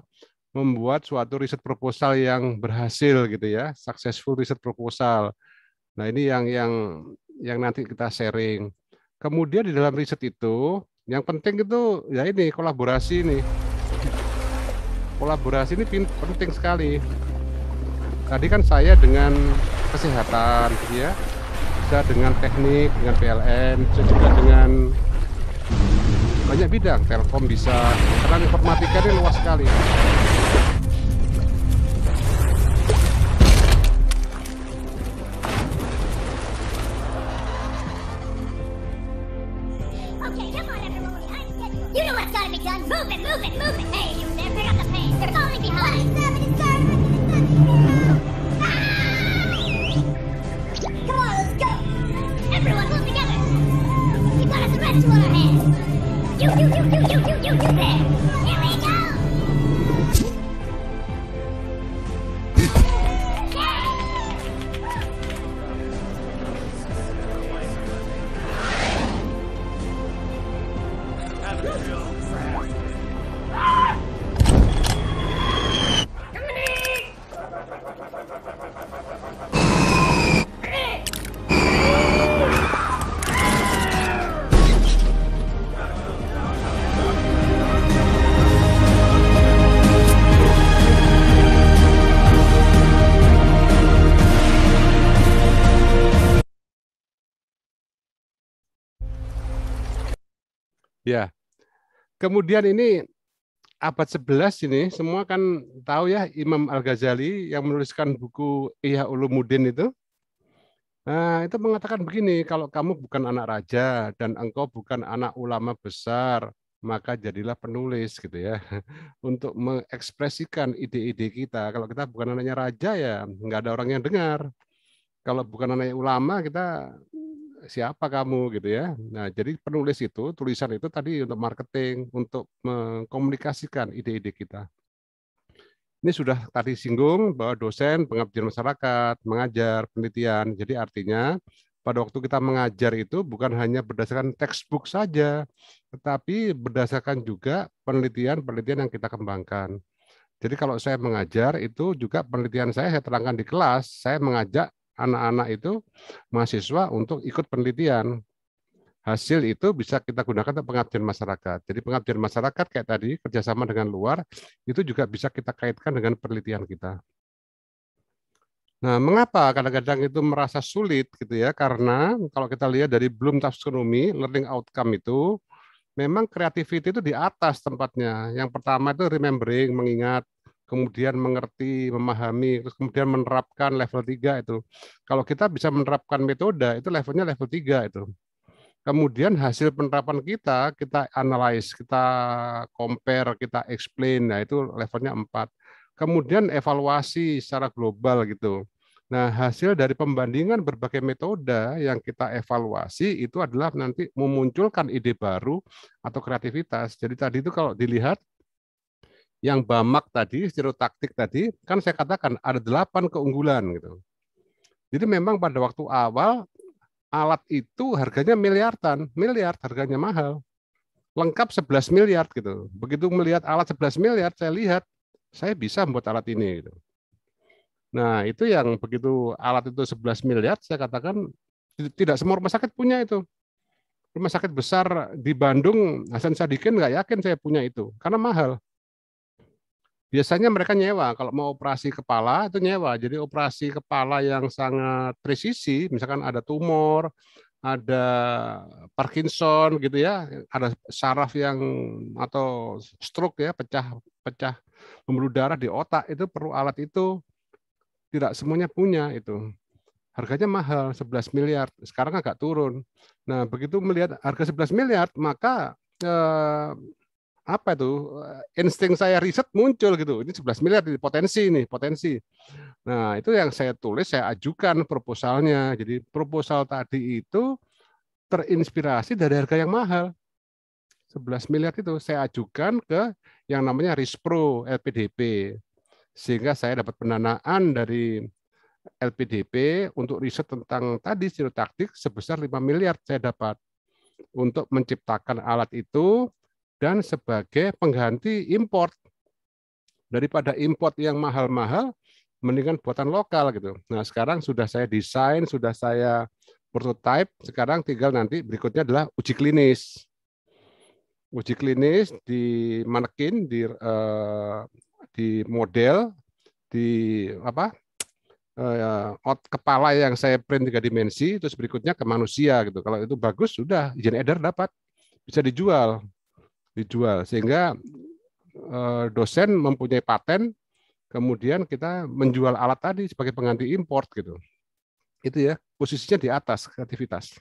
membuat suatu riset proposal yang berhasil gitu ya, successful riset proposal. Nah, ini yang yang yang nanti kita sharing. Kemudian di dalam riset itu yang penting itu ya ini kolaborasi ini. Kolaborasi ini penting sekali. Tadi kan saya dengan kesehatan ya. Bisa dengan teknik, dengan PLN, bisa juga dengan banyak bidang. Telkom bisa, karena informatika ini luas sekali. Kemudian ini abad 11 ini semua kan tahu ya Imam Al-Ghazali yang menuliskan buku Iya Ulumuddin itu. Nah, itu mengatakan begini, kalau kamu bukan anak raja dan engkau bukan anak ulama besar, maka jadilah penulis gitu ya. Untuk mengekspresikan ide-ide kita. Kalau kita bukan anaknya raja ya nggak ada orang yang dengar. Kalau bukan anaknya ulama kita siapa kamu gitu ya. Nah, jadi penulis itu, tulisan itu tadi untuk marketing, untuk mengkomunikasikan ide-ide kita. Ini sudah tadi singgung bahwa dosen, pengabdian masyarakat, mengajar, penelitian. Jadi artinya pada waktu kita mengajar itu bukan hanya berdasarkan textbook saja, tetapi berdasarkan juga penelitian-penelitian yang kita kembangkan. Jadi kalau saya mengajar itu juga penelitian saya saya terangkan di kelas, saya mengajak anak-anak itu mahasiswa untuk ikut penelitian. Hasil itu bisa kita gunakan untuk pengabdian masyarakat. Jadi pengabdian masyarakat kayak tadi kerjasama dengan luar itu juga bisa kita kaitkan dengan penelitian kita. Nah, mengapa kadang-kadang itu merasa sulit gitu ya? Karena kalau kita lihat dari Bloom taxonomy, learning outcome itu memang kreativiti itu di atas tempatnya. Yang pertama itu remembering, mengingat kemudian mengerti, memahami, terus kemudian menerapkan level 3 itu. Kalau kita bisa menerapkan metode, itu levelnya level 3 itu. Kemudian hasil penerapan kita, kita analyze, kita compare, kita explain, nah itu levelnya 4. Kemudian evaluasi secara global gitu. Nah, hasil dari pembandingan berbagai metode yang kita evaluasi itu adalah nanti memunculkan ide baru atau kreativitas. Jadi tadi itu kalau dilihat yang bamak tadi, secara taktik tadi, kan saya katakan ada delapan keunggulan gitu. Jadi memang pada waktu awal alat itu harganya miliaran, miliar harganya mahal. Lengkap 11 miliar gitu. Begitu melihat alat 11 miliar, saya lihat saya bisa membuat alat ini gitu. Nah, itu yang begitu alat itu 11 miliar, saya katakan tidak semua rumah sakit punya itu rumah sakit besar di Bandung Hasan Sadikin nggak yakin saya punya itu karena mahal biasanya mereka nyewa kalau mau operasi kepala itu nyewa jadi operasi kepala yang sangat presisi misalkan ada tumor ada Parkinson gitu ya ada saraf yang atau stroke ya pecah pecah pembuluh darah di otak itu perlu alat itu tidak semuanya punya itu harganya mahal 11 miliar sekarang agak turun nah begitu melihat harga 11 miliar maka eh, apa itu eh, insting saya riset muncul gitu. Ini 11 miliar di potensi nih, potensi. Nah, itu yang saya tulis, saya ajukan proposalnya. Jadi proposal tadi itu terinspirasi dari harga yang mahal. 11 miliar itu saya ajukan ke yang namanya Rispro LPDP. Sehingga saya dapat pendanaan dari LPDP untuk riset tentang tadi taktik sebesar 5 miliar saya dapat untuk menciptakan alat itu dan sebagai pengganti import daripada import yang mahal-mahal mendingan buatan lokal gitu. Nah, sekarang sudah saya desain, sudah saya prototype, sekarang tinggal nanti berikutnya adalah uji klinis. Uji klinis di manekin, di eh, di model, di apa? Eh, ot kepala yang saya print tiga dimensi, terus berikutnya ke manusia gitu. Kalau itu bagus sudah izin edar dapat bisa dijual dijual sehingga eh, dosen mempunyai paten kemudian kita menjual alat tadi sebagai pengganti import gitu itu ya posisinya di atas kreativitas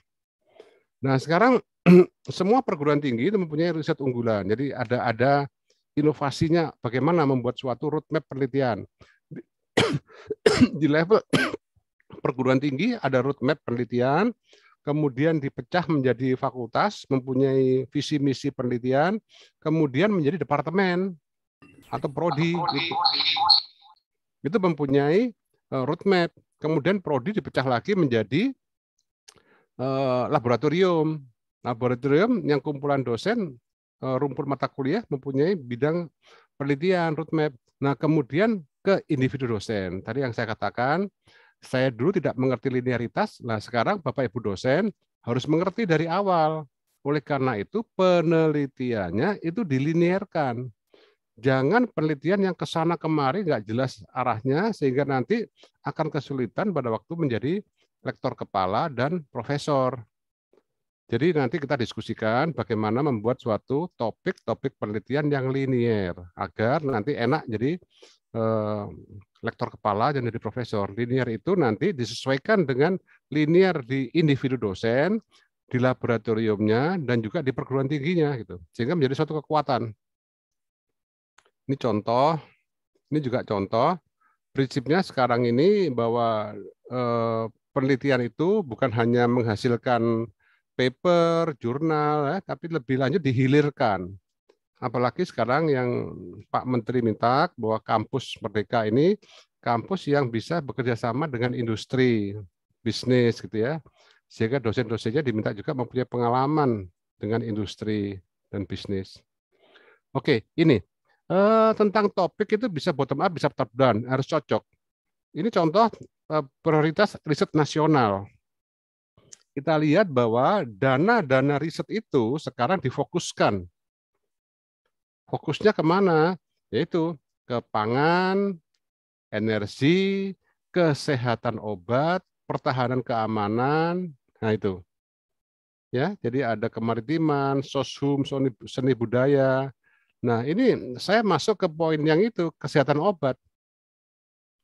nah sekarang semua perguruan tinggi itu mempunyai riset unggulan jadi ada ada inovasinya bagaimana membuat suatu roadmap penelitian di level perguruan tinggi ada roadmap penelitian kemudian dipecah menjadi fakultas, mempunyai visi misi penelitian, kemudian menjadi departemen atau prodi gitu. Itu mempunyai e, roadmap. Kemudian prodi dipecah lagi menjadi e, laboratorium. Laboratorium yang kumpulan dosen e, rumput rumpun mata kuliah mempunyai bidang penelitian roadmap. Nah, kemudian ke individu dosen. Tadi yang saya katakan saya dulu tidak mengerti linearitas. Nah, sekarang Bapak Ibu dosen harus mengerti dari awal. Oleh karena itu penelitiannya itu dilinearkan. Jangan penelitian yang kesana kemari nggak jelas arahnya sehingga nanti akan kesulitan pada waktu menjadi lektor kepala dan profesor. Jadi nanti kita diskusikan bagaimana membuat suatu topik-topik penelitian yang linier agar nanti enak jadi eh, lektor kepala dan jadi profesor. Linear itu nanti disesuaikan dengan linear di individu dosen, di laboratoriumnya, dan juga di perguruan tingginya. gitu Sehingga menjadi suatu kekuatan. Ini contoh, ini juga contoh. Prinsipnya sekarang ini bahwa eh, penelitian itu bukan hanya menghasilkan paper, jurnal, ya, tapi lebih lanjut dihilirkan. Apalagi sekarang yang Pak Menteri minta bahwa kampus Merdeka ini kampus yang bisa bekerja sama dengan industri, bisnis gitu ya. Sehingga dosen-dosennya diminta juga mempunyai pengalaman dengan industri dan bisnis. Oke, ini eh, tentang topik itu bisa bottom up, bisa top down, harus cocok. Ini contoh eh, prioritas riset nasional kita lihat bahwa dana-dana riset itu sekarang difokuskan fokusnya kemana? Yaitu ke pangan, energi, kesehatan obat, pertahanan keamanan, nah itu. Ya, jadi ada kemaritiman, soshum, seni, seni budaya. Nah, ini saya masuk ke poin yang itu, kesehatan obat.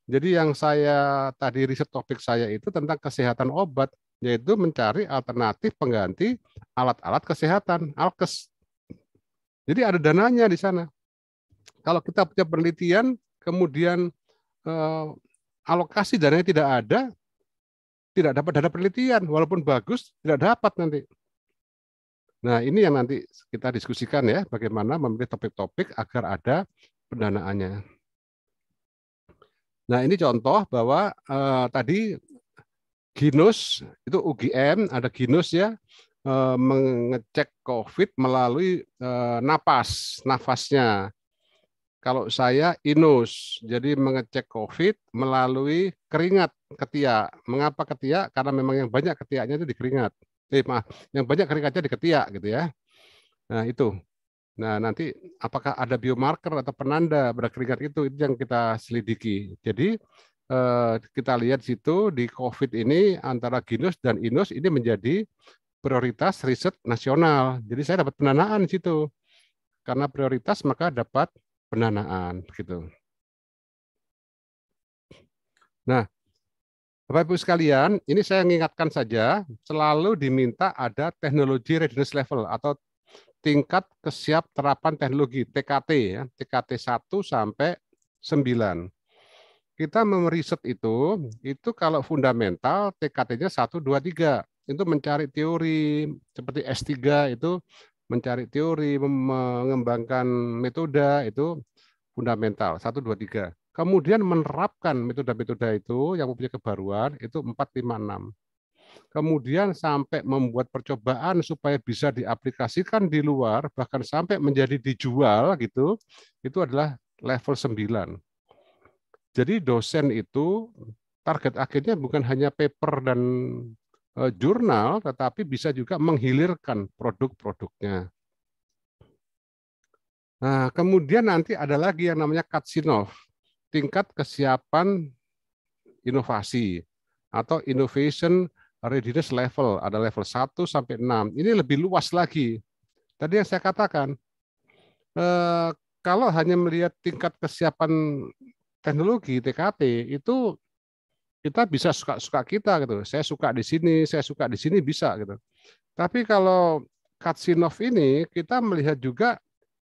Jadi yang saya tadi riset topik saya itu tentang kesehatan obat, yaitu mencari alternatif pengganti alat-alat kesehatan, alkes. Jadi ada dananya di sana. Kalau kita punya penelitian, kemudian eh, alokasi dananya tidak ada, tidak dapat dana penelitian, walaupun bagus, tidak dapat nanti. Nah, ini yang nanti kita diskusikan ya, bagaimana memilih topik-topik agar ada pendanaannya. Nah, ini contoh bahwa eh, tadi Ginus itu UGM ada Ginus ya Eh, mengecek COVID melalui eh, napas, nafasnya. Kalau saya inus, jadi mengecek COVID melalui keringat ketiak. Mengapa ketiak? Karena memang yang banyak ketiaknya itu di keringat. Eh, maaf, yang banyak keringatnya di ketiak gitu ya. Nah, itu. Nah, nanti apakah ada biomarker atau penanda pada keringat itu itu yang kita selidiki. Jadi eh, kita lihat situ di COVID ini antara ginus dan inus ini menjadi prioritas riset nasional. Jadi saya dapat pendanaan di situ. Karena prioritas maka dapat pendanaan Gitu. Nah, Bapak Ibu sekalian, ini saya mengingatkan saja, selalu diminta ada teknologi readiness level atau tingkat kesiap terapan teknologi TKT ya, TKT 1 sampai 9. Kita meriset itu, itu kalau fundamental TKT-nya 1 2 3 itu mencari teori seperti S3 itu mencari teori mengembangkan metode itu fundamental 1 2 3. Kemudian menerapkan metode-metode itu yang mempunyai kebaruan itu 4 5 6. Kemudian sampai membuat percobaan supaya bisa diaplikasikan di luar bahkan sampai menjadi dijual gitu. Itu adalah level 9. Jadi dosen itu target akhirnya bukan hanya paper dan Eh, jurnal, tetapi bisa juga menghilirkan produk-produknya. Nah, kemudian nanti ada lagi yang namanya Katsinov, tingkat kesiapan inovasi atau innovation readiness level, ada level 1 sampai 6. Ini lebih luas lagi. Tadi yang saya katakan, eh, kalau hanya melihat tingkat kesiapan teknologi TKT itu kita bisa suka-suka kita gitu. Saya suka di sini, saya suka di sini bisa gitu. Tapi kalau Katsinov ini kita melihat juga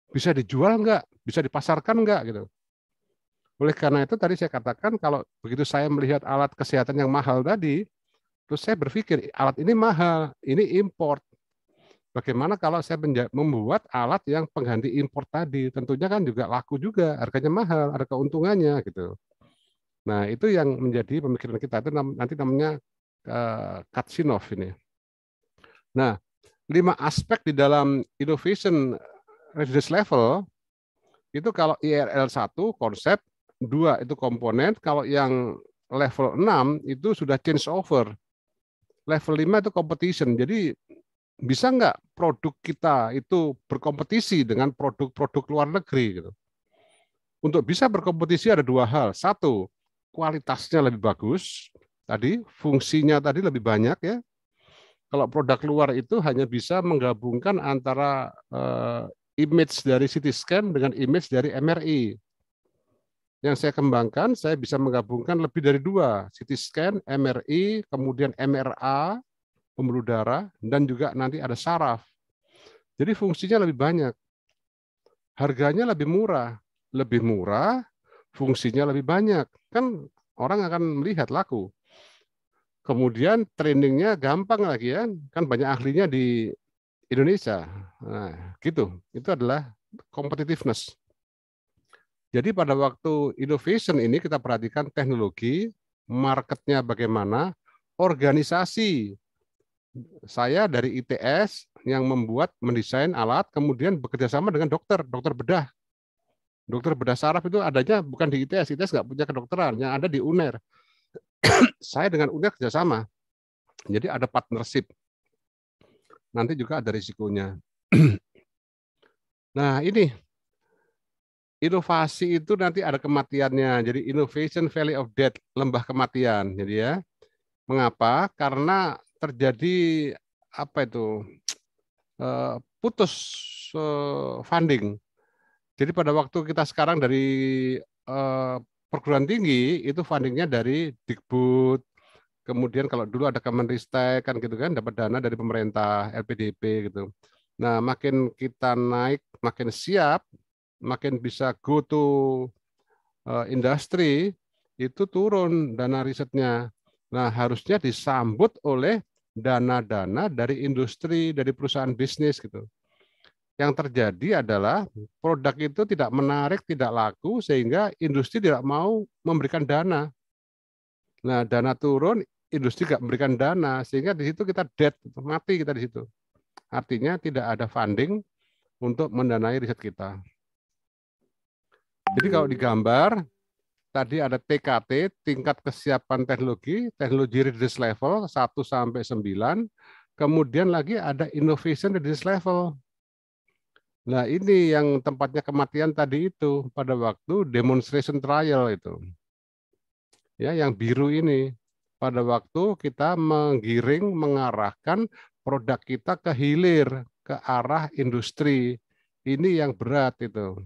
bisa dijual nggak, bisa dipasarkan nggak gitu. Oleh karena itu tadi saya katakan kalau begitu saya melihat alat kesehatan yang mahal tadi, terus saya berpikir alat ini mahal, ini import. Bagaimana kalau saya membuat alat yang pengganti import tadi? Tentunya kan juga laku juga, harganya mahal, ada keuntungannya gitu. Nah, itu yang menjadi pemikiran kita. Itu nanti namanya eh, Katsinov ini. Nah, lima aspek di dalam innovation readiness level itu kalau IRL 1 konsep, dua itu komponen, kalau yang level 6 itu sudah change over. Level 5 itu competition. Jadi bisa nggak produk kita itu berkompetisi dengan produk-produk luar negeri gitu. Untuk bisa berkompetisi ada dua hal. Satu, kualitasnya lebih bagus. Tadi fungsinya tadi lebih banyak ya. Kalau produk luar itu hanya bisa menggabungkan antara uh, image dari CT scan dengan image dari MRI. Yang saya kembangkan, saya bisa menggabungkan lebih dari dua, CT scan, MRI, kemudian MRA, pembuluh darah, dan juga nanti ada saraf. Jadi fungsinya lebih banyak. Harganya lebih murah. Lebih murah, fungsinya lebih banyak. Kan orang akan melihat laku. Kemudian trainingnya gampang lagi ya, kan banyak ahlinya di Indonesia. Nah, gitu. Itu adalah competitiveness. Jadi pada waktu innovation ini kita perhatikan teknologi, marketnya bagaimana, organisasi. Saya dari ITS yang membuat mendesain alat, kemudian bekerjasama dengan dokter, dokter bedah. Dokter bedah saraf itu adanya bukan di ITS, ITS nggak punya kedokteran, yang ada di UNER. Saya dengan UNER kerjasama. Jadi ada partnership. Nanti juga ada risikonya. nah ini, inovasi itu nanti ada kematiannya. Jadi innovation valley of death, lembah kematian. Jadi ya, mengapa? Karena terjadi apa itu eh, putus eh, funding jadi pada waktu kita sekarang dari uh, perguruan tinggi itu fundingnya dari Dikbud, kemudian kalau dulu ada Kemenristek kan gitu kan dapat dana dari pemerintah LPDP gitu. Nah, makin kita naik, makin siap, makin bisa go to uh, industri itu turun dana risetnya. Nah, harusnya disambut oleh dana-dana dari industri, dari perusahaan bisnis gitu yang terjadi adalah produk itu tidak menarik, tidak laku, sehingga industri tidak mau memberikan dana. Nah, dana turun, industri tidak memberikan dana, sehingga di situ kita dead, mati kita di situ. Artinya tidak ada funding untuk mendanai riset kita. Jadi kalau hmm. digambar, tadi ada TKT, tingkat kesiapan teknologi, teknologi readiness level 1 sampai 9, kemudian lagi ada innovation readiness level Nah ini yang tempatnya kematian tadi itu pada waktu demonstration trial itu. Ya, yang biru ini pada waktu kita menggiring mengarahkan produk kita ke hilir, ke arah industri. Ini yang berat itu.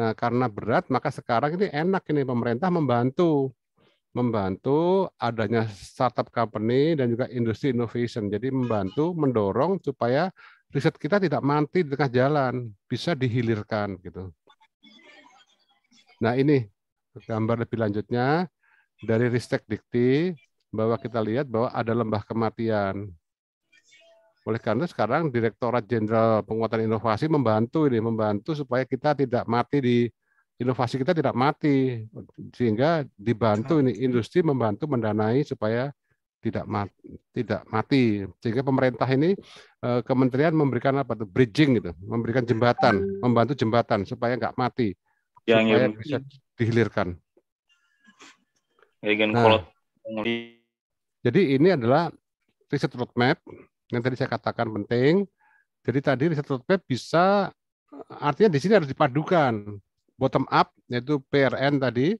Nah, karena berat maka sekarang ini enak ini pemerintah membantu membantu adanya startup company dan juga industri innovation. Jadi membantu mendorong supaya riset kita tidak mati di tengah jalan, bisa dihilirkan gitu. Nah ini gambar lebih lanjutnya dari Ristek Dikti bahwa kita lihat bahwa ada lembah kematian. Oleh karena sekarang Direktorat Jenderal Penguatan Inovasi membantu ini, membantu supaya kita tidak mati di inovasi kita tidak mati sehingga dibantu ini industri membantu mendanai supaya tidak mati, tidak mati. Sehingga pemerintah ini eh, kementerian memberikan apa tuh bridging gitu, memberikan jembatan, hmm. membantu jembatan supaya nggak mati, yang supaya yang... bisa dihilirkan. Yang nah, jadi ini adalah riset roadmap yang tadi saya katakan penting. Jadi tadi riset roadmap bisa artinya di sini harus dipadukan bottom up yaitu PRN tadi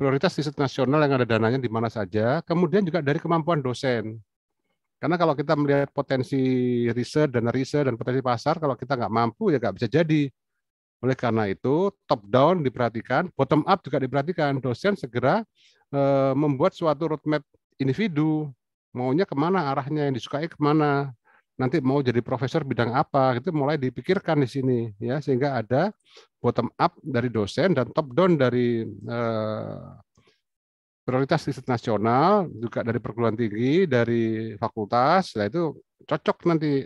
prioritas riset nasional yang ada dananya di mana saja, kemudian juga dari kemampuan dosen. Karena kalau kita melihat potensi riset, dana riset, dan potensi pasar, kalau kita nggak mampu, ya nggak bisa jadi. Oleh karena itu, top down diperhatikan, bottom up juga diperhatikan. Dosen segera eh, membuat suatu roadmap individu, maunya kemana arahnya, yang disukai kemana, nanti mau jadi profesor bidang apa itu mulai dipikirkan di sini ya sehingga ada bottom up dari dosen dan top down dari eh, prioritas riset nasional juga dari perguruan tinggi dari fakultas nah itu cocok nanti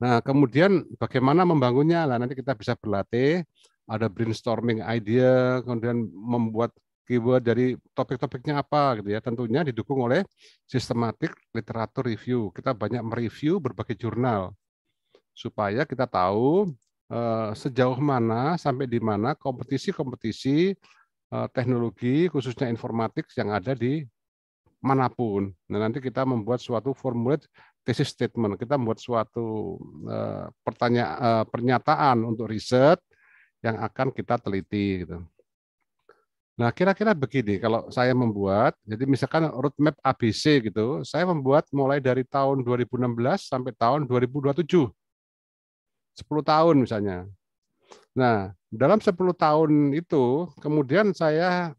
nah kemudian bagaimana membangunnya lah nanti kita bisa berlatih ada brainstorming idea kemudian membuat keyword dari topik-topiknya apa gitu ya. Tentunya didukung oleh sistematik literatur review. Kita banyak mereview berbagai jurnal supaya kita tahu uh, sejauh mana sampai di mana kompetisi-kompetisi uh, teknologi khususnya informatik yang ada di manapun. Nah, nanti kita membuat suatu formulir thesis statement. Kita membuat suatu uh, eh, pertanyaan pernyataan untuk riset yang akan kita teliti gitu. Nah, kira-kira begini, kalau saya membuat, jadi misalkan roadmap ABC gitu, saya membuat mulai dari tahun 2016 sampai tahun 2027. 10 tahun misalnya. Nah, dalam 10 tahun itu, kemudian saya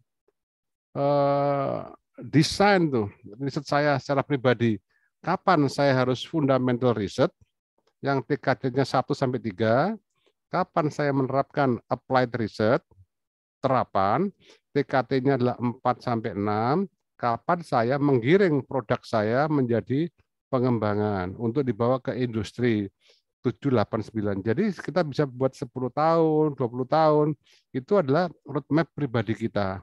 eh, desain tuh, riset saya secara pribadi. Kapan saya harus fundamental riset, yang tingkatnya 1 sampai 3, kapan saya menerapkan applied riset terapan, TKT-nya adalah 4 sampai 6, kapan saya menggiring produk saya menjadi pengembangan untuk dibawa ke industri 789. Jadi kita bisa buat 10 tahun, 20 tahun, itu adalah roadmap pribadi kita.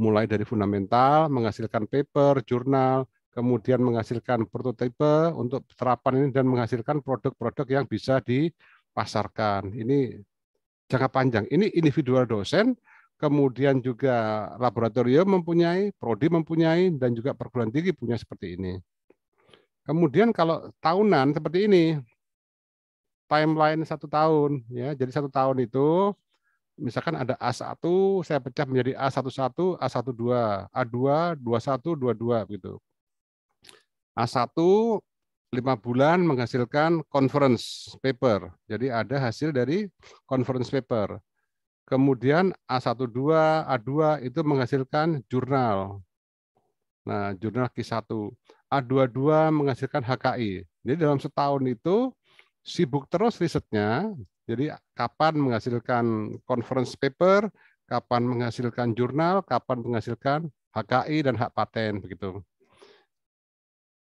Mulai dari fundamental, menghasilkan paper, jurnal, kemudian menghasilkan prototipe untuk terapan ini dan menghasilkan produk-produk yang bisa dipasarkan. Ini jangka panjang. Ini individual dosen kemudian juga laboratorium mempunyai, prodi mempunyai, dan juga perguruan tinggi punya seperti ini. Kemudian kalau tahunan seperti ini, timeline satu tahun, ya, jadi satu tahun itu misalkan ada A1, saya pecah menjadi A11, A12, A2, 21, 22 begitu. A1 lima bulan menghasilkan conference paper. Jadi ada hasil dari conference paper. Kemudian A12, A2 itu menghasilkan jurnal. Nah, jurnal Q1. A22 menghasilkan HKI. Jadi dalam setahun itu sibuk terus risetnya. Jadi kapan menghasilkan conference paper, kapan menghasilkan jurnal, kapan menghasilkan HKI dan hak paten begitu.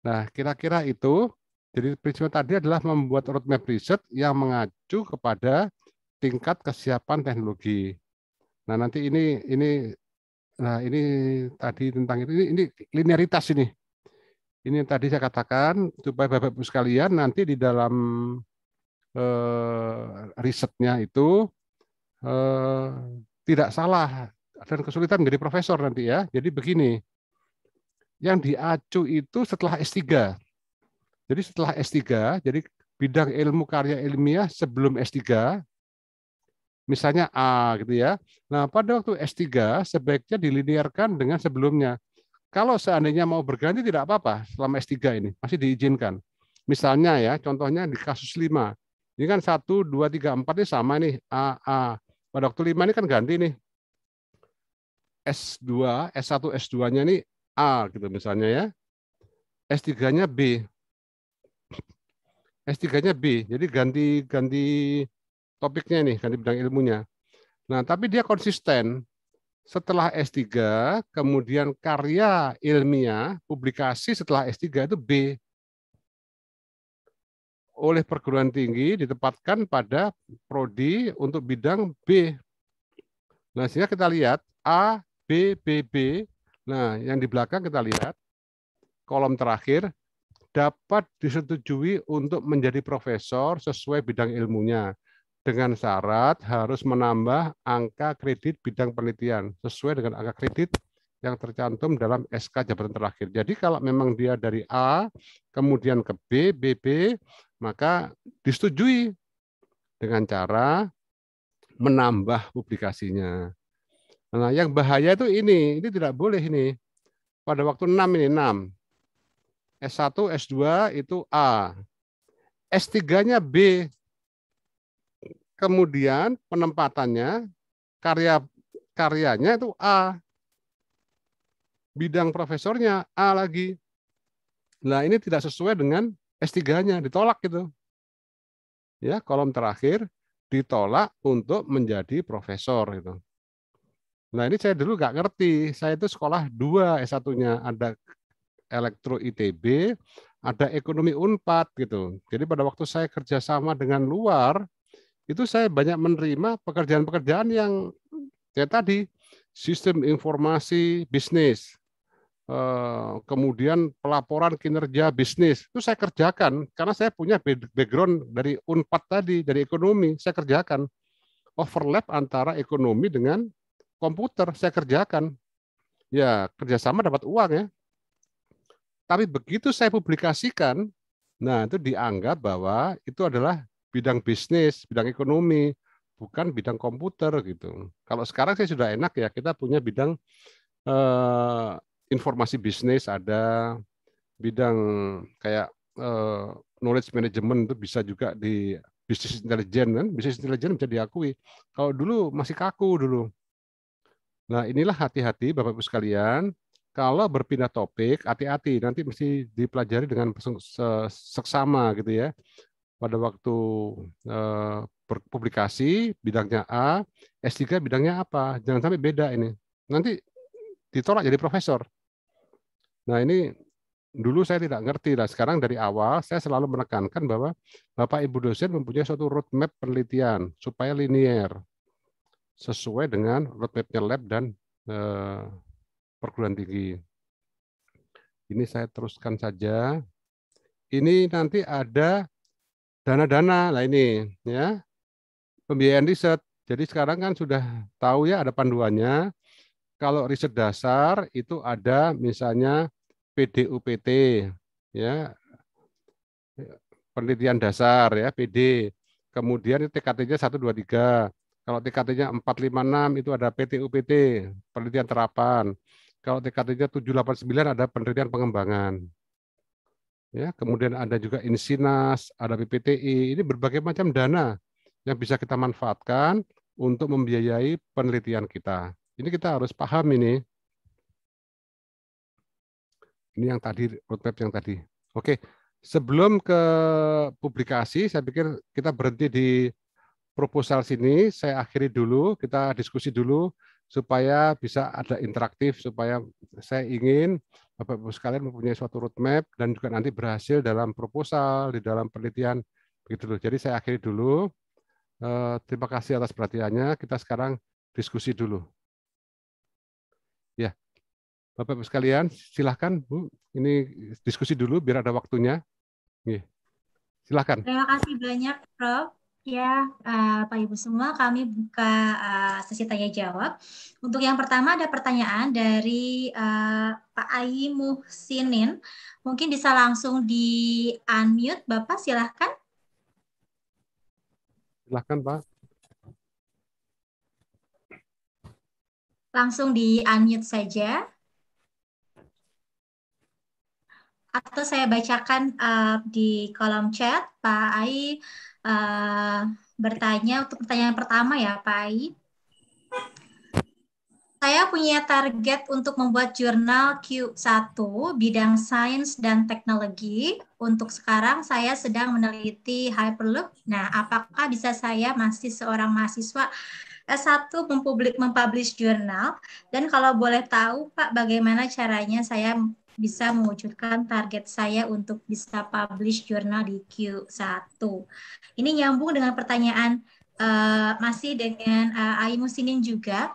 Nah, kira-kira itu. Jadi prinsip tadi adalah membuat roadmap riset yang mengacu kepada tingkat kesiapan teknologi. Nah, nanti ini ini nah ini tadi tentang ini ini linearitas ini. Ini yang tadi saya katakan supaya Bapak Ibu sekalian nanti di dalam eh, risetnya itu eh, tidak salah dan kesulitan menjadi profesor nanti ya. Jadi begini. Yang diacu itu setelah S3. Jadi setelah S3, jadi bidang ilmu karya ilmiah sebelum S3 misalnya A gitu ya. Nah, pada waktu S3 sebaiknya dilinearkan dengan sebelumnya. Kalau seandainya mau berganti tidak apa-apa selama S3 ini, masih diizinkan. Misalnya ya, contohnya di kasus 5. Ini kan 1, 2, 3, 4 ini sama nih, A, A. Pada waktu 5 ini kan ganti nih. S2, S1, S2-nya ini A gitu misalnya ya. S3-nya B. S3-nya B. Jadi ganti ganti topiknya nih kan di bidang ilmunya. Nah, tapi dia konsisten. Setelah S3, kemudian karya ilmiah, publikasi setelah S3 itu B. Oleh perguruan tinggi ditempatkan pada prodi untuk bidang B. Nah, sehingga kita lihat A, B, B, B. Nah, yang di belakang kita lihat kolom terakhir dapat disetujui untuk menjadi profesor sesuai bidang ilmunya dengan syarat harus menambah angka kredit bidang penelitian sesuai dengan angka kredit yang tercantum dalam SK jabatan terakhir. Jadi kalau memang dia dari A kemudian ke B, BB, maka disetujui dengan cara menambah publikasinya. Nah, yang bahaya itu ini, ini tidak boleh ini. Pada waktu 6 ini 6. S1, S2 itu A. S3-nya B, kemudian penempatannya karya karyanya itu A. Bidang profesornya A lagi. Nah, ini tidak sesuai dengan S3-nya, ditolak gitu. Ya, kolom terakhir ditolak untuk menjadi profesor gitu. Nah, ini saya dulu nggak ngerti. Saya itu sekolah dua S1-nya ada elektro ITB, ada ekonomi Unpad gitu. Jadi pada waktu saya kerjasama dengan luar, itu saya banyak menerima pekerjaan-pekerjaan yang kayak tadi sistem informasi bisnis, eh, kemudian pelaporan kinerja bisnis itu saya kerjakan karena saya punya background dari unpad tadi dari ekonomi saya kerjakan overlap antara ekonomi dengan komputer saya kerjakan ya kerjasama dapat uang ya tapi begitu saya publikasikan nah itu dianggap bahwa itu adalah bidang bisnis, bidang ekonomi, bukan bidang komputer gitu. Kalau sekarang saya sudah enak ya kita punya bidang uh, informasi bisnis ada bidang kayak uh, knowledge management itu bisa juga di bisnis intelijen kan bisnis intelijen bisa diakui kalau dulu masih kaku dulu nah inilah hati-hati bapak ibu sekalian kalau berpindah topik hati-hati nanti mesti dipelajari dengan seksama gitu ya pada waktu uh, publikasi bidangnya A, S3 bidangnya apa. Jangan sampai beda ini. Nanti ditolak jadi profesor. Nah ini dulu saya tidak ngerti lah. Sekarang dari awal saya selalu menekankan bahwa Bapak Ibu dosen mempunyai suatu roadmap penelitian supaya linier sesuai dengan roadmapnya lab dan eh, perguruan tinggi. Ini saya teruskan saja. Ini nanti ada dana-dana lah ini ya pembiayaan riset jadi sekarang kan sudah tahu ya ada panduannya kalau riset dasar itu ada misalnya PDUPT ya penelitian dasar ya PD kemudian TKT-nya 123 kalau TKT-nya 456 itu ada PTUPT penelitian terapan kalau TKT-nya 789 ada penelitian pengembangan ya kemudian ada juga insinas ada PPTI ini berbagai macam dana yang bisa kita manfaatkan untuk membiayai penelitian kita ini kita harus paham ini ini yang tadi roadmap yang tadi oke sebelum ke publikasi saya pikir kita berhenti di proposal sini saya akhiri dulu kita diskusi dulu supaya bisa ada interaktif supaya saya ingin Bapak-Ibu sekalian mempunyai suatu roadmap dan juga nanti berhasil dalam proposal, di dalam penelitian. Begitu loh. Jadi saya akhiri dulu. Eh, terima kasih atas perhatiannya. Kita sekarang diskusi dulu. Ya, Bapak-Ibu sekalian, silahkan Bu. Ini diskusi dulu biar ada waktunya. Silahkan. Terima kasih banyak, Prof. Ya, uh, Pak Ibu semua, kami buka uh, sesi tanya jawab. Untuk yang pertama ada pertanyaan dari uh, Pak Ayi Muhsinin. Mungkin bisa langsung di unmute, Bapak silahkan. Silahkan Pak. Langsung di unmute saja. Atau saya bacakan uh, di kolom chat, Pak Ayi uh, bertanya untuk pertanyaan pertama ya Pak Ai. Saya punya target untuk membuat jurnal Q1 bidang sains dan teknologi. Untuk sekarang saya sedang meneliti Hyperloop. Nah, apakah bisa saya masih seorang mahasiswa S1 mempublik mempublish jurnal? Dan kalau boleh tahu Pak, bagaimana caranya saya bisa mewujudkan target saya untuk bisa publish jurnal di Q1. Ini nyambung dengan pertanyaan uh, masih dengan uh, eh, Aimu Sinin juga.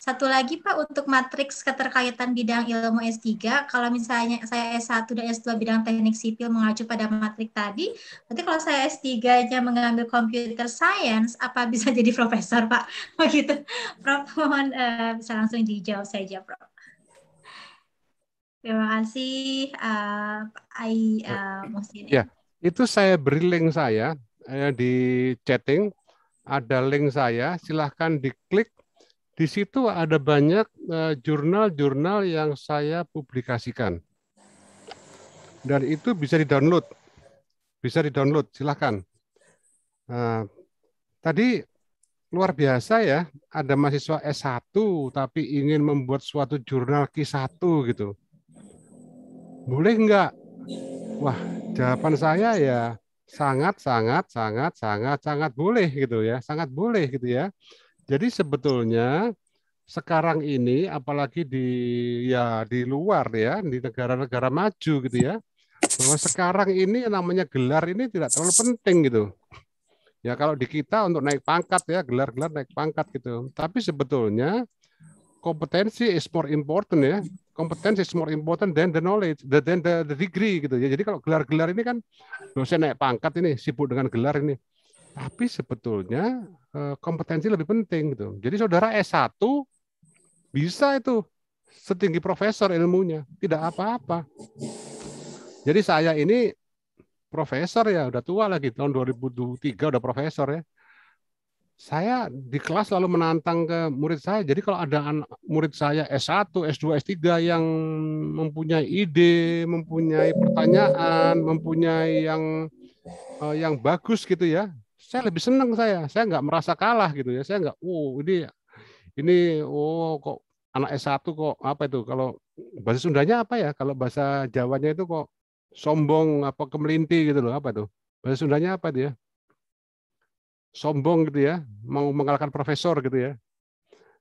Satu lagi Pak untuk matriks keterkaitan bidang ilmu S3, kalau misalnya saya S1 dan S2 bidang teknik sipil mengacu pada matriks tadi, berarti kalau saya S3-nya mengambil computer science, apa bisa jadi profesor Pak? Begitu. Prof, mohon uh, bisa langsung dijawab saja Prof. Terima kasih uh, eh, Pak Ai uh, Ya, itu saya beri link saya eh, di chatting. Ada link saya, silahkan diklik. Di situ ada banyak jurnal-jurnal eh, yang saya publikasikan. Dan itu bisa di-download. Bisa di-download, silahkan. Uh, tadi luar biasa ya, ada mahasiswa S1 tapi ingin membuat suatu jurnal Q1 gitu boleh nggak? Wah, jawaban saya ya sangat, sangat, sangat, sangat, sangat boleh gitu ya, sangat boleh gitu ya. Jadi sebetulnya sekarang ini apalagi di ya di luar ya di negara-negara maju gitu ya bahwa sekarang ini namanya gelar ini tidak terlalu penting gitu ya kalau di kita untuk naik pangkat ya gelar-gelar naik pangkat gitu tapi sebetulnya kompetensi is more important ya. Kompetensi is more important than the knowledge, than the, the degree gitu ya. Jadi kalau gelar-gelar ini kan dosen naik pangkat ini sibuk dengan gelar ini. Tapi sebetulnya eh, kompetensi lebih penting gitu. Jadi saudara S1 bisa itu setinggi profesor ilmunya, tidak apa-apa. Jadi saya ini profesor ya, udah tua lagi tahun 2003 udah profesor ya saya di kelas lalu menantang ke murid saya. Jadi kalau ada murid saya S1, S2, S3 yang mempunyai ide, mempunyai pertanyaan, mempunyai yang uh, yang bagus gitu ya, saya lebih senang saya. Saya nggak merasa kalah gitu ya. Saya nggak, oh ini ini oh kok anak S1 kok apa itu? Kalau bahasa Sundanya apa ya? Kalau bahasa Jawanya itu kok sombong apa kemelinti gitu loh apa tuh? Bahasa Sundanya apa dia? sombong gitu ya, mau mengalahkan profesor gitu ya.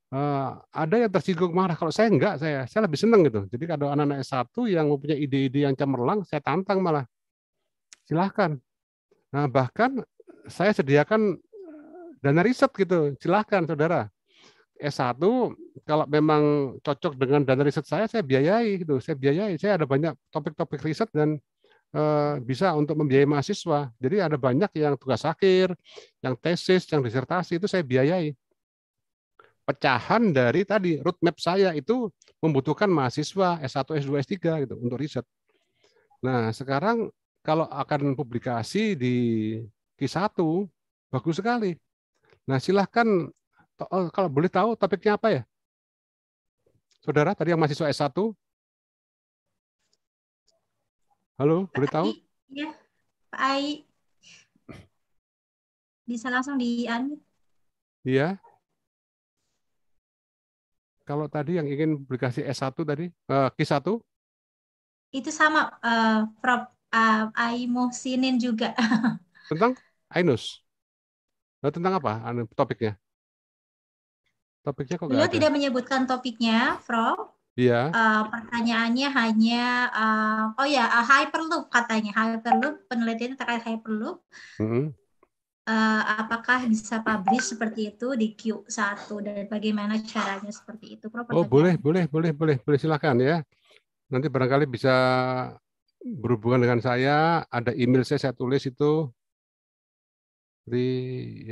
Uh, ada yang tersinggung marah kalau saya enggak saya saya lebih senang gitu jadi kalau anak-anak S1 yang mempunyai ide-ide yang cemerlang saya tantang malah silahkan nah bahkan saya sediakan eh, dana riset gitu silahkan saudara S1 kalau memang cocok dengan dana riset saya saya biayai gitu saya biayai saya ada banyak topik-topik riset dan Eh, bisa untuk membiayai mahasiswa. Jadi ada banyak yang tugas akhir, yang tesis, yang disertasi itu saya biayai. Pecahan dari tadi roadmap saya itu membutuhkan mahasiswa S1, S2, S3 gitu untuk riset. Nah, sekarang kalau akan publikasi di Q1 bagus sekali. Nah, silahkan kalau boleh tahu topiknya apa ya? Saudara tadi yang mahasiswa S1 Halo, boleh tahu? Iya, Pak Ai. Bisa langsung di unmute. Iya. Kalau tadi yang ingin berkasih S1 tadi, eh, K 1 Itu sama uh, Prof. Uh, Ai Mohsinin juga. Tentang Ainus? Nah, tentang apa anu, topiknya? Topiknya kok Beliau tidak menyebutkan topiknya, Prof. Iya. Uh, pertanyaannya hanya uh, oh ya uh, hyperloop katanya hyperloop penelitian terkait hyperloop. Mm-hmm. Uh, apakah bisa publish seperti itu di Q1 dan bagaimana caranya seperti itu? Prof. oh boleh boleh boleh boleh boleh silakan ya. Nanti barangkali bisa berhubungan dengan saya. Ada email saya saya tulis itu. Jadi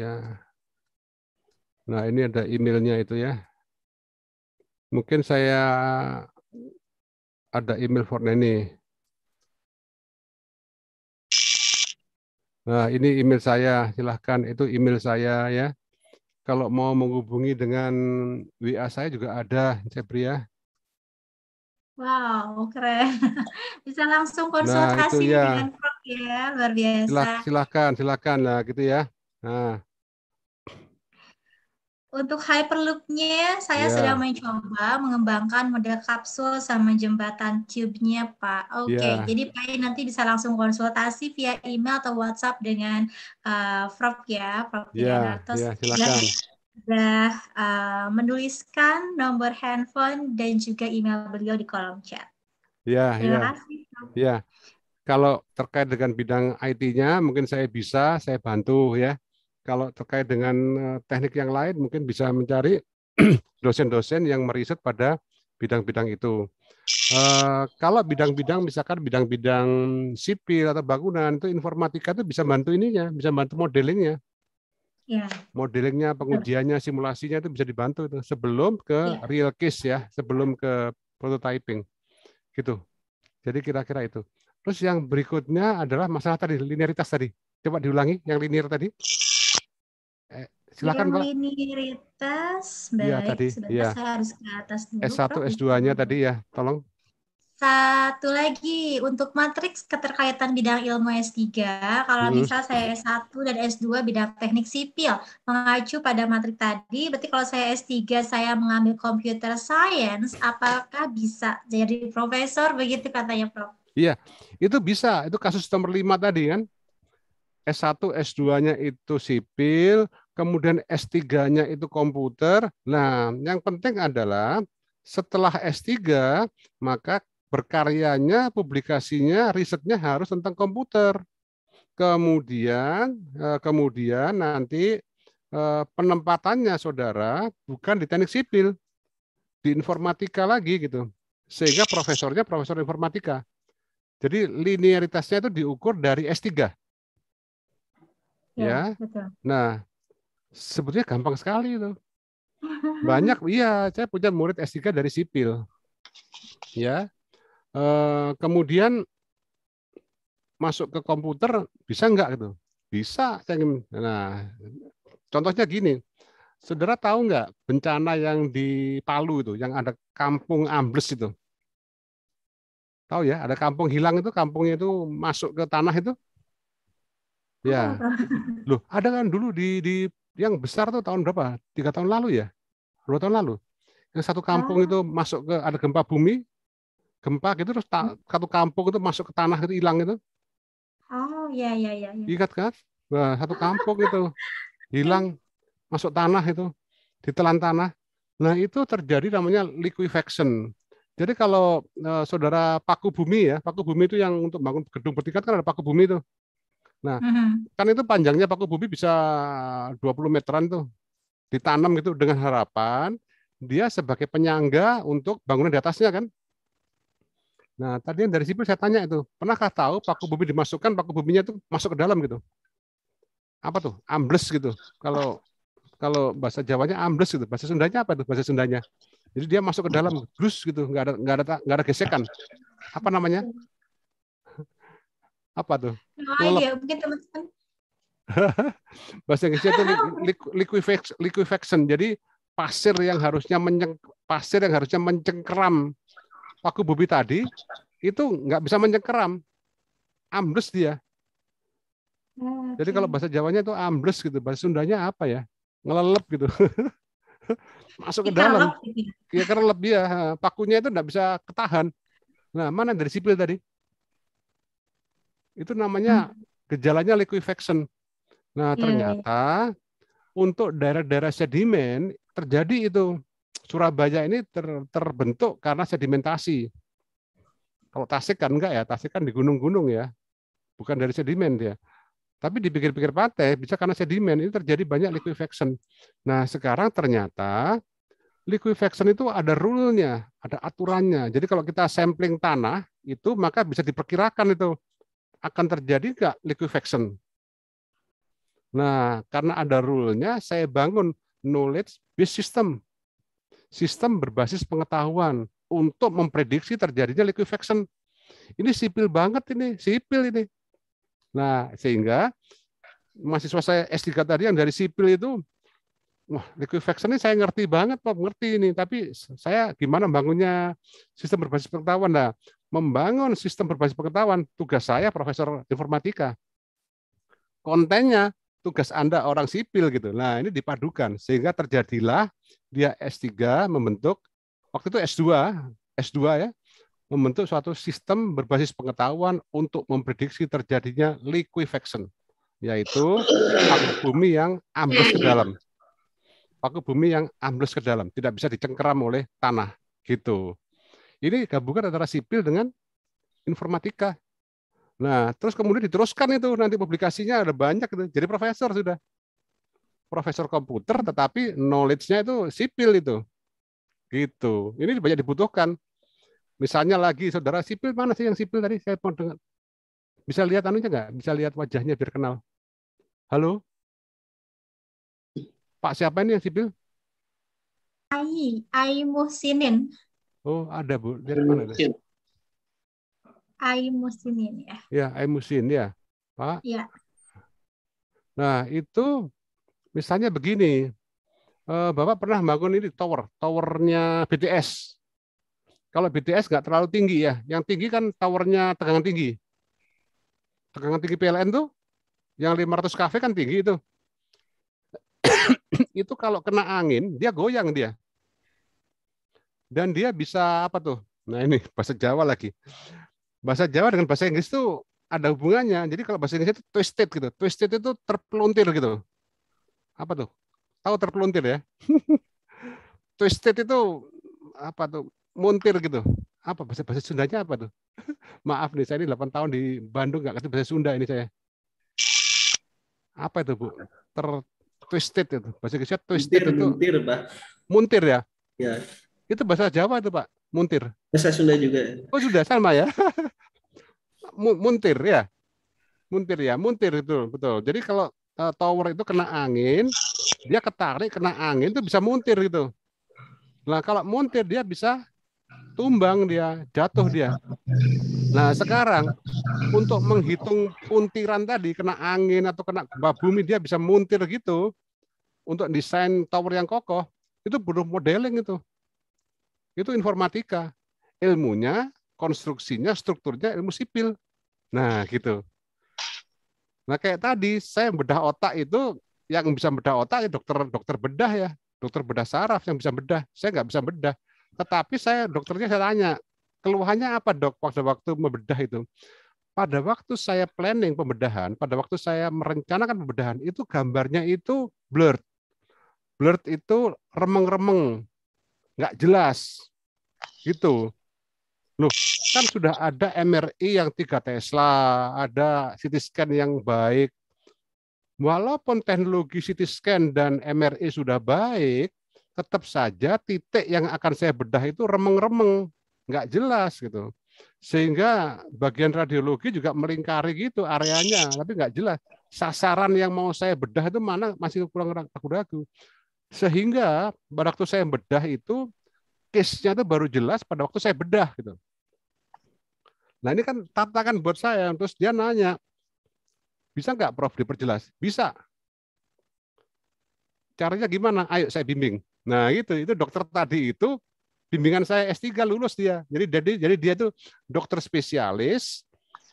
ya. Nah ini ada emailnya itu ya. Mungkin saya ada email Neni. Nah, ini email saya. Silahkan, itu email saya ya. Kalau mau menghubungi dengan WA saya juga ada, Cepria. Ya. Wow, keren. Bisa langsung nah, konsultasi nah, ya. dengan Prof ya, luar biasa. Silahkan, silahkan. Nah, gitu ya. Nah, untuk Hyperloop-nya, saya yeah. sedang mencoba mengembangkan model kapsul sama jembatan tube-nya, Pak. Oke, okay. Iya. yeah. jadi Pak nanti bisa langsung konsultasi via email atau WhatsApp dengan uh, Prof ya, Prof yeah. Dinarto. Yeah, iya, silakan. Sudah uh, menuliskan nomor handphone dan juga email beliau di kolom chat. Ya, yeah, Terima yeah. kasih. Ya, kalau terkait dengan bidang IT-nya, mungkin saya bisa, saya bantu ya kalau terkait dengan eh, teknik yang lain, mungkin bisa mencari dosen-dosen yang meriset pada bidang-bidang itu. Uh, kalau bidang-bidang misalkan bidang-bidang sipil atau bangunan itu informatika itu bisa bantu ininya, bisa bantu modelingnya. Yeah. Modelingnya, pengujiannya, simulasinya itu bisa dibantu itu sebelum ke yeah. real case ya, sebelum ke prototyping. Gitu. Jadi kira-kira itu. Terus yang berikutnya adalah masalah tadi linearitas tadi. Coba diulangi yang linear tadi. Eh, silakan Pak. Minoritas iya, baik. Ya, tadi, ya. saya harus ke atas dulu. S1 S2-nya tadi ya, tolong. Satu lagi untuk matriks keterkaitan bidang ilmu S3, kalau hmm. misal saya S1 dan S2 bidang teknik sipil mengacu pada matrik tadi, berarti kalau saya S3 saya mengambil computer science, apakah bisa jadi profesor begitu katanya Prof? Iya, itu bisa. Itu kasus nomor lima tadi kan? S1, S2-nya itu sipil, kemudian S3-nya itu komputer. Nah, yang penting adalah setelah S3, maka berkaryanya, publikasinya, risetnya harus tentang komputer. Kemudian, eh, kemudian nanti eh, penempatannya saudara bukan di teknik sipil, di informatika lagi gitu. Sehingga profesornya profesor informatika. Jadi linearitasnya itu diukur dari S3 Ya, iya, Betul. Nah, sebetulnya gampang sekali itu. Banyak, iya. Saya punya murid S3 dari sipil. Ya. E, kemudian masuk ke komputer bisa nggak gitu? Bisa. Saya nah, contohnya gini. Saudara tahu nggak bencana yang di Palu itu, yang ada kampung ambles itu? Tahu ya, ada kampung hilang itu, kampungnya itu masuk ke tanah itu? Ya. Iya. Loh, ada kan dulu di di yang besar tuh tahun berapa? Tiga tahun lalu ya? Dua tahun lalu. Yang satu kampung ah. itu masuk ke ada gempa bumi, gempa gitu terus ta, hmm. satu kampung itu masuk ke tanah itu hilang itu. Oh, ya ya ya. ya. Ingat kan? Wah satu kampung itu hilang iya. masuk tanah itu, ditelan tanah. Nah, itu terjadi namanya liquefaction. Jadi kalau uh, saudara paku bumi ya, paku bumi itu yang untuk bangun gedung bertingkat kan ada paku bumi itu. Nah, mm-hmm. kan itu panjangnya paku bumi bisa 20 meteran tuh. Ditanam gitu dengan harapan dia sebagai penyangga untuk bangunan di atasnya kan. Nah, tadi yang dari sipil saya tanya itu, pernahkah tahu paku bumi dimasukkan, paku buminya itu masuk ke dalam gitu? Apa tuh? Ambles gitu. Kalau kalau bahasa Jawanya ambles gitu, bahasa Sundanya apa tuh? Bahasa Sundanya. Jadi dia masuk ke dalam, terus gitu, nggak ada nggak ada nggak ada gesekan. Apa namanya? Apa tuh? No nah, idea. Mungkin teman-teman. Bahasa Inggrisnya itu liquefaction, Jadi pasir yang harusnya menyeng, pasir yang harusnya mencengkeram paku bumi tadi itu nggak bisa mencengkeram. Ambles dia. okay. Ah, Jadi kalau bahasa Jawanya itu ambles gitu, bahasa Sundanya apa ya? Ngelelep gitu. Masuk ke dalam. Gitu ya karena lebih ya, pakunya itu nggak bisa ketahan. Nah, mana dari sipil tadi? Itu namanya hmm. gejalanya liquefaction. Nah, hmm. ternyata hmm. untuk daerah-daerah sedimen terjadi itu. Surabaya ini ter, terbentuk karena sedimentasi. Kalau Tasik kan enggak ya, Tasik kan di gunung-gunung ya. Bukan dari sedimen dia. Tapi dipikir-pikir pantai bisa karena sedimen ini terjadi banyak liquefaction. Nah, sekarang ternyata liquefaction itu ada rule-nya, ada aturannya. Jadi kalau kita sampling tanah itu maka bisa diperkirakan itu akan terjadi nggak liquefaction? Nah, karena ada rule-nya, saya bangun knowledge-based system. Sistem berbasis pengetahuan untuk memprediksi terjadinya liquefaction. Ini sipil banget ini, sipil ini. Nah, sehingga mahasiswa saya S3 tadi yang dari sipil itu, wah liquefaction ini saya ngerti banget, Pak, ngerti ini. Tapi saya gimana bangunnya sistem berbasis pengetahuan. Nah, membangun sistem berbasis pengetahuan, tugas saya profesor informatika. Kontennya tugas Anda orang sipil gitu. Nah, ini dipadukan sehingga terjadilah dia S3 membentuk waktu itu S2, S2 ya, membentuk suatu sistem berbasis pengetahuan untuk memprediksi terjadinya liquefaction, yaitu paku bumi yang ambles ke dalam. Paku bumi yang ambles ke dalam, tidak bisa dicengkeram oleh tanah gitu. Ini gabungan antara sipil dengan informatika. Nah, terus kemudian diteruskan itu nanti publikasinya ada banyak itu. Jadi profesor sudah. Profesor komputer tetapi knowledge-nya itu sipil itu. Gitu. Ini banyak dibutuhkan. Misalnya lagi saudara sipil mana sih yang sipil tadi saya mau dengar. Bisa lihat anunya nggak? Bisa lihat wajahnya biar kenal. Halo? Pak siapa ini yang sipil? Ai, Ai Muhsinin. Oh, ada Bu. Dari mana? Musin. Aimusin ini ya. Ya, Aimusin ya, Pak. Ya. Nah, itu misalnya begini. Eh, Bapak pernah bangun ini tower, towernya BTS. Kalau BTS nggak terlalu tinggi ya. Yang tinggi kan towernya tegangan tinggi. Tegangan tinggi PLN tuh yang 500 kafe kan tinggi itu. itu kalau kena angin, dia goyang dia dan dia bisa apa tuh? Nah ini bahasa Jawa lagi. Bahasa Jawa dengan bahasa Inggris itu ada hubungannya. Jadi kalau bahasa Inggris itu twisted gitu. Twisted itu terpeluntir gitu. Apa tuh? Tahu terpeluntir ya? twisted itu apa tuh? montir gitu. Apa bahasa bahasa Sundanya apa tuh? Maaf nih saya ini 8 tahun di Bandung nggak ngerti bahasa Sunda ini saya. Apa itu bu? Ter twisted itu bahasa Inggrisnya twisted muntir, itu. Muntir pak. Muntir ya. Ya itu bahasa Jawa itu Pak, muntir. Bahasa Sunda juga. Oh sudah sama ya. muntir ya. Muntir ya, muntir itu betul. Jadi kalau uh, tower itu kena angin, dia ketarik kena angin itu bisa muntir gitu. Nah, kalau muntir dia bisa tumbang dia, jatuh dia. Nah, sekarang untuk menghitung puntiran tadi kena angin atau kena gempa bumi dia bisa muntir gitu. Untuk desain tower yang kokoh itu butuh modeling itu itu informatika. Ilmunya, konstruksinya, strukturnya ilmu sipil. Nah, gitu. Nah, kayak tadi saya bedah otak itu yang bisa bedah otak ya dokter dokter bedah ya, dokter bedah saraf yang bisa bedah. Saya nggak bisa bedah. Tetapi saya dokternya saya tanya, keluhannya apa dok pada waktu membedah itu? Pada waktu saya planning pembedahan, pada waktu saya merencanakan pembedahan itu gambarnya itu blurred. Blurred itu remeng-remeng, nggak jelas gitu loh kan sudah ada MRI yang tiga Tesla ada CT scan yang baik walaupun teknologi CT scan dan MRI sudah baik tetap saja titik yang akan saya bedah itu remeng-remeng nggak jelas gitu sehingga bagian radiologi juga melingkari gitu areanya tapi nggak jelas sasaran yang mau saya bedah itu mana masih kurang ragu-ragu sehingga pada waktu saya bedah itu, case-nya itu baru jelas pada waktu saya bedah. gitu. Nah ini kan tantangan buat saya. Terus dia nanya, bisa nggak Prof diperjelas? Bisa. Caranya gimana? Ayo saya bimbing. Nah gitu, itu dokter tadi itu bimbingan saya S3 lulus dia. Jadi jadi jadi dia itu dokter spesialis.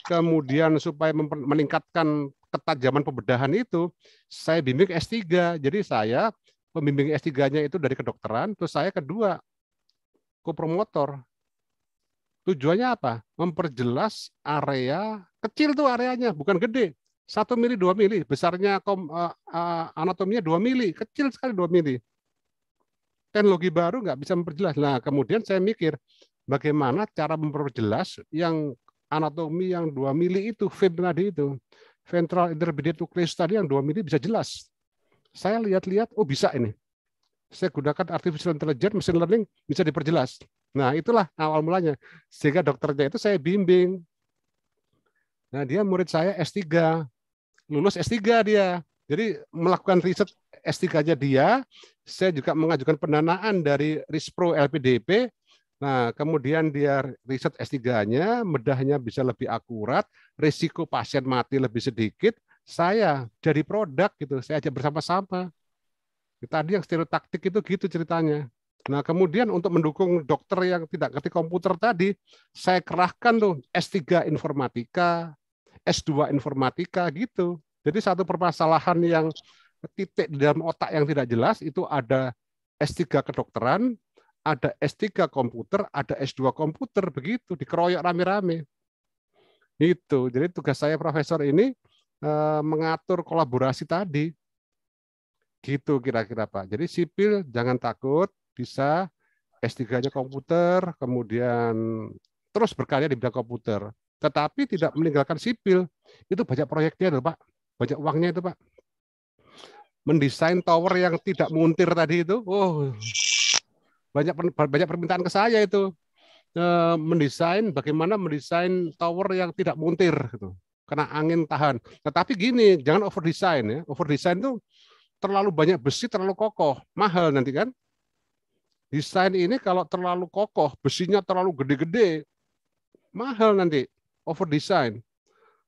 Kemudian supaya meningkatkan ketajaman pembedahan itu, saya bimbing S3. Jadi saya pembimbing S3-nya itu dari kedokteran, terus saya kedua ko-promotor. Tujuannya apa? Memperjelas area kecil tuh areanya, bukan gede. Satu mili, dua mili, besarnya kom, uh, eh, uh, eh, anatominya dua mili, kecil sekali dua mili. Teknologi baru nggak bisa memperjelas. Nah, kemudian saya mikir bagaimana cara memperjelas yang anatomi yang dua mili itu, fib itu, ventral intermediate nucleus tadi yang dua mili bisa jelas saya lihat-lihat, oh bisa ini. Saya gunakan artificial intelligence, machine learning bisa diperjelas. Nah itulah awal mulanya. Sehingga dokternya itu saya bimbing. Nah dia murid saya S3, lulus S3 dia. Jadi melakukan riset S3-nya dia, saya juga mengajukan pendanaan dari RISPRO LPDP. Nah, kemudian dia riset S3-nya, medahnya bisa lebih akurat, risiko pasien mati lebih sedikit, saya jadi produk gitu, saya ajak bersama-sama. Ya, tadi yang stereotaktik itu gitu ceritanya. Nah, kemudian untuk mendukung dokter yang tidak ngerti komputer tadi, saya kerahkan tuh S3 informatika, S2 informatika gitu. Jadi satu permasalahan yang titik di dalam otak yang tidak jelas itu ada S3 kedokteran, ada S3 komputer, ada S2 komputer begitu dikeroyok rame-rame. Itu. Jadi tugas saya profesor ini Eh, mengatur kolaborasi tadi. Gitu kira-kira Pak. Jadi sipil jangan takut, bisa S3-nya komputer, kemudian terus berkarya di bidang komputer. Tetapi tidak meninggalkan sipil. Itu banyak proyeknya loh Pak. Banyak uangnya itu Pak. Mendesain tower yang tidak muntir tadi itu, oh, banyak banyak permintaan ke saya itu eh, mendesain bagaimana mendesain tower yang tidak muntir gitu kena angin tahan. Tetapi gini, jangan over design ya. Over design itu terlalu banyak besi terlalu kokoh, mahal nanti kan. Desain ini kalau terlalu kokoh, besinya terlalu gede-gede, mahal nanti over design.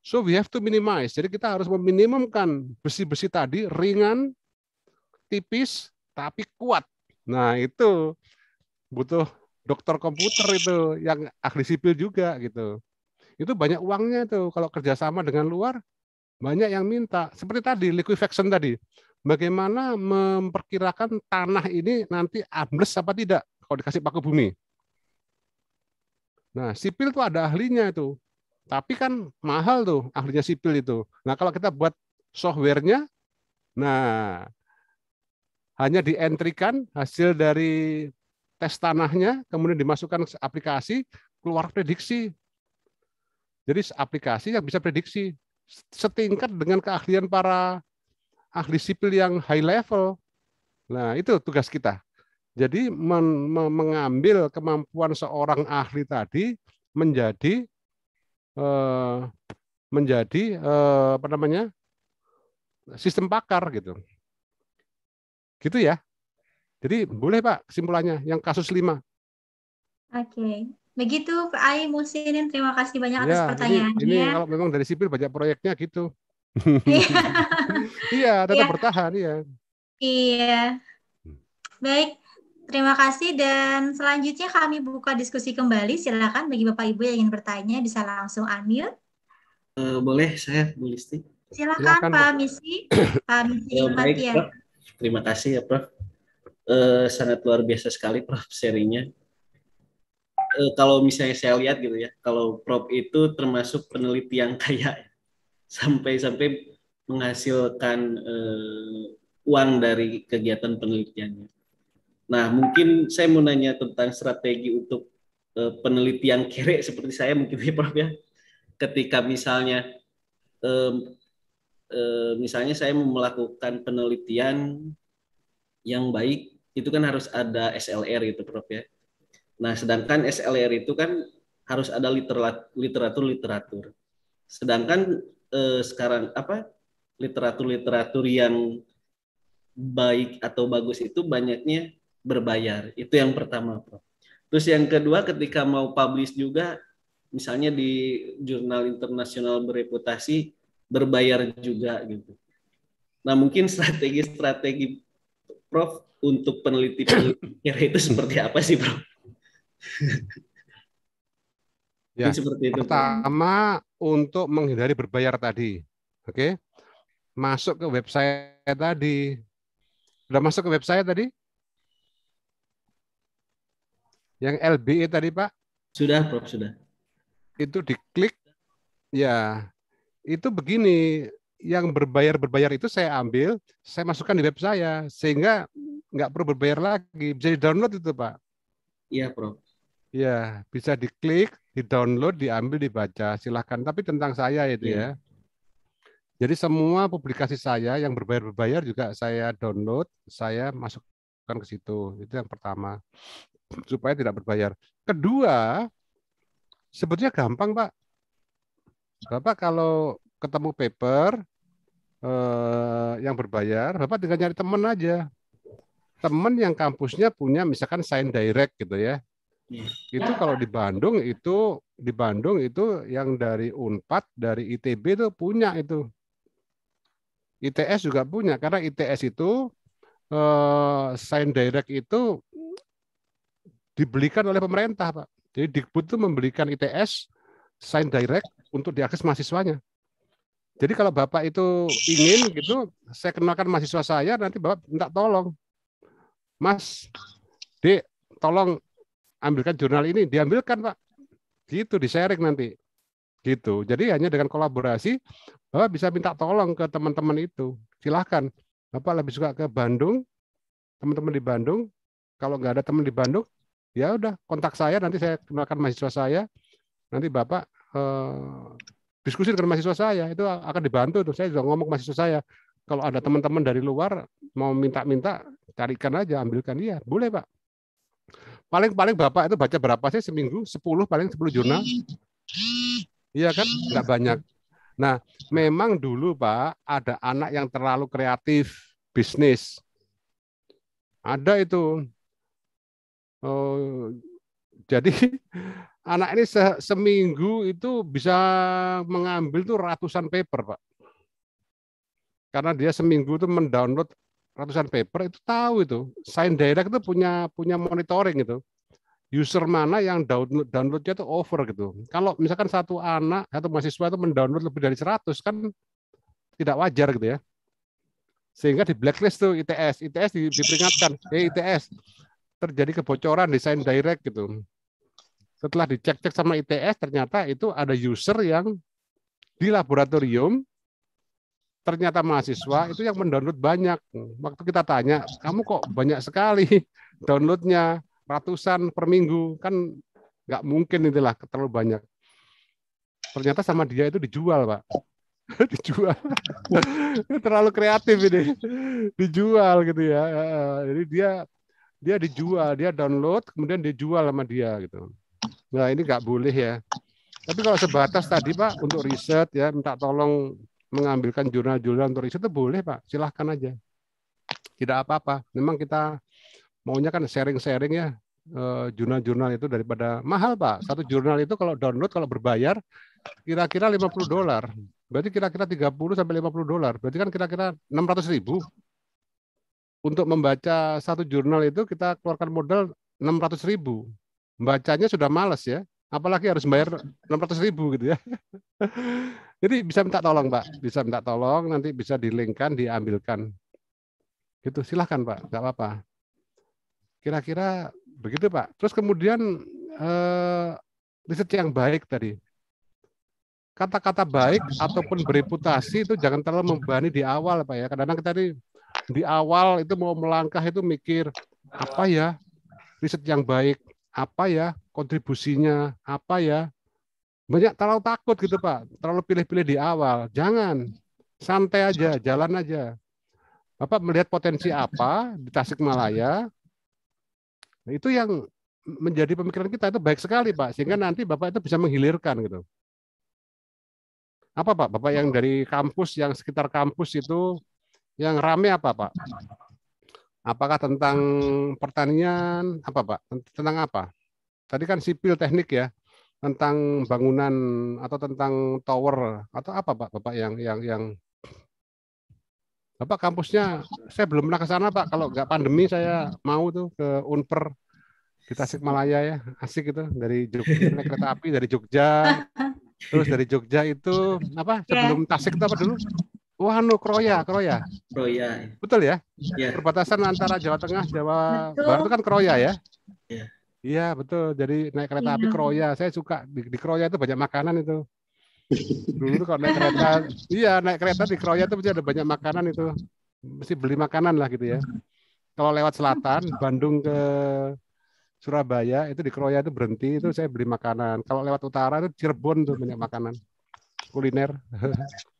So we have to minimize. Jadi kita harus meminimumkan besi-besi tadi ringan, tipis, tapi kuat. Nah itu butuh dokter komputer itu yang ahli sipil juga gitu itu banyak uangnya itu kalau kerjasama dengan luar banyak yang minta seperti tadi liquefaction tadi bagaimana memperkirakan tanah ini nanti ambles apa tidak kalau dikasih paku bumi nah sipil tuh ada ahlinya itu tapi kan mahal tuh ahlinya sipil itu nah kalau kita buat softwarenya nah hanya dientrikan hasil dari tes tanahnya kemudian dimasukkan aplikasi keluar prediksi jadi aplikasi yang bisa prediksi setingkat dengan keahlian para ahli sipil yang high level. Nah, itu tugas kita. Jadi men mengambil kemampuan seorang ahli tadi menjadi eh, menjadi eh, apa namanya? sistem pakar gitu. Gitu ya. Jadi boleh Pak kesimpulannya yang kasus 5. Oke. Okay. Begitu Pak Ai Musinin, terima kasih banyak ya, atas iya, pertanyaannya. Ini, ini kalau memang dari sipil banyak proyeknya gitu. iya, iya tetap ya. bertahan ya. Iya. iya. Hmm. Baik, terima kasih dan selanjutnya kami buka diskusi kembali. Silakan bagi Bapak Ibu yang ingin bertanya bisa langsung unmute. Uh, boleh saya Bu Listi? Silakan, Pak Misi. Pak Misi ya, baik, Terima kasih ya Prof. Uh, sangat luar biasa sekali Prof sharingnya Eh, kalau misalnya saya lihat gitu ya, kalau prop itu termasuk peneliti yang kaya sampai-sampai menghasilkan uh, uang dari kegiatan penelitiannya. Nah, mungkin saya mau nanya tentang strategi untuk uh, penelitian kere seperti saya mungkin ya Prof ya. Ketika misalnya um, misalnya saya melakukan penelitian yang baik itu kan harus ada SLR gitu Prof ya Nah, sedangkan SLR itu kan harus ada literatur-literatur. Sedangkan eh, sekarang apa literatur-literatur yang baik atau bagus itu banyaknya berbayar. Itu yang pertama, Prof. Terus yang kedua ketika mau publish juga misalnya di jurnal internasional bereputasi berbayar juga gitu. Nah, mungkin strategi-strategi Prof untuk peneliti-peneliti itu seperti apa sih, Prof? ya, seperti itu. Pertama untuk menghindari berbayar tadi. Oke. Okay? Masuk ke website tadi. Sudah masuk ke website tadi? Yang LBE tadi, Pak? Sudah, Prof, sudah. Itu diklik ya. Itu begini, yang berbayar-berbayar itu saya ambil, saya masukkan di web saya, sehingga nggak perlu berbayar lagi. Bisa di-download itu, Pak. Iya, Prof. Ya, bisa diklik, di-download, diambil, dibaca. Silahkan. Tapi tentang saya itu iya. ya. Jadi semua publikasi saya yang berbayar-berbayar juga saya download, saya masukkan ke situ. Itu yang pertama. Supaya tidak berbayar. Kedua, sebetulnya gampang, Pak. Bapak kalau ketemu paper eh, yang berbayar, Bapak tinggal nyari teman aja. Teman yang kampusnya punya misalkan sign Direct gitu ya. Itu kalau di Bandung itu di Bandung itu yang dari Unpad, dari ITB itu punya itu. ITS juga punya karena ITS itu eh, sign direct itu dibelikan oleh pemerintah, Pak. Jadi Dikbud itu membelikan ITS sign direct untuk diakses mahasiswanya. Jadi kalau Bapak itu ingin gitu, saya kenalkan mahasiswa saya, nanti Bapak minta tolong. Mas, Dek, tolong ambilkan jurnal ini, diambilkan Pak. Gitu, di-sharing nanti. Gitu. Jadi hanya dengan kolaborasi, Bapak bisa minta tolong ke teman-teman itu. Silahkan. Bapak lebih suka ke Bandung, teman-teman di Bandung. Kalau nggak ada teman di Bandung, ya udah kontak saya, nanti saya kenalkan mahasiswa saya. Nanti Bapak eh, diskusi dengan mahasiswa saya, itu akan dibantu. Tuh. Saya juga ngomong ke mahasiswa saya, kalau ada teman-teman dari luar mau minta-minta, carikan aja, ambilkan. dia boleh Pak Paling-paling Bapak itu baca berapa sih seminggu? Sepuluh paling sepuluh jurnal? Iya kan? nggak banyak. Nah, memang dulu Pak ada anak yang terlalu kreatif bisnis. Ada itu. Oh, jadi anak ini se seminggu itu bisa mengambil tuh ratusan paper, Pak. Karena dia seminggu itu mendownload ratusan paper itu tahu itu. Sign Direct itu punya punya monitoring itu. User mana yang download downloadnya itu over gitu. Kalau misalkan satu anak atau mahasiswa itu mendownload lebih dari 100 kan tidak wajar gitu ya. Sehingga di blacklist tuh ITS, ITS diperingatkan, eh ITS terjadi kebocoran di Sign Direct gitu. Setelah dicek-cek sama ITS ternyata itu ada user yang di laboratorium ternyata mahasiswa itu yang mendownload banyak. Waktu kita tanya, kamu kok banyak sekali downloadnya, ratusan per minggu, kan nggak mungkin itulah terlalu banyak. Ternyata sama dia itu dijual, Pak. dijual. terlalu kreatif ini. dijual gitu ya. Jadi dia dia dijual, dia download, kemudian dijual sama dia gitu. Nah ini nggak boleh ya. Tapi kalau sebatas tadi Pak untuk riset ya minta tolong mengambilkan jurnal-jurnal untuk riset itu boleh Pak, silahkan aja. Tidak apa-apa. Memang kita maunya kan sharing-sharing ya eh, jurnal-jurnal itu daripada mahal Pak. Satu jurnal itu kalau download kalau berbayar kira-kira 50 dolar. Berarti kira-kira 30 sampai 50 dolar. Berarti kan kira-kira 600 ribu. Untuk membaca satu jurnal itu kita keluarkan modal 600 ribu. Bacanya sudah males ya. Apalagi harus bayar 600 ribu gitu ya. Jadi bisa minta tolong, Pak. Bisa minta tolong, nanti bisa dilingkan, diambilkan. Gitu, silahkan, Pak. Nggak apa-apa. Kira-kira begitu, Pak. Terus kemudian eh, riset yang baik tadi. Kata-kata baik ataupun bereputasi itu jangan terlalu membebani di awal, Pak ya. Karena kadang kita di awal itu mau melangkah itu mikir, apa ya riset yang baik, apa ya kontribusinya, apa ya banyak terlalu takut gitu Pak, terlalu pilih-pilih di awal. Jangan, santai aja, jalan aja. Bapak melihat potensi apa di Tasikmalaya, itu yang menjadi pemikiran kita itu baik sekali Pak, sehingga nanti Bapak itu bisa menghilirkan gitu. Apa Pak, Bapak yang dari kampus, yang sekitar kampus itu, yang rame apa Pak? Apakah tentang pertanian, apa Pak? Tentang apa? Tadi kan sipil teknik ya, tentang bangunan atau tentang tower atau apa Pak Bapak yang yang yang Bapak kampusnya saya belum pernah ke sana Pak. Kalau nggak pandemi saya mau tuh ke Unper di Tasikmalaya ya. Asik gitu dari Jogja naik kereta api dari Jogja. Terus dari Jogja itu apa ya. sebelum Tasik itu apa dulu? Wah, no, anu, Kroya, Kroya. Kroya. Betul ya? ya. Perbatasan antara Jawa Tengah, Jawa Betul. Barat itu kan Kroya ya? ya. Iya betul. Jadi naik kereta iya. api Kroya, saya suka di, di Kroya itu banyak makanan itu. Dulu kalau naik kereta, iya naik kereta di Kroya itu pasti ada banyak makanan itu. Mesti beli makanan lah gitu ya. Kalau lewat selatan, Bandung ke Surabaya itu di Kroya itu berhenti itu saya beli makanan. Kalau lewat utara itu Cirebon tuh banyak makanan kuliner.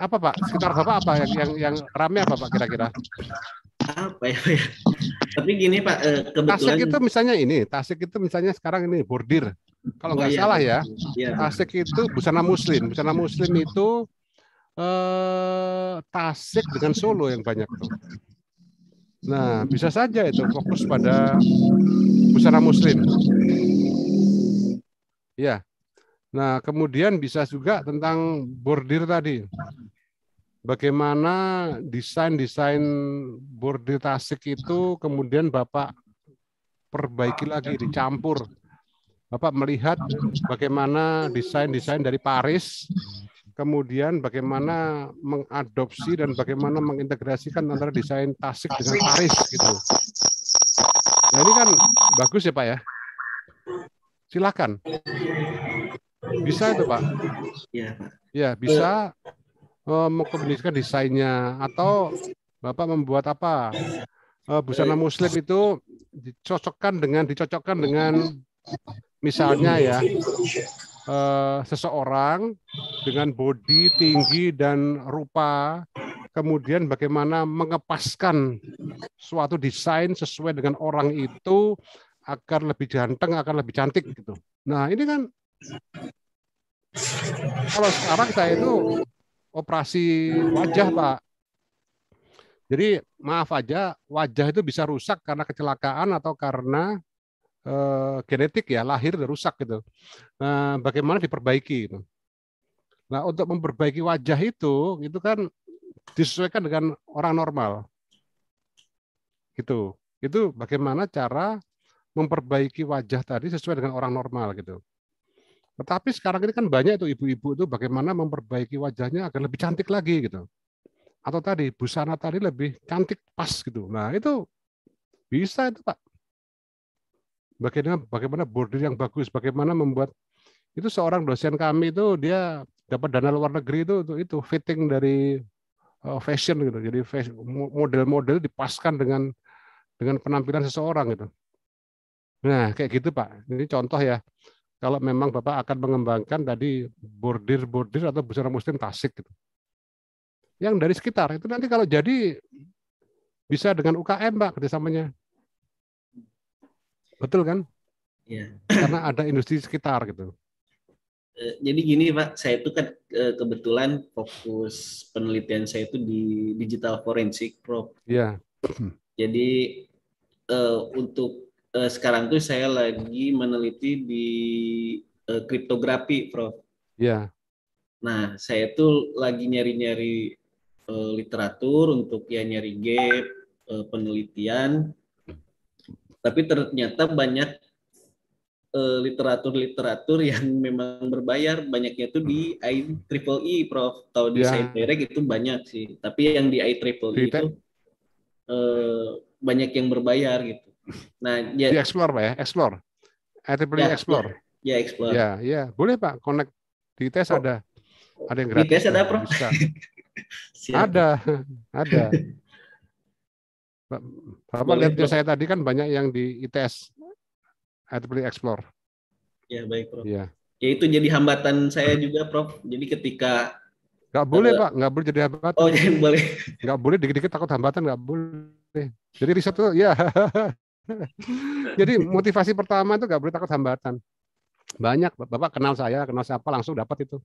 apa Pak? Sekitar Bapak apa yang yang, yang rame apa Pak kira-kira? Apa ya? ya? Tapi gini Pak, eh, kebetulan Tasik itu misalnya ini, Tasik itu misalnya sekarang ini bordir. Kalau oh, nggak oh, iya. salah ya, iya. Tasik itu busana muslim. Busana muslim itu eh, Tasik dengan Solo yang banyak tuh. Nah, bisa saja itu fokus pada busana muslim. Ya, Nah, kemudian bisa juga tentang bordir tadi. Bagaimana desain-desain bordir Tasik itu kemudian Bapak perbaiki lagi, dicampur. Bapak melihat bagaimana desain-desain dari Paris, kemudian bagaimana mengadopsi dan bagaimana mengintegrasikan antara desain Tasik dengan Paris gitu. Nah ini kan bagus ya Pak ya. Silakan. Bisa itu Pak? Iya Pak. Ya bisa uh, mengkombinasikan desainnya atau Bapak membuat apa? Uh, busana muslim itu dicocokkan dengan dicocokkan dengan misalnya ya uh, seseorang dengan body tinggi dan rupa kemudian bagaimana mengepaskan suatu desain sesuai dengan orang itu agar lebih ganteng agar lebih cantik gitu nah ini kan kalau sekarang saya itu operasi wajah, Pak. Jadi maaf aja, wajah itu bisa rusak karena kecelakaan atau karena uh, genetik ya, lahir dan rusak gitu. Nah, bagaimana diperbaiki? itu? Nah, untuk memperbaiki wajah itu, itu kan disesuaikan dengan orang normal. Gitu. Itu bagaimana cara memperbaiki wajah tadi sesuai dengan orang normal gitu. Tetapi sekarang ini kan banyak itu ibu-ibu itu bagaimana memperbaiki wajahnya agar lebih cantik lagi gitu. Atau tadi busana tadi lebih cantik pas gitu. Nah itu bisa itu Pak. Bagaimana bagaimana bordir yang bagus, bagaimana membuat itu seorang dosen kami itu dia dapat dana luar negeri itu itu, itu fitting dari eh, fashion gitu. Jadi model-model dipaskan dengan dengan penampilan seseorang gitu. Nah kayak gitu Pak. Ini contoh ya kalau memang Bapak akan mengembangkan tadi bordir-bordir atau busana muslim Tasik gitu. Yang dari sekitar itu nanti kalau jadi bisa dengan UKM Pak kerjasamanya. Betul kan? Ya. Karena ada industri sekitar gitu. Eh, jadi gini Pak, saya itu kan eh, kebetulan fokus penelitian saya itu di digital forensik, Prof. Iya. Jadi eh, untuk uh, sekarang tuh saya lagi meneliti di uh, kriptografi, Prof. Iya. Yeah. Nah, saya tuh lagi nyari-nyari uh, literatur untuk ya nyari gap uh, penelitian. Tapi ternyata banyak literatur-literatur uh, yang memang berbayar banyaknya itu di I triple E Prof tahu di yeah. Cyberek itu banyak sih tapi yang di I triple E itu uh, banyak yang berbayar gitu Nah, ya. di explore Pak ya, explore. IEEE ya, explore. Ya, ya, explore. Ya, ya, boleh Pak connect di tes oh. ada ada yang gratis. Di tes ada, Prof. ada, ada. Bapak lihat video saya tadi kan banyak yang di ITS IEEE Explore. Ya, baik, Prof. Ya. ya itu jadi hambatan saya juga, Prof. Jadi ketika Nggak boleh, eh, Pak. Nggak boleh jadi hambatan. Oh, jadi ya, boleh. Nggak boleh, dikit-dikit takut hambatan, nggak boleh. Jadi riset tuh, ya. Jadi motivasi pertama itu gak boleh takut hambatan. Banyak Bapak kenal saya, kenal siapa langsung dapat itu.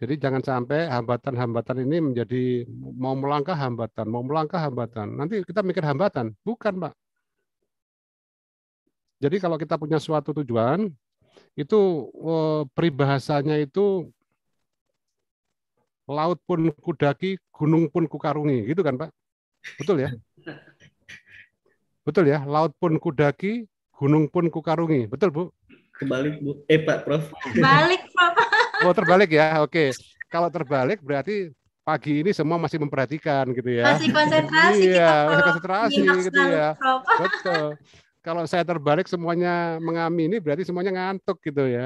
Jadi jangan sampai hambatan-hambatan ini menjadi mau melangkah hambatan, mau melangkah hambatan. Nanti kita mikir hambatan, bukan Pak. Jadi kalau kita punya suatu tujuan, itu eh, peribahasanya itu laut pun kudaki, gunung pun kukarungi, gitu kan Pak? Betul ya? Betul ya, laut pun kudaki, gunung pun kukarungi. Betul, Bu? Kebalik, Bu. Eh, Pak Prof. Balik, Prof. Oh, terbalik ya. Oke. Kalau terbalik berarti pagi ini semua masih memperhatikan gitu ya. Masih konsentrasi iya, kita, Prof. Masih konsentrasi gitu ya. Prof. Betul. Kalau saya terbalik semuanya mengamini berarti semuanya ngantuk gitu ya.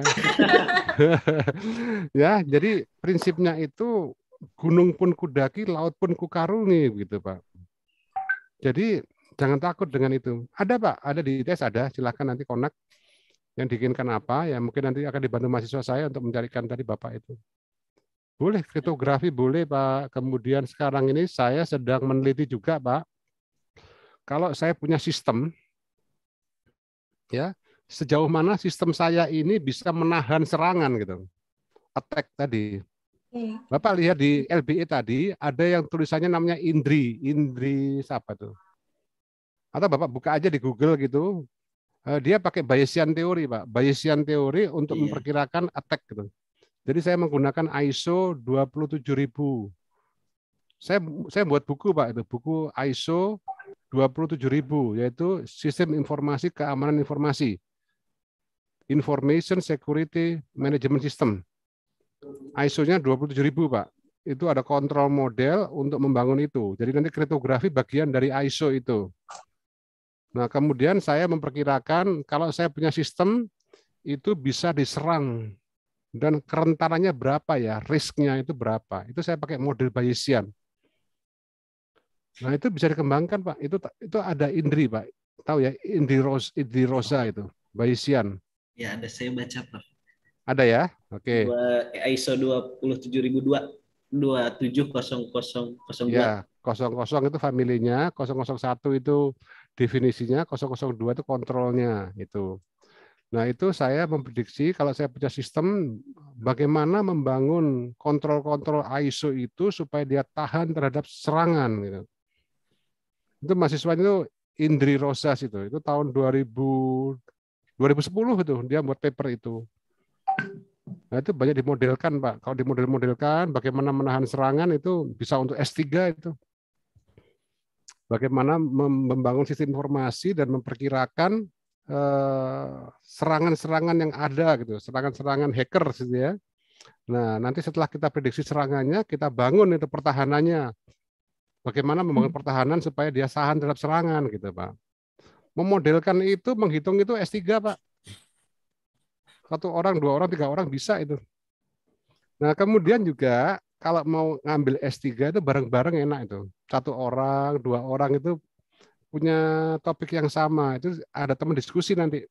ya, jadi prinsipnya itu gunung pun kudaki, laut pun kukarungi gitu, Pak. Jadi jangan takut dengan itu. Ada Pak, ada di tes ada, silahkan nanti konak yang diinginkan apa, ya mungkin nanti akan dibantu mahasiswa saya untuk mencarikan tadi Bapak itu. Boleh kriptografi boleh Pak. Kemudian sekarang ini saya sedang meneliti juga Pak. Kalau saya punya sistem ya, sejauh mana sistem saya ini bisa menahan serangan gitu. Attack tadi. Iya. Bapak lihat di LBE tadi ada yang tulisannya namanya Indri, Indri siapa tuh? atau Bapak buka aja di Google gitu. Eh, dia pakai Bayesian teori, Pak. Bayesian teori untuk iya. memperkirakan attack gitu. Jadi saya menggunakan ISO 27000. Saya saya buat buku, Pak, itu buku ISO 27000 yaitu Sistem Informasi Keamanan Informasi. Information Security Management System. ISO-nya 27000, Pak. Itu ada kontrol model untuk membangun itu. Jadi nanti kriptografi bagian dari ISO itu. Nah, kemudian saya memperkirakan kalau saya punya sistem itu bisa diserang dan kerentanannya berapa ya, risknya itu berapa. Itu saya pakai model Bayesian. Nah, itu bisa dikembangkan, Pak. Itu itu ada Indri, Pak. Tahu ya, Indri, rosa, Indri Rosa itu, Bayesian. Ya, ada saya baca, Pak. Ada ya? Oke. Okay. ISO 27002 27000. Ya, 00 itu familinya, 001 itu definisinya 002 itu kontrolnya itu. Nah, itu saya memprediksi kalau saya punya sistem bagaimana membangun kontrol-kontrol ISO itu supaya dia tahan terhadap serangan gitu. Itu mahasiswa itu Indri Rosas itu, itu tahun 2000 2010 itu dia buat paper itu. Nah, itu banyak dimodelkan, Pak. Kalau dimodel-modelkan bagaimana menahan serangan itu bisa untuk S3 itu bagaimana membangun sistem informasi dan memperkirakan eh, serangan-serangan yang ada gitu, serangan-serangan hacker gitu ya. Nah, nanti setelah kita prediksi serangannya, kita bangun itu pertahanannya. Bagaimana membangun hmm. pertahanan supaya dia tahan terhadap serangan gitu, Pak. Memodelkan itu, menghitung itu S3, Pak. Satu orang, dua orang, tiga orang bisa itu. Nah, kemudian juga kalau mau ngambil S3 itu bareng-bareng enak itu. Satu orang, dua orang itu punya topik yang sama. Itu ada teman diskusi nanti.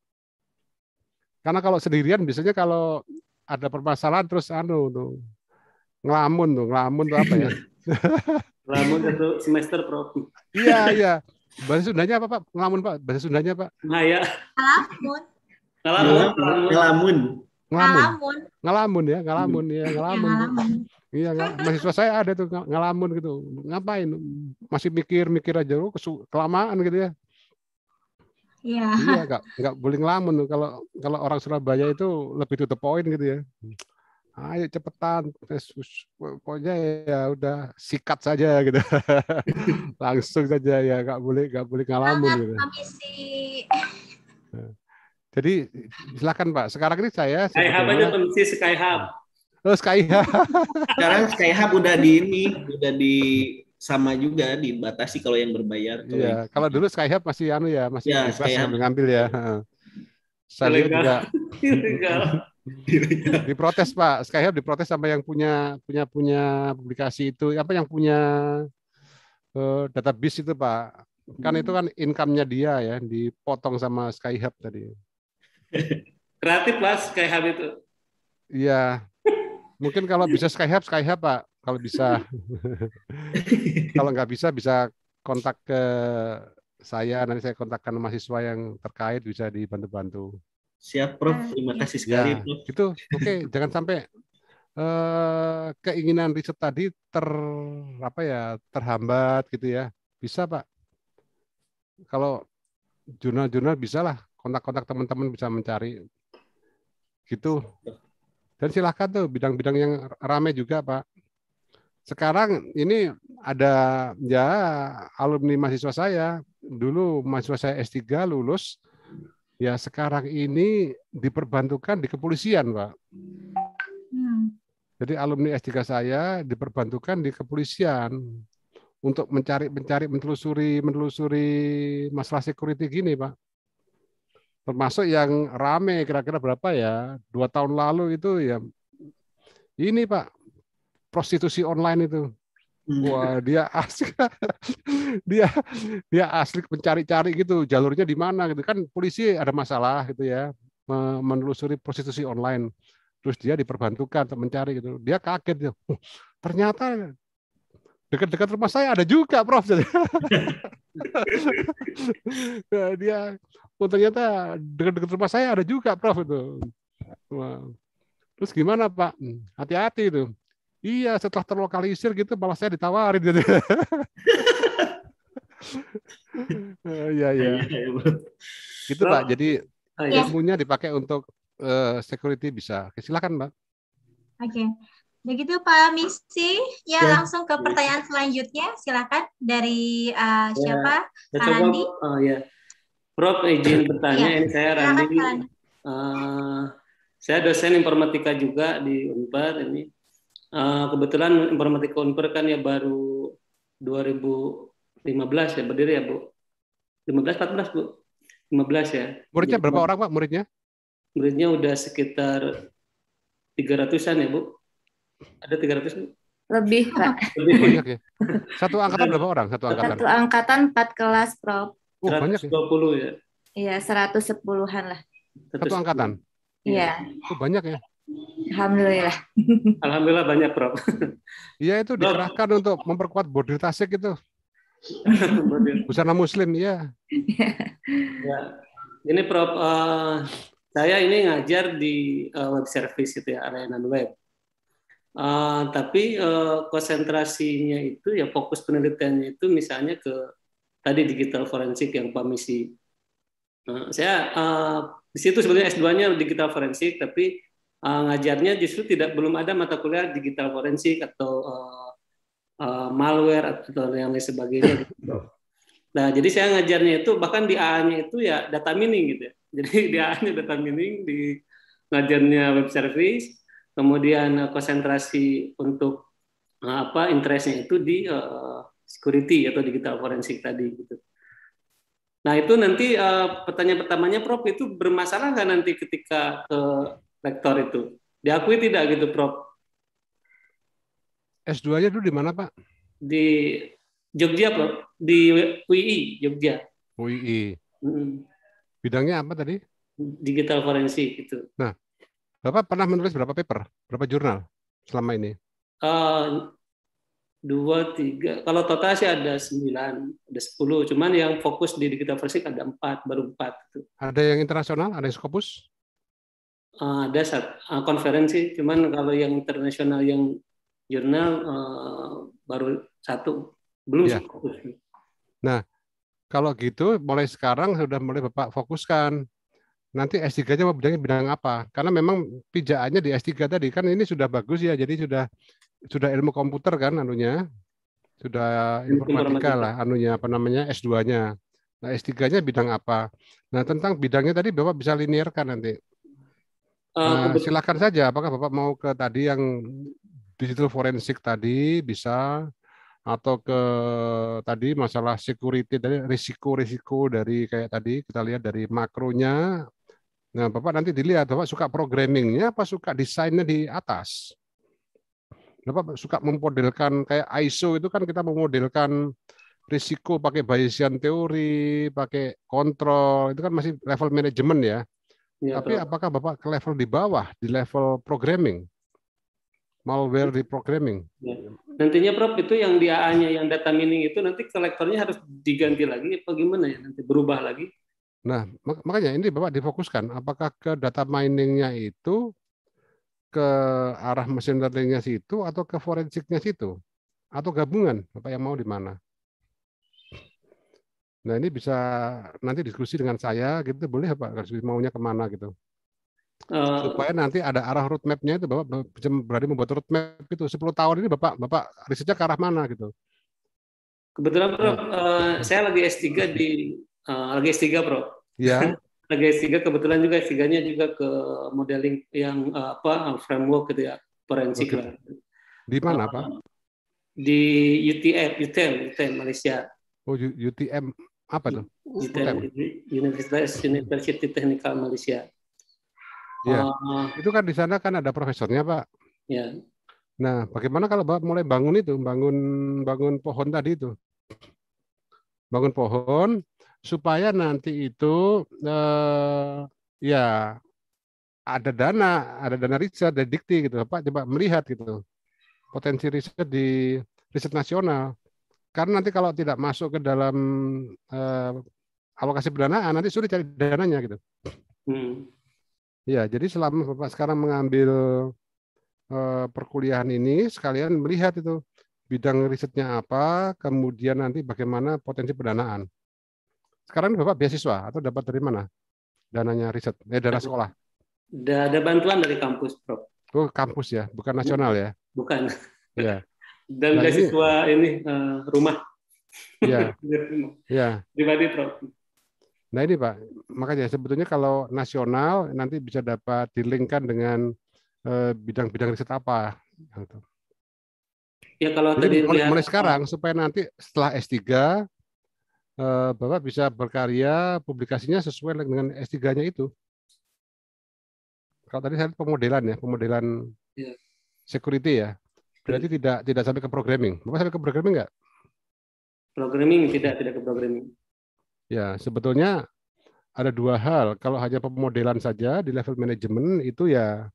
Karena kalau sendirian biasanya kalau ada permasalahan terus anu tuh ngelamun tuh, ngelamun tuh apa ya? ngelamun satu semester, Prof. Iya, iya. Bahasa Sundanya apa, Pak? Ngelamun, Pak. Bahasa Sundanya, Pak. Nah, ya. Ngelamun. Ngelamun. Ngelamun. Ngelamun. Ngelamun. Ngelamun ya, ngelamun ya, ngelamun. Iya, ngelamun. Iya, mahasiswa saya ada tuh ngelamun gitu. Ngapain? Masih mikir-mikir aja lu oh, kelamaan gitu ya. Iya. Iya, enggak enggak boleh ngelamun kalau kalau orang Surabaya itu lebih to the point gitu ya. Ayo cepetan, pokoknya ya udah sikat saja gitu, langsung saja ya nggak boleh nggak boleh ngalamin gitu. Jadi silakan Pak. Sekarang ini saya. Kayak apa aja pemisi Sky Oh, Sky Sekarang Sky Hub udah di ini, udah di sama juga dibatasi kalau yang berbayar. Kalau yeah. kalau dulu Sky Hub masih anu ya, masih yeah, bebas ya. ya ngambil ya. Saya juga diprotes Pak. Sky Hub diprotes sama yang punya punya punya publikasi itu, apa yang punya uh, database itu Pak. Kan hmm. itu kan income-nya dia ya dipotong sama Sky Hub tadi. Kreatif lah Sky Hub itu. Iya, Mungkin kalau iya. bisa Skyhub, Skyhub Pak. Kalau bisa. kalau nggak bisa, bisa kontak ke saya. Nanti saya kontakkan mahasiswa yang terkait bisa dibantu-bantu. Siap, Prof. Nah, Terima iya. kasih sekali. Ya, Prof. Gitu. Oke, okay. jangan sampai uh, keinginan riset tadi ter apa ya terhambat gitu ya. Bisa Pak. Kalau jurnal-jurnal bisalah kontak-kontak teman-teman bisa mencari gitu. Dan silahkan tuh bidang-bidang yang ramai juga Pak. Sekarang ini ada ya alumni mahasiswa saya, dulu mahasiswa saya S3 lulus, ya sekarang ini diperbantukan di kepolisian Pak. Hmm. Jadi alumni S3 saya diperbantukan di kepolisian untuk mencari mencari menelusuri menelusuri masalah security gini, Pak termasuk yang rame kira-kira berapa ya dua tahun lalu itu ya ini pak prostitusi online itu hmm. wah dia asli dia dia asli mencari-cari gitu jalurnya di mana gitu kan polisi ada masalah gitu ya menelusuri prostitusi online terus dia diperbantukan untuk mencari gitu dia kaget gitu. ternyata dekat-dekat rumah saya ada juga prof nah, dia oh ternyata dekat-dekat rumah saya ada juga prof itu terus gimana pak hmm, hati-hati itu iya setelah terlokalisir gitu malah saya ditawarin jadi Ya ya. Gitu, Pak. Nah, jadi oh, iya. ilmunya dipakai untuk uh, security bisa. silakan, Pak. Oke. Okay. Begitu Pak Misi ya, ya langsung ke pertanyaan selanjutnya, silakan dari uh, ya. siapa? Ya, Pak Randi. Oh ya. Prof izin iya. bertanya, ya. ini saya Randi. uh, saya dosen informatika juga di Unpar ini. Uh, kebetulan informatika Unpar kan ya baru 2015 ya berdiri ya Bu. 15 14 Bu. 15 ya. Muridnya berapa orang Pak muridnya? Muridnya udah sekitar 300-an ya Bu. Ada 300 Lebih, Pak. Lebih. Banyak ya. Satu angkatan berapa orang? Satu angkatan. Satu angkatan 4 kelas, Prof. Oh, banyak ya. 120 ya. Iya, 110-an lah. Satu angkatan. Iya. Oh, banyak ya. Alhamdulillah. Alhamdulillah banyak, Prof. Iya, itu dikerahkan Bro. untuk memperkuat bordir Tasik itu. Busana Muslim, iya. ya. Ini Prof, uh, saya ini ngajar di uh, web service itu ya, Arena web. Ah, tapi uh, konsentrasinya itu ya fokus penelitiannya itu misalnya ke tadi digital forensik yang Misi. Uh, saya uh, di situ sebenarnya S2-nya digital forensik tapi uh, ngajarnya justru tidak belum ada mata kuliah digital forensik atau uh, uh, malware atau yang lain sebagainya. Gitu. Nah, jadi saya ngajarnya itu bahkan di a nya itu ya data mining gitu ya. Jadi di a nya data mining, di ngajarnya web service, kemudian eh, konsentrasi untuk eh, apa interestnya itu di uh, security atau digital forensik tadi gitu. Nah itu nanti uh, pertanyaan pertamanya Prof itu bermasalah nggak nanti ketika ke rektor itu diakui tidak gitu Prof? S2 nya dulu di mana Pak? Di Jogja Prof di UI Jogja. UI Mm. Bidangnya apa tadi? Digital forensik itu. Nah Bapak pernah menulis berapa paper, berapa jurnal selama ini? Uh, dua tiga kalau total sih ada sembilan ada sepuluh cuman yang fokus di digital forensik ada empat baru empat itu. ada yang internasional ada yang skopus uh, eh, ada saat uh, eh, konferensi cuman kalau yang internasional yang jurnal uh, baru satu belum yeah. skopus nah kalau gitu mulai sekarang sudah mulai bapak fokuskan nanti S3-nya mau bidangnya bidang apa? Karena memang pijakannya di S3 tadi kan ini sudah bagus ya, jadi sudah sudah ilmu komputer kan anunya. Sudah iya, informatika, lah anunya apa namanya S2-nya. Nah, S3-nya bidang apa? Nah, tentang bidangnya tadi Bapak bisa linearkan nanti. Eh, nah, silakan saja apakah Bapak mau ke tadi yang digital forensik tadi bisa atau ke tadi masalah security dari risiko-risiko dari kayak tadi kita lihat dari makronya Nah, Bapak nanti dilihat, Bapak suka programmingnya apa suka desainnya di atas? Nah, Bapak suka memodelkan kayak ISO itu kan kita memodelkan risiko pakai Bayesian teori, pakai kontrol, itu kan masih level manajemen ya. ya Tapi betul. apakah Bapak ke level di bawah, di level programming? malware di programming. Ya. Nantinya Prof itu yang di AA-nya yang data mining itu nanti selektornya harus diganti lagi apa gimana ya nanti berubah lagi? Nah, makanya ini Bapak difokuskan apakah ke data miningnya itu ke arah mesin learningnya situ atau ke forensiknya situ atau gabungan Bapak yang mau di mana. Nah ini bisa nanti diskusi dengan saya gitu boleh bapak kalau maunya kemana gitu uh, supaya nanti ada arah roadmapnya itu Bapak bisa berani membuat roadmap itu 10 tahun ini Bapak Bapak risetnya ke arah mana gitu. Kebetulan Bro, eh, saya lagi S3 di uh, lagi S3 Bro. Ya. Harga Siga kebetulan juga Siganya juga ke modeling yang eh, apa eh, framework gitu ya, forensik okay. Di mana, uh, Pak? Di UTM, UTM, UTM Malaysia. Oh, UTM apa tuh? UTM, UTM. Universitas University Technical Malaysia. Ya. Uh, itu kan di sana kan ada profesornya, Pak. Ya. Nah, bagaimana kalau Bapak mulai bangun itu, bangun bangun pohon tadi itu? bangun pohon supaya nanti itu eh, ya ada dana, ada dana riset, ada dikti gitu, Pak coba melihat gitu potensi riset di riset nasional. Karena nanti kalau tidak masuk ke dalam eh, alokasi pendanaan nanti sulit cari dananya gitu. Hmm. Ya, jadi selama Bapak sekarang mengambil eh, perkuliahan ini sekalian melihat itu bidang risetnya apa, kemudian nanti bagaimana potensi pendanaan. Sekarang Bapak beasiswa atau dapat dari mana dananya riset? Eh, dana sekolah? Ada, ada bantuan dari kampus, Prof. Oh, kampus ya, bukan iya. nasional ya? Bukan. Ya. Dan nah, beasiswa ini, ini uh, eh, rumah. Ya. ya. Pribadi, Prof. Nah ini Pak, makanya sebetulnya kalau nasional nanti bisa dapat dilingkan dengan eh, bidang-bidang riset apa. Gitu. Ya kalau Jadi, tadi mulai, mulai sekarang supaya nanti setelah S3 uh, eh, Bapak bisa berkarya publikasinya sesuai dengan S3-nya itu. Kalau tadi saya pemodelan ya, pemodelan ya. security ya. Berarti ya. tidak tidak sampai ke programming. Bapak sampai ke programming nggak? Programming tidak tidak ke programming. Ya, sebetulnya ada dua hal. Kalau hanya pemodelan saja di level manajemen itu ya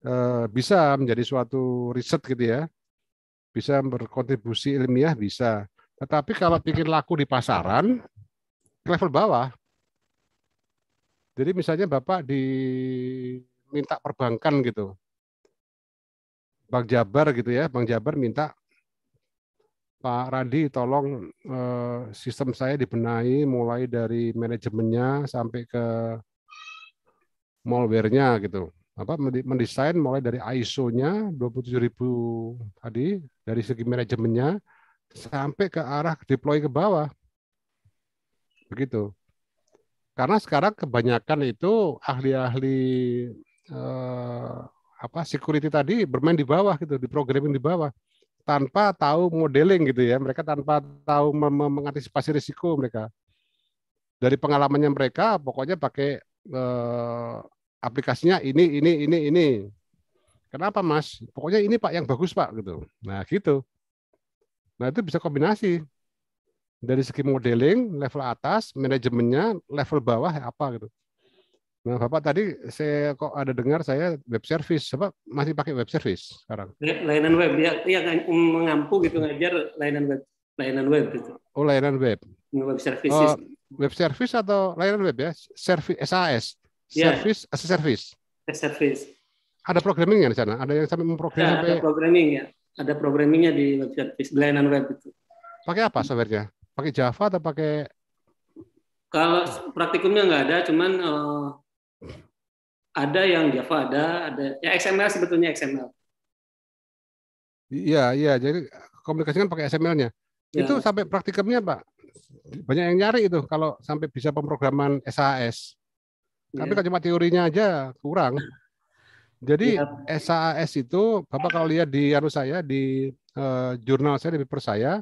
Eh, bisa menjadi suatu riset gitu ya. Bisa berkontribusi ilmiah bisa. Tetapi kalau bikin laku di pasaran level bawah. Jadi misalnya Bapak diminta perbankan gitu. Bang Jabar gitu ya, Bang Jabar minta Pak Radi tolong eh, sistem saya dibenahi mulai dari manajemennya sampai ke malware-nya gitu apa mendesain mulai dari ISO-nya 27.000 tadi dari segi manajemennya sampai ke arah deploy ke bawah. Begitu. Karena sekarang kebanyakan itu ahli-ahli eh, apa security tadi bermain di bawah gitu, di programming di bawah tanpa tahu modeling gitu ya. Mereka tanpa tahu mengantisipasi risiko mereka. Dari pengalamannya mereka pokoknya pakai eh, aplikasinya ini ini ini ini. Kenapa Mas? Pokoknya ini Pak yang bagus Pak gitu. Nah gitu. Nah itu bisa kombinasi dari segi modeling level atas, manajemennya level bawah apa gitu. Nah, Bapak tadi saya kok ada dengar saya web service. Bapak masih pakai web service sekarang? Layanan web ya, ya mengampu gitu ngajar layanan web, layanan web gitu. Oh, layanan web. Web service. Oh, web service atau layanan web ya? Service SAS yeah. service as a service. As service. Ada programmingnya di sana. Ada yang sampai memprogram ya, sampai. Ada programming ya. Ada programmingnya di web service, layanan web itu. Pakai apa softwarenya? Pakai Java atau pakai? Kalau praktikumnya nggak ada, cuman uh, ada yang Java ada, ada ya XML sebetulnya XML. Iya, iya. Jadi komunikasi kan pakai XML-nya. Ya. Itu sampai praktikumnya, Pak. Banyak yang nyari itu kalau sampai bisa pemrograman SAS. Iya. Tapi yeah. cuma teorinya aja kurang. Jadi yeah. SAS itu Bapak kalau lihat di anu saya di uh, jurnal saya di paper saya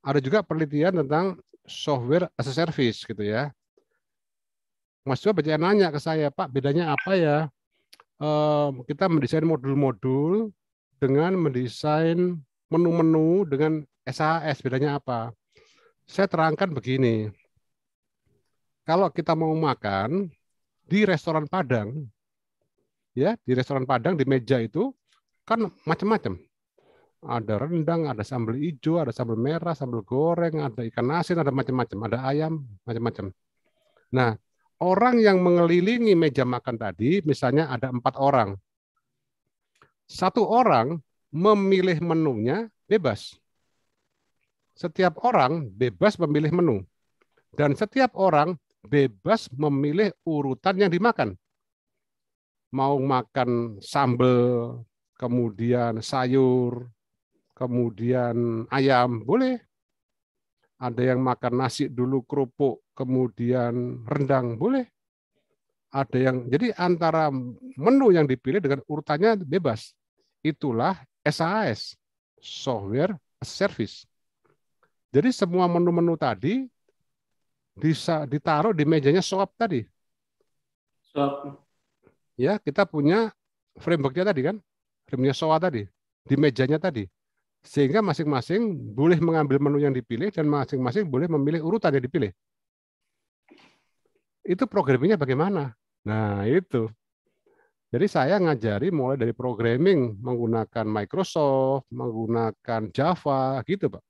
ada juga penelitian tentang software as a service gitu ya. Mas Dua banyak nanya ke saya, Pak, bedanya apa ya? Uh, kita mendesain modul-modul dengan mendesain menu-menu dengan SAS, bedanya apa? Saya terangkan begini. Kalau kita mau makan, di restoran Padang, ya di restoran Padang di meja itu kan macam-macam. Ada rendang, ada sambal hijau, ada sambal merah, sambal goreng, ada ikan asin, ada macam-macam, ada ayam, macam-macam. Nah, orang yang mengelilingi meja makan tadi, misalnya ada empat orang. Satu orang memilih menunya bebas. Setiap orang bebas memilih menu. Dan setiap orang bebas memilih urutan yang dimakan. Mau makan sambal, kemudian sayur, kemudian ayam, boleh. Ada yang makan nasi dulu kerupuk, kemudian rendang, boleh. Ada yang jadi antara menu yang dipilih dengan urutannya bebas. Itulah SAS, software service. Jadi semua menu-menu tadi bisa ditaruh di mejanya swap tadi. Swap. Ya, kita punya frameworknya tadi kan, frameworknya SOA tadi, di mejanya tadi. Sehingga masing-masing boleh mengambil menu yang dipilih dan masing-masing boleh memilih urutan yang dipilih. Itu programmingnya bagaimana? Nah, itu. Jadi saya ngajari mulai dari programming menggunakan Microsoft, menggunakan Java, gitu Pak.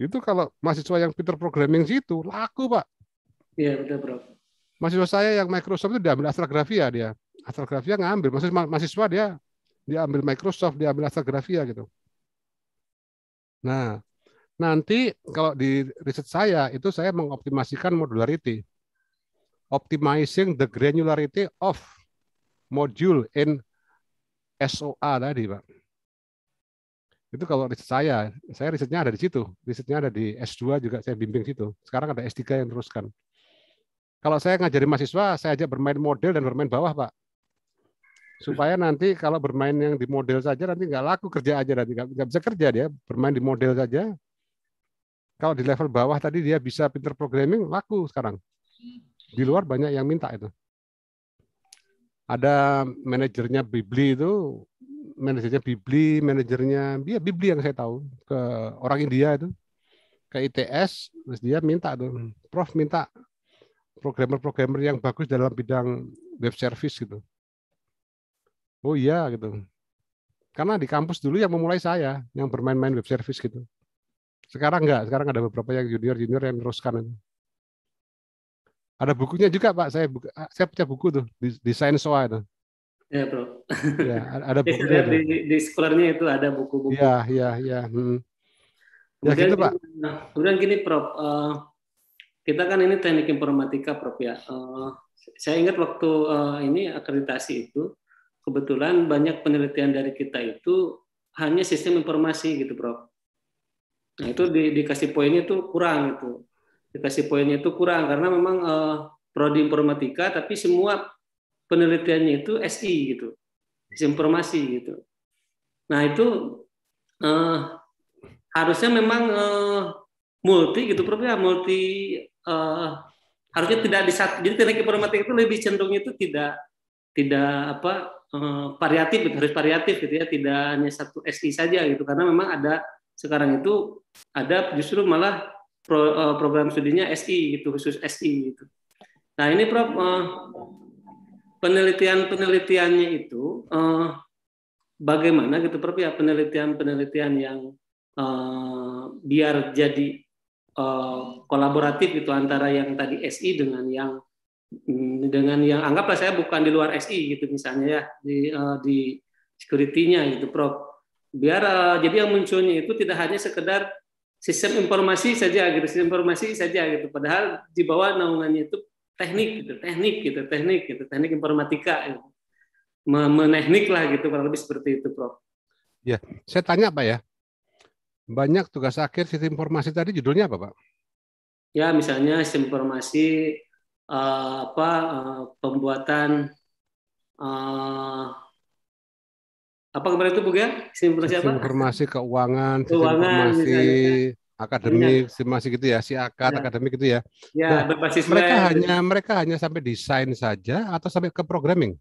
Itu kalau mahasiswa yang pinter programming situ laku, Pak. Iya, betul, Bro. Mahasiswa saya yang Microsoft itu diambil Astrografia dia. Astrografia ngambil, maksud mahasiswa dia diambil Microsoft, diambil ambil Astrografia gitu. Nah, nanti kalau di riset saya itu saya mengoptimasikan modularity. Optimizing the granularity of module in SOA tadi, Pak. Itu kalau riset saya, saya risetnya ada di situ. Risetnya ada di S2 juga saya bimbing situ. Sekarang ada S3 yang teruskan. Kalau saya ngajari mahasiswa, saya ajak bermain model dan bermain bawah, Pak. Supaya nanti kalau bermain yang di model saja nanti nggak laku kerja aja nanti nggak bisa kerja dia bermain di model saja. Kalau di level bawah tadi dia bisa pinter programming laku sekarang. Di luar banyak yang minta itu ada manajernya Bibli itu manajernya Bibli, manajernya dia ya Bibli yang saya tahu ke orang India itu ke ITS terus dia minta tuh Prof minta programmer-programmer yang bagus dalam bidang web service gitu. Oh iya gitu. Karena di kampus dulu yang memulai saya yang bermain-main web service gitu. Sekarang enggak, sekarang ada beberapa yang junior-junior yang meneruskan itu. Ada bukunya juga Pak, saya buka, saya punya buku tuh Design desain soa itu. Ya, Bro. Ya, ada buku di, di sekolahnya itu ada buku-buku. Ya, ya, ya. Hmm. Ya, kemudian, gitu, Pak. Nah, kemudian gini, Prof. Uh, kita kan ini teknik informatika, Prof ya. Uh, saya ingat waktu uh, ini akreditasi itu kebetulan banyak penelitian dari kita itu hanya sistem informasi gitu, Prof. Nah, itu di, dikasih poinnya itu kurang itu. Dikasih poinnya itu kurang karena memang uh, prodi informatika tapi semua penelitiannya itu SI gitu, disinformasi gitu. Nah itu eh, harusnya memang eh, multi gitu, Prof ya multi eh, harusnya tidak di satu. Jadi teknik informatik itu lebih cenderung itu tidak tidak apa eh, variatif gitu, harus variatif gitu ya, tidak hanya satu SI saja gitu, karena memang ada sekarang itu ada justru malah eh, program studinya SI gitu khusus SI gitu. Nah ini Prof eh, penelitian-penelitiannya itu eh, bagaimana gitu Prof ya penelitian-penelitian yang eh, biar jadi eh, kolaboratif gitu antara yang tadi SI dengan yang mm, dengan yang anggaplah saya bukan di luar SI gitu misalnya ya di eh, di security gitu Prof. Biar eh, jadi yang munculnya itu tidak hanya sekedar sistem informasi saja gitu sistem informasi saja gitu padahal di bawah naungannya itu teknik gitu, teknik gitu, teknik gitu, teknik informatika gitu. Meneknik lah gitu kurang lebih seperti itu, Prof. Ya, saya tanya Pak ya. Banyak tugas akhir sistem informasi tadi judulnya apa, Pak? Ya, misalnya sistem informasi uh, apa uh, pembuatan uh, apa kemarin itu Bu ya? Sistem informasi sistem Informasi keuangan, sistem informasi ya akademik ya. masih gitu ya si akad ya. akademik gitu ya. Iya, nah, ya, nah, berbasis mereka main. hanya mereka hanya sampai desain saja atau sampai ke programming?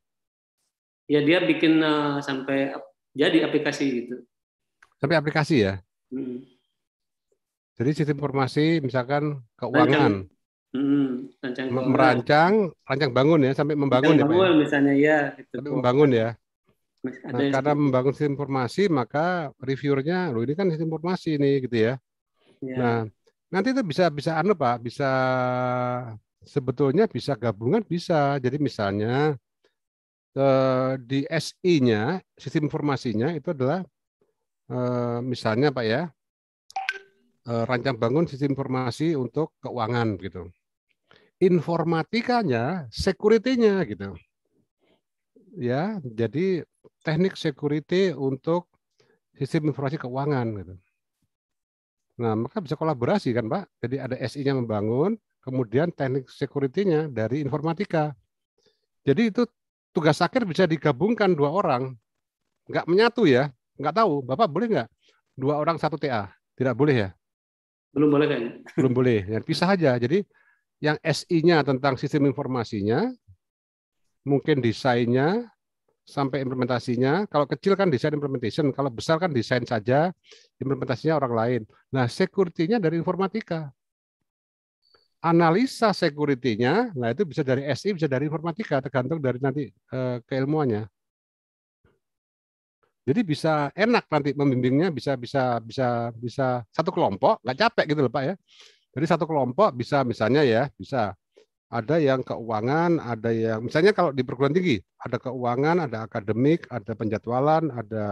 Ya dia bikin uh, sampai jadi aplikasi gitu. Sampai aplikasi ya. Hmm. Jadi sistem informasi misalkan keuangan. Rancang. Hmm, rancang merancang, rancang bangun ya sampai membangun rancang ya. ya? Bangun misalnya ya. Gitu. Sampai membangun ya. Nah, karena membangun sistem informasi maka reviewernya lo ini kan sistem informasi ini gitu ya. Ya. Nah, nanti itu bisa bisa anu Pak, bisa sebetulnya bisa gabungan bisa. Jadi misalnya eh, di SI-nya, sistem informasinya itu adalah eh, misalnya Pak ya, eh, rancang bangun sistem informasi untuk keuangan gitu. Informatikanya, security-nya gitu. Ya, jadi teknik security untuk sistem informasi keuangan gitu. Nah, maka bisa kolaborasi kan, Pak. Jadi ada SI-nya membangun, kemudian teknik security-nya dari informatika. Jadi itu tugas akhir bisa digabungkan dua orang. Nggak menyatu ya. Nggak tahu, Bapak boleh nggak? Dua orang satu TA. Tidak boleh ya? Belum boleh kan Belum boleh. Ya, pisah aja. Jadi yang SI-nya tentang sistem informasinya, mungkin desainnya, sampai implementasinya. Kalau kecil kan desain implementation, kalau besar kan desain saja, implementasinya orang lain. Nah, security-nya dari informatika. Analisa security-nya, nah itu bisa dari SI, bisa dari informatika, tergantung dari nanti eh, keilmuannya. Jadi bisa enak nanti membimbingnya bisa bisa bisa bisa satu kelompok nggak capek gitu loh Pak ya. Jadi satu kelompok bisa misalnya ya bisa ada yang keuangan, ada yang misalnya kalau di perguruan tinggi ada keuangan, ada akademik, ada penjadwalan, ada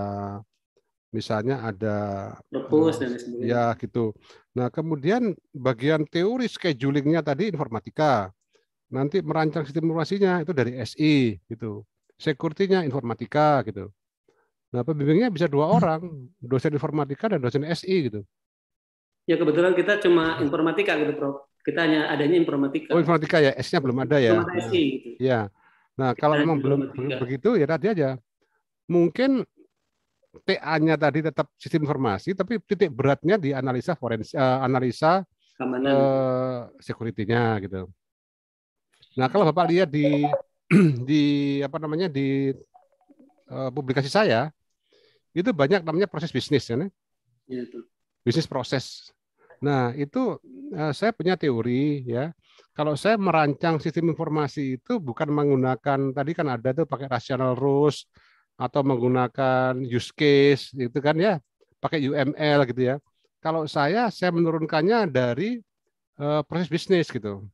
misalnya ada Lepus, eh, dan ya gitu. Nah kemudian bagian teori schedulingnya tadi informatika, nanti merancang sistem informasinya itu dari SI gitu, security informatika gitu. Nah pembimbingnya bisa dua orang, dosen informatika dan dosen SI gitu. Ya kebetulan kita cuma informatika gitu, Prof. Kita hanya adanya informatika. Oh, informatika ya, S-nya belum ada ya. Gitu. Iya. Nah, belum gitu. Ya. Nah, kalau memang belum begitu ya tadi aja. Mungkin TA-nya tadi tetap sistem informasi, tapi titik beratnya di analisa forensik, uh, eh, analisa keamanan, uh, security-nya gitu. Nah, kalau Bapak lihat di di apa namanya di uh, publikasi saya, itu banyak namanya proses bisnis ya. Ya, itu. Bisnis proses. Nah, itu eh, saya punya teori ya. Kalau saya merancang sistem informasi itu bukan menggunakan tadi kan ada tuh pakai rational rules atau menggunakan use case gitu kan ya, pakai UML gitu ya. Kalau saya saya menurunkannya dari uh, proses bisnis gitu.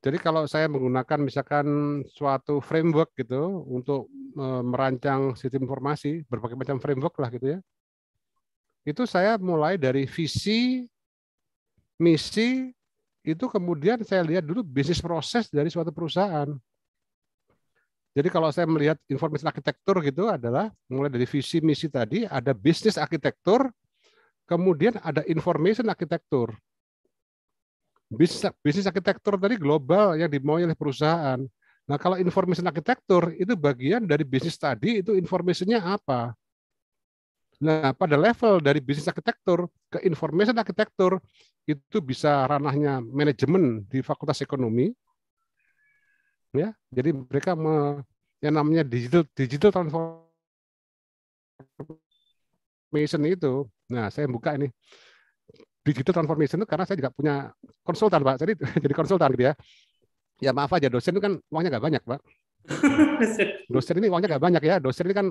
Jadi kalau saya menggunakan misalkan suatu framework gitu untuk eh, merancang sistem informasi berbagai macam framework lah gitu ya itu saya mulai dari visi, misi, itu kemudian saya lihat dulu bisnis proses dari suatu perusahaan. Jadi kalau saya melihat informasi arsitektur gitu adalah mulai dari visi misi tadi ada bisnis arsitektur, kemudian ada information arsitektur. Bisnis, arsitektur tadi global yang dimaui oleh perusahaan. Nah kalau information arsitektur itu bagian dari bisnis tadi itu informasinya apa? Nah, pada level dari bisnis arsitektur ke information arsitektur itu bisa ranahnya manajemen di Fakultas Ekonomi. Ya, jadi mereka me, yang namanya digital digital transformation itu. Nah, saya buka ini digital transformation itu karena saya juga punya konsultan, Pak. Jadi jadi konsultan gitu ya. Ya maaf aja dosen itu kan uangnya nggak banyak, Pak. Dosen ini uangnya nggak banyak ya. Dosen ini kan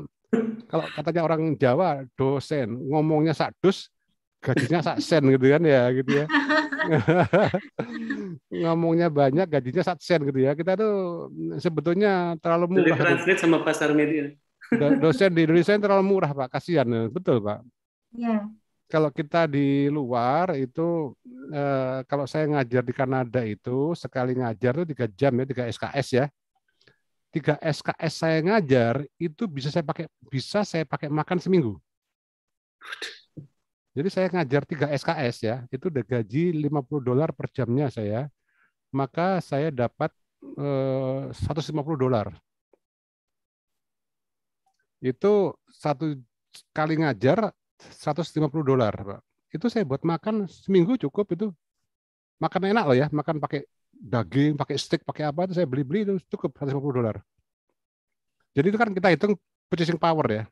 kalau katanya orang Jawa dosen ngomongnya sadus gajinya sak sen gitu kan ya gitu ya ngomongnya banyak gajinya sak sen gitu ya kita tuh sebetulnya terlalu murah translate sama pasar media dosen di Indonesia yang terlalu murah pak kasihan betul pak ya. kalau kita di luar itu eh, kalau saya ngajar di Kanada itu sekali ngajar tuh tiga jam ya tiga SKS ya Tiga SKS saya ngajar itu bisa saya pakai bisa saya pakai makan seminggu. Jadi saya ngajar 3 SKS ya, itu udah gaji 50 dolar per jamnya saya. Maka saya dapat eh, 150 dolar. Itu satu kali ngajar 150 dolar, Pak. Itu saya buat makan seminggu cukup itu. Makan enak loh ya, makan pakai daging, pakai steak, pakai apa itu saya beli-beli itu cukup 150 dolar. Jadi itu kan kita hitung purchasing power ya.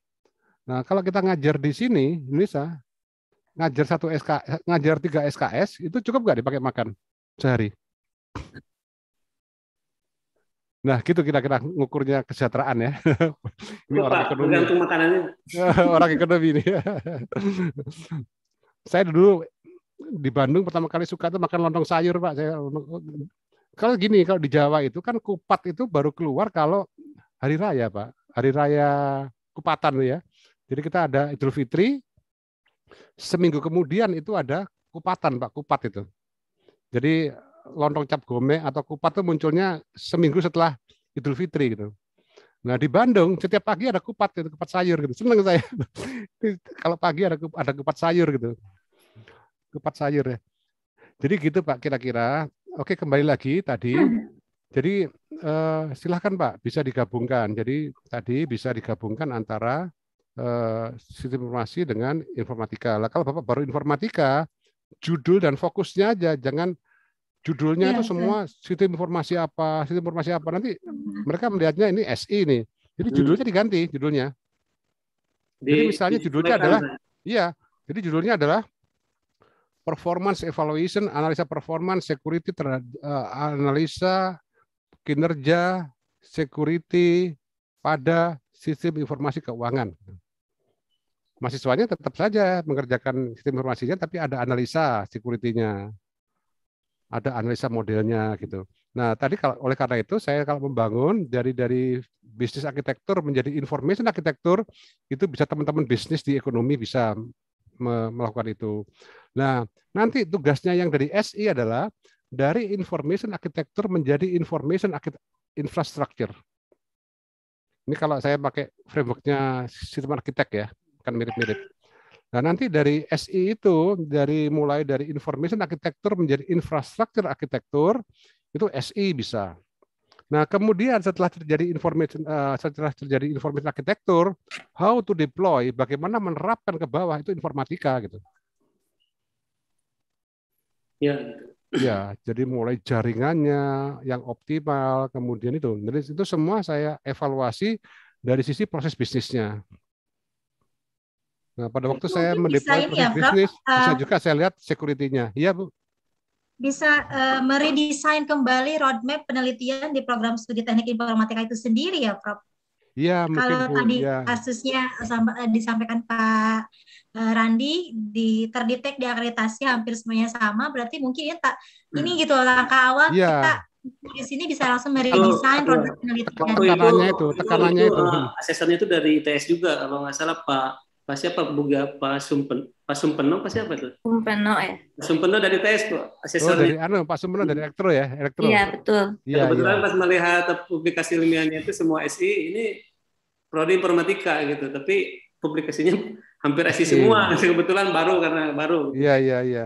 Nah, kalau kita ngajar di sini Indonesia ngajar satu SK ngajar 3 SKS itu cukup nggak dipakai makan sehari? Nah, gitu kira-kira ngukurnya kesejahteraan ya. ini Bapak, orang ekonomi. makanannya. orang ekonomi ini. saya dulu di Bandung pertama kali suka itu makan lontong sayur pak saya kalau gini kalau di Jawa itu kan kupat itu baru keluar kalau hari raya pak hari raya kupatan ya jadi kita ada Idul Fitri seminggu kemudian itu ada kupatan pak kupat itu jadi lontong cap gome atau kupat itu munculnya seminggu setelah Idul Fitri gitu Nah di Bandung setiap pagi ada kupat, gitu, kupat sayur gitu. Seneng saya. Kalau pagi ada kupat, ada kupat sayur gitu kupat sayur ya. Jadi gitu Pak kira-kira. Oke kembali lagi tadi. Hmm. Jadi eh, silahkan Pak bisa digabungkan. Jadi tadi bisa digabungkan antara eh, sistem informasi dengan informatika. Lah kalau Bapak baru informatika, judul dan fokusnya aja, jangan judulnya ya, itu semua sistem informasi apa, sistem informasi apa. Nanti hmm. mereka melihatnya ini SI ini. Jadi hmm. judulnya diganti judulnya. Jadi misalnya judulnya adalah, iya. Jadi judulnya adalah performance evaluation, analisa performance, security uh, analisa kinerja security pada sistem informasi keuangan. Mahasiswanya tetap saja mengerjakan sistem informasinya, tapi ada analisa security-nya, ada analisa modelnya gitu. Nah tadi kalau oleh karena itu saya kalau membangun dari dari bisnis arsitektur menjadi information arsitektur itu bisa teman-teman bisnis di ekonomi bisa melakukan itu. Nah, nanti tugasnya yang dari SI adalah dari information architecture menjadi information infrastructure. Ini kalau saya pakai frameworknya sistem arsitek ya, kan mirip-mirip. Nah, nanti dari SI itu dari mulai dari information architecture menjadi infrastructure architecture itu SI bisa. Nah, kemudian setelah terjadi information uh, eh, setelah terjadi information architecture, how to deploy, bagaimana menerapkan ke bawah itu informatika gitu. Ya, Ya, jadi mulai jaringannya yang optimal, kemudian itu. Jadi itu semua saya evaluasi dari sisi proses bisnisnya. Nah, pada waktu itu saya mendeploy ya, proses ya, bisnis, uh, bisa eh, juga saya lihat security-nya. Iya, Bu bisa uh, meredesain kembali roadmap penelitian di program studi teknik informatika itu sendiri ya, Prof. Iya, kalau pun, tadi ya. kasusnya eh, disampaikan Pak eh, Randi di terdetek di akreditasi hampir semuanya sama, berarti mungkin ya tak ini hmm. gitu langkah awal ya. kita di sini bisa langsung meredesain roadmap penelitian. Tekanannya itu, tekanannya itu. itu, itu, itu. Uh, itu dari ITS juga, kalau nggak salah Pak Pak siapa Buga Pak Sumpen Pak Sumpeno apa siapa tuh? Sumpeno ya. Pak Sumpeno dari TS tuh, oh, asesor. Oh, dari anu Pak Sumpeno dari Elektro ya, Elektro. Iya, betul. Iya, kebetulan ya. pas melihat publikasi ilmiahnya itu semua SI ini prodi informatika gitu, tapi publikasinya hampir SI iya. semua. Ya. Kebetulan baru karena baru. Iya, iya, iya.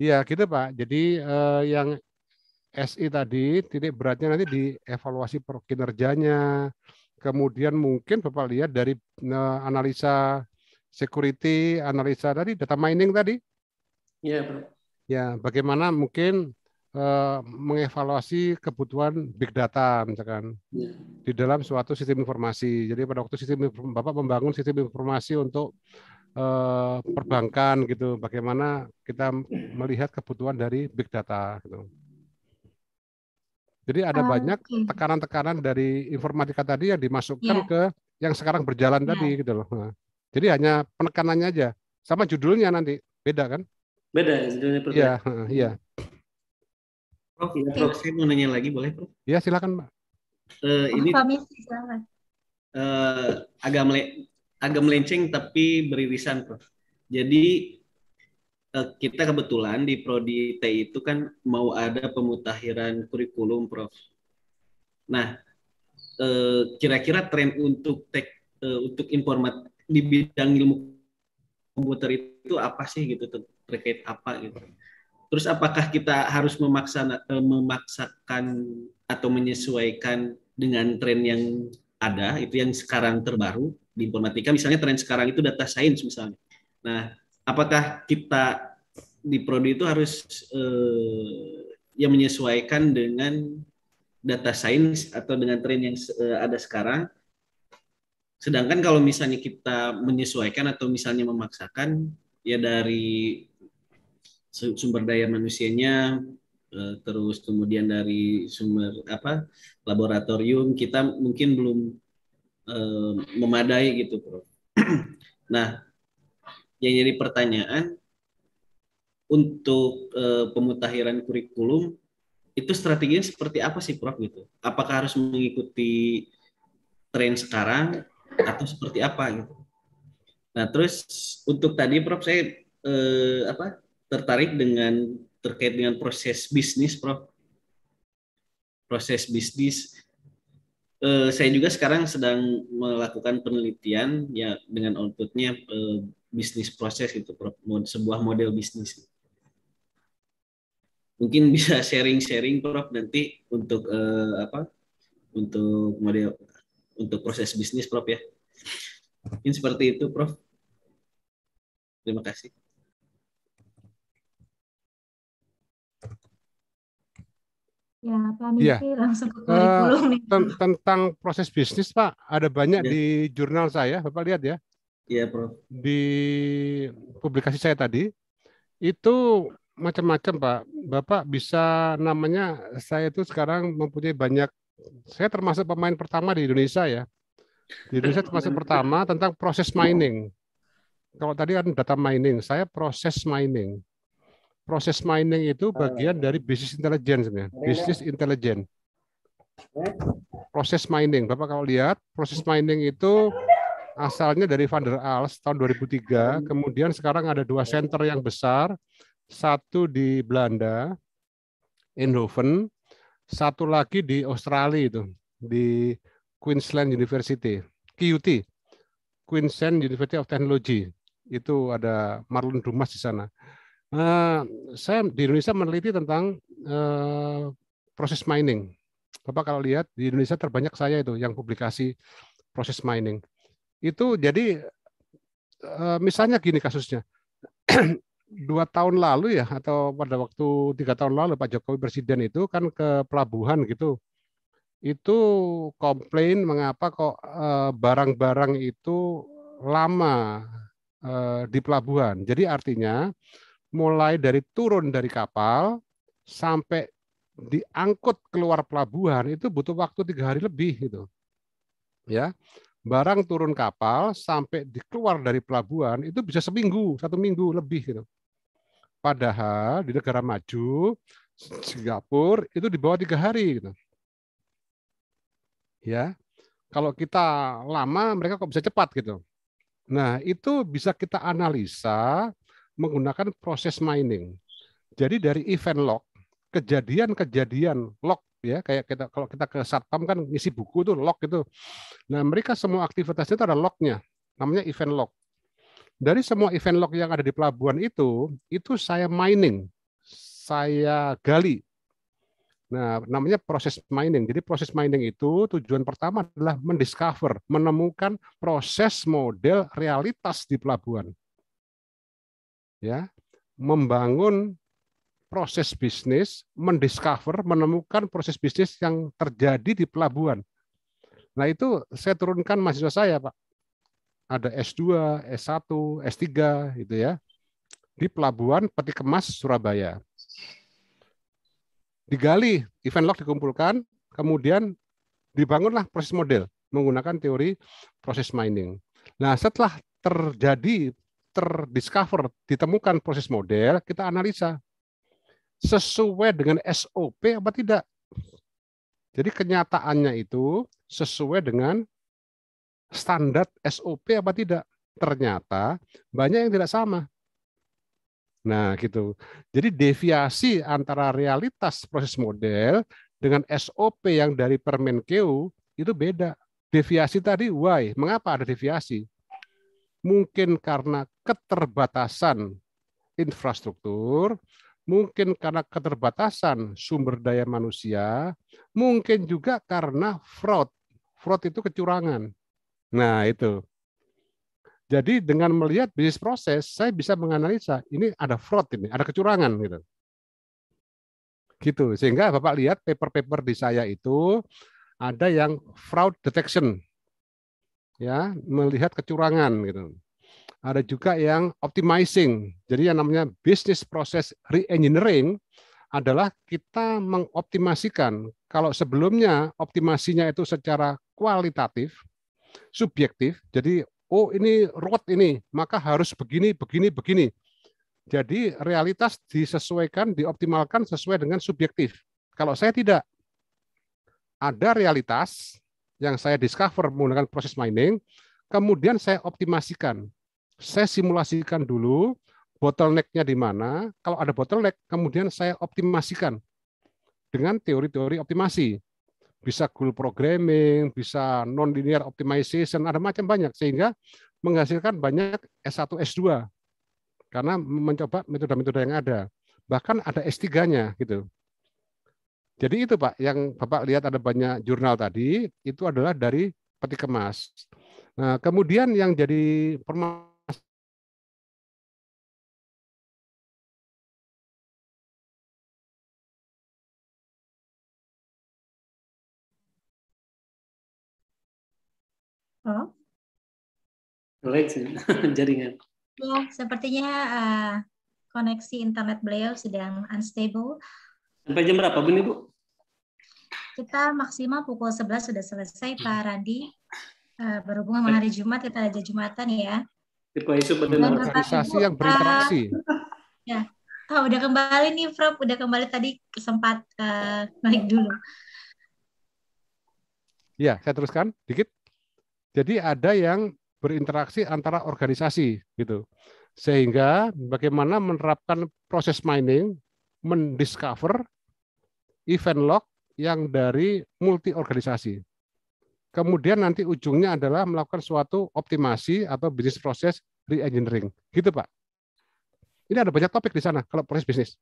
Iya, gitu Pak. Jadi eh, yang SI tadi titik beratnya nanti dievaluasi per kinerjanya. Kemudian mungkin Bapak lihat dari eh, analisa security, analisa tadi, data mining tadi? Iya, yeah, Ya, bagaimana mungkin uh, mengevaluasi kebutuhan big data misalkan yeah. di dalam suatu sistem informasi. Jadi pada waktu sistem Bapak membangun sistem informasi untuk uh, perbankan gitu, bagaimana kita melihat kebutuhan dari big data gitu. Jadi ada ah, banyak tekanan-tekanan dari informatika tadi yang dimasukkan yeah. ke yang sekarang berjalan yeah. tadi gitu loh. Nah. Jadi hanya penekanannya aja. Sama judulnya nanti beda kan? Beda ya, judulnya Iya, Ya. Prof, ya, Prof, saya mau nanya lagi boleh, Prof? Iya, silakan, Pak. Uh, eh, ini Permisi, silakan. Uh, agak mele agak melenceng tapi beririsan, Prof. Jadi uh, kita kebetulan di prodi T itu kan mau ada pemutakhiran kurikulum, Prof. Nah, kira-kira tren untuk tek, untuk informat di bidang ilmu komputer itu apa sih gitu terkait apa gitu. Terus apakah kita harus memaksa eh, memaksakan atau menyesuaikan dengan tren yang ada itu yang sekarang terbaru di informatika misalnya tren sekarang itu data science misalnya. Nah, apakah kita di prodi itu harus eh, yang menyesuaikan dengan data science atau dengan tren yang eh, ada sekarang Sedangkan kalau misalnya kita menyesuaikan atau misalnya memaksakan, ya dari sumber daya manusianya, eh, terus kemudian dari sumber apa laboratorium kita mungkin belum eh, memadai gitu, Bro. nah, yang jadi pertanyaan untuk e, pemutahiran kurikulum itu strateginya seperti apa sih, Prof? Gitu. Apakah harus mengikuti tren sekarang atau seperti apa gitu. Nah terus untuk tadi Prof saya eh, apa tertarik dengan terkait dengan proses bisnis Prof. Proses bisnis eh, saya juga sekarang sedang melakukan penelitian ya dengan outputnya eh, bisnis proses itu Prof. sebuah model bisnis. Mungkin bisa sharing-sharing Prof nanti untuk eh, apa untuk model untuk proses bisnis Prof ya. Mungkin seperti itu Prof. Terima kasih. Ya, Pak ya. langsung ke uh, nih. Tentang proses bisnis, Pak, ada banyak ya. di jurnal saya, Bapak lihat ya. Iya, Prof. Di publikasi saya tadi, itu macam-macam, Pak. Bapak bisa namanya, saya itu sekarang mempunyai banyak saya termasuk pemain pertama di Indonesia ya. Di Indonesia termasuk pertama tentang proses mining. Kalau tadi kan data mining, saya proses mining. Proses mining itu ah. bagian dari bisnis intelijen sebenarnya, iya. bisnis intelijen. Iya. Proses mining, Bapak kalau lihat proses mining itu asalnya dari Van der Aals tahun 2003, kemudian sekarang ada dua iya. center yang besar, satu di Belanda, Eindhoven, satu lagi di Australia itu di Queensland University, QUT, Queensland University of Technology. Itu ada Marlon Dumas di sana. Uh, saya di Indonesia meneliti tentang uh, proses mining. Bapak kalau lihat di Indonesia terbanyak saya itu yang publikasi proses mining. Itu jadi uh, misalnya gini kasusnya. dua tahun lalu ya atau pada waktu tiga tahun lalu Pak Jokowi presiden itu kan ke pelabuhan gitu itu komplain mengapa kok eh, barang-barang itu lama eh, di pelabuhan jadi artinya mulai dari turun dari kapal sampai diangkut keluar pelabuhan itu butuh waktu tiga hari lebih gitu ya barang turun kapal sampai dikeluar dari pelabuhan itu bisa seminggu, satu minggu lebih gitu. Padahal di negara maju Singapura itu di bawah tiga hari gitu. Ya, kalau kita lama mereka kok bisa cepat gitu. Nah itu bisa kita analisa menggunakan proses mining. Jadi dari event log, kejadian-kejadian log ya kayak kita kalau kita ke satpam kan ngisi buku tuh lock gitu. Nah mereka semua aktivitasnya itu ada locknya namanya event lock Dari semua event lock yang ada di pelabuhan itu, itu saya mining, saya gali. Nah namanya proses mining. Jadi proses mining itu tujuan pertama adalah mendiscover, menemukan proses model realitas di pelabuhan. Ya, membangun proses bisnis, mendiscover, menemukan proses bisnis yang terjadi di pelabuhan. Nah itu saya turunkan mahasiswa saya, Pak. Ada S2, S1, S3, gitu ya. Di pelabuhan Peti Kemas, Surabaya. Digali, event log dikumpulkan, kemudian dibangunlah proses model menggunakan teori proses mining. Nah setelah terjadi, terdiscover, ditemukan proses model, kita analisa sesuai dengan SOP apa tidak? Jadi kenyataannya itu sesuai dengan standar SOP apa tidak? Ternyata banyak yang tidak sama. Nah, gitu. Jadi deviasi antara realitas proses model dengan SOP yang dari Permenkeu itu beda. Deviasi tadi why? Mengapa ada deviasi? Mungkin karena keterbatasan infrastruktur mungkin karena keterbatasan sumber daya manusia, mungkin juga karena fraud. Fraud itu kecurangan. Nah, itu. Jadi dengan melihat bisnis proses, saya bisa menganalisa ini ada fraud ini, ada kecurangan gitu. Gitu. Sehingga Bapak lihat paper-paper di saya itu ada yang fraud detection. Ya, melihat kecurangan gitu ada juga yang optimizing. Jadi yang namanya business process reengineering adalah kita mengoptimasikan. Kalau sebelumnya optimasinya itu secara kualitatif, subjektif. Jadi oh ini road ini, maka harus begini, begini, begini. Jadi realitas disesuaikan, dioptimalkan sesuai dengan subjektif. Kalau saya tidak, ada realitas yang saya discover menggunakan proses mining, kemudian saya optimasikan saya simulasikan dulu bottleneck-nya di mana. Kalau ada bottleneck, kemudian saya optimasikan dengan teori-teori optimasi. Bisa goal programming, bisa non-linear optimization, ada macam banyak. Sehingga menghasilkan banyak S1, S2. Karena mencoba metode-metode yang ada. Bahkan ada S3-nya. gitu. Jadi itu Pak, yang Bapak lihat ada banyak jurnal tadi, itu adalah dari peti kemas. Nah, kemudian yang jadi permasalahan Oh. jaringan. Ya, sepertinya uh, koneksi internet beliau sedang unstable. Sampai jam berapa, Bun Ibu? Kita maksimal pukul 11 sudah selesai, Pak hmm. Randi. Uh, eh, berhubungan dengan hari Jumat, kita ada Jumatan ya. organisasi yang berinteraksi. Eh, ya. Oh, udah kembali nih, Prof. Udah kembali tadi sempat uh, naik dulu. Ya, saya teruskan dikit. Jadi ada yang berinteraksi antara organisasi gitu. Sehingga bagaimana menerapkan proses mining, mendiscover event log yang dari multi organisasi. Kemudian nanti ujungnya adalah melakukan suatu optimasi atau bisnis proses reengineering Gitu Pak. Ini ada banyak topik di sana kalau proses bisnis.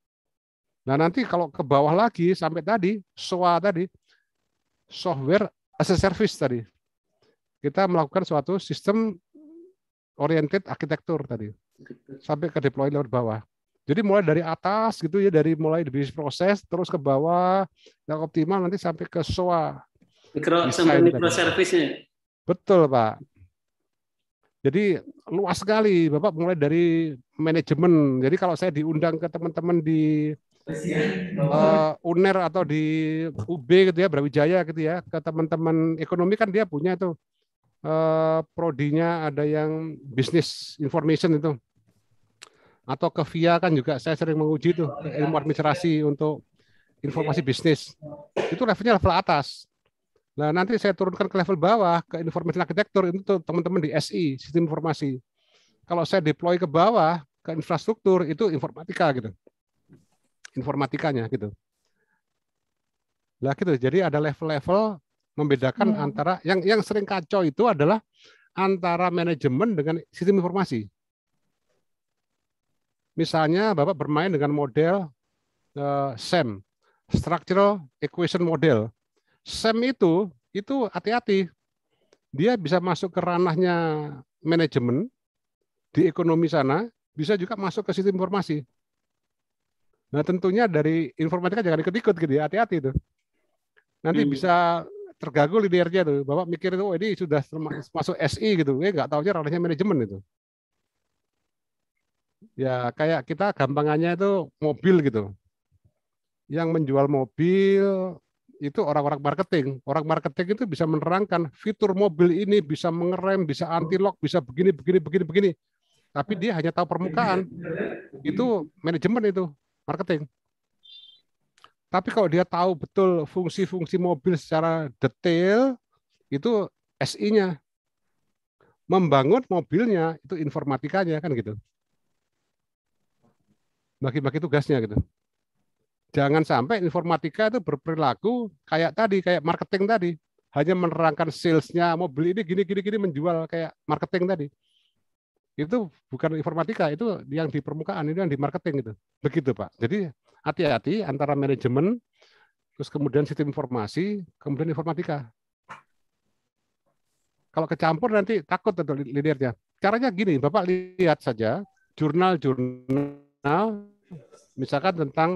Nah nanti kalau ke bawah lagi sampai tadi, SOA tadi, software as a service tadi kita melakukan suatu sistem oriented arsitektur tadi sampai ke deploy lewat bawah. Jadi mulai dari atas gitu ya, dari mulai bisnis proses terus ke bawah yang optimal nanti sampai ke SOA. Mikro sampai Betul, Pak. Jadi luas sekali, Bapak mulai dari manajemen. Jadi kalau saya diundang ke teman-teman di uh, UNER atau di UB gitu ya, Brawijaya gitu ya, ke teman-teman ekonomi kan dia punya itu Eh, prodinya ada yang bisnis information itu atau ke VIA kan juga saya sering menguji tuh ilmu administrasi untuk informasi bisnis itu levelnya level atas nah nanti saya turunkan ke level bawah ke information architecture itu tuh teman-teman di SI sistem informasi kalau saya deploy ke bawah ke infrastruktur itu informatika gitu informatikanya gitu lah gitu jadi ada level-level membedakan hmm. antara yang yang sering kacau itu adalah antara manajemen dengan sistem informasi. Misalnya Bapak bermain dengan model uh, eh, SEM, Structural Equation Model. SEM itu itu hati-hati. Dia bisa masuk ke ranahnya manajemen di ekonomi sana, bisa juga masuk ke sistem informasi. Nah tentunya dari informatika jangan ikut-ikut gitu ya, hati-hati itu. Nanti hmm. bisa terganggu linearnya tuh. Bapak mikir tuh oh, ini sudah masuk SI gitu. Eh nggak aja ranahnya manajemen itu. Ya kayak kita gampangannya itu mobil gitu. Yang menjual mobil itu orang-orang marketing. Orang marketing itu bisa menerangkan fitur mobil ini bisa mengerem, bisa anti lock, bisa begini begini begini begini. Tapi dia hanya tahu permukaan. Iya, iya. Itu manajemen itu, marketing. Tapi kalau dia tahu betul fungsi-fungsi mobil secara detail, itu SI-nya. Membangun mobilnya, itu informatikanya kan gitu. Bagi-bagi tugasnya gitu. Jangan sampai informatika itu berperilaku kayak tadi, kayak marketing tadi. Hanya menerangkan salesnya mobil ini gini-gini-gini menjual kayak marketing tadi itu bukan informatika itu yang di permukaan ini yang di marketing gitu, begitu pak jadi hati-hati antara manajemen, terus kemudian sistem informasi, kemudian informatika. Kalau kecampur nanti takut tentang lidernya. Caranya gini, Bapak lihat saja jurnal-jurnal misalkan tentang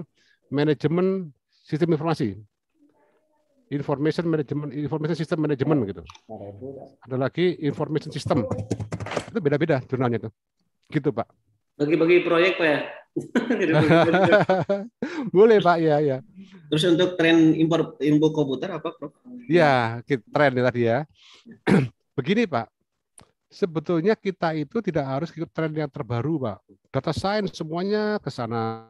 manajemen sistem informasi. Information management, information system management gitu. Ada lagi information system. Itu beda-beda jurnalnya itu. Gitu, Pak. Bagi-bagi proyek, Pak ya? Boleh Pak, ya ya. Terus untuk tren impor impor komputer apa, Prof? Ya, tren tadi ya. Begini Pak, sebetulnya kita itu tidak harus ikut tren yang terbaru, Pak. Data science semuanya ke sana.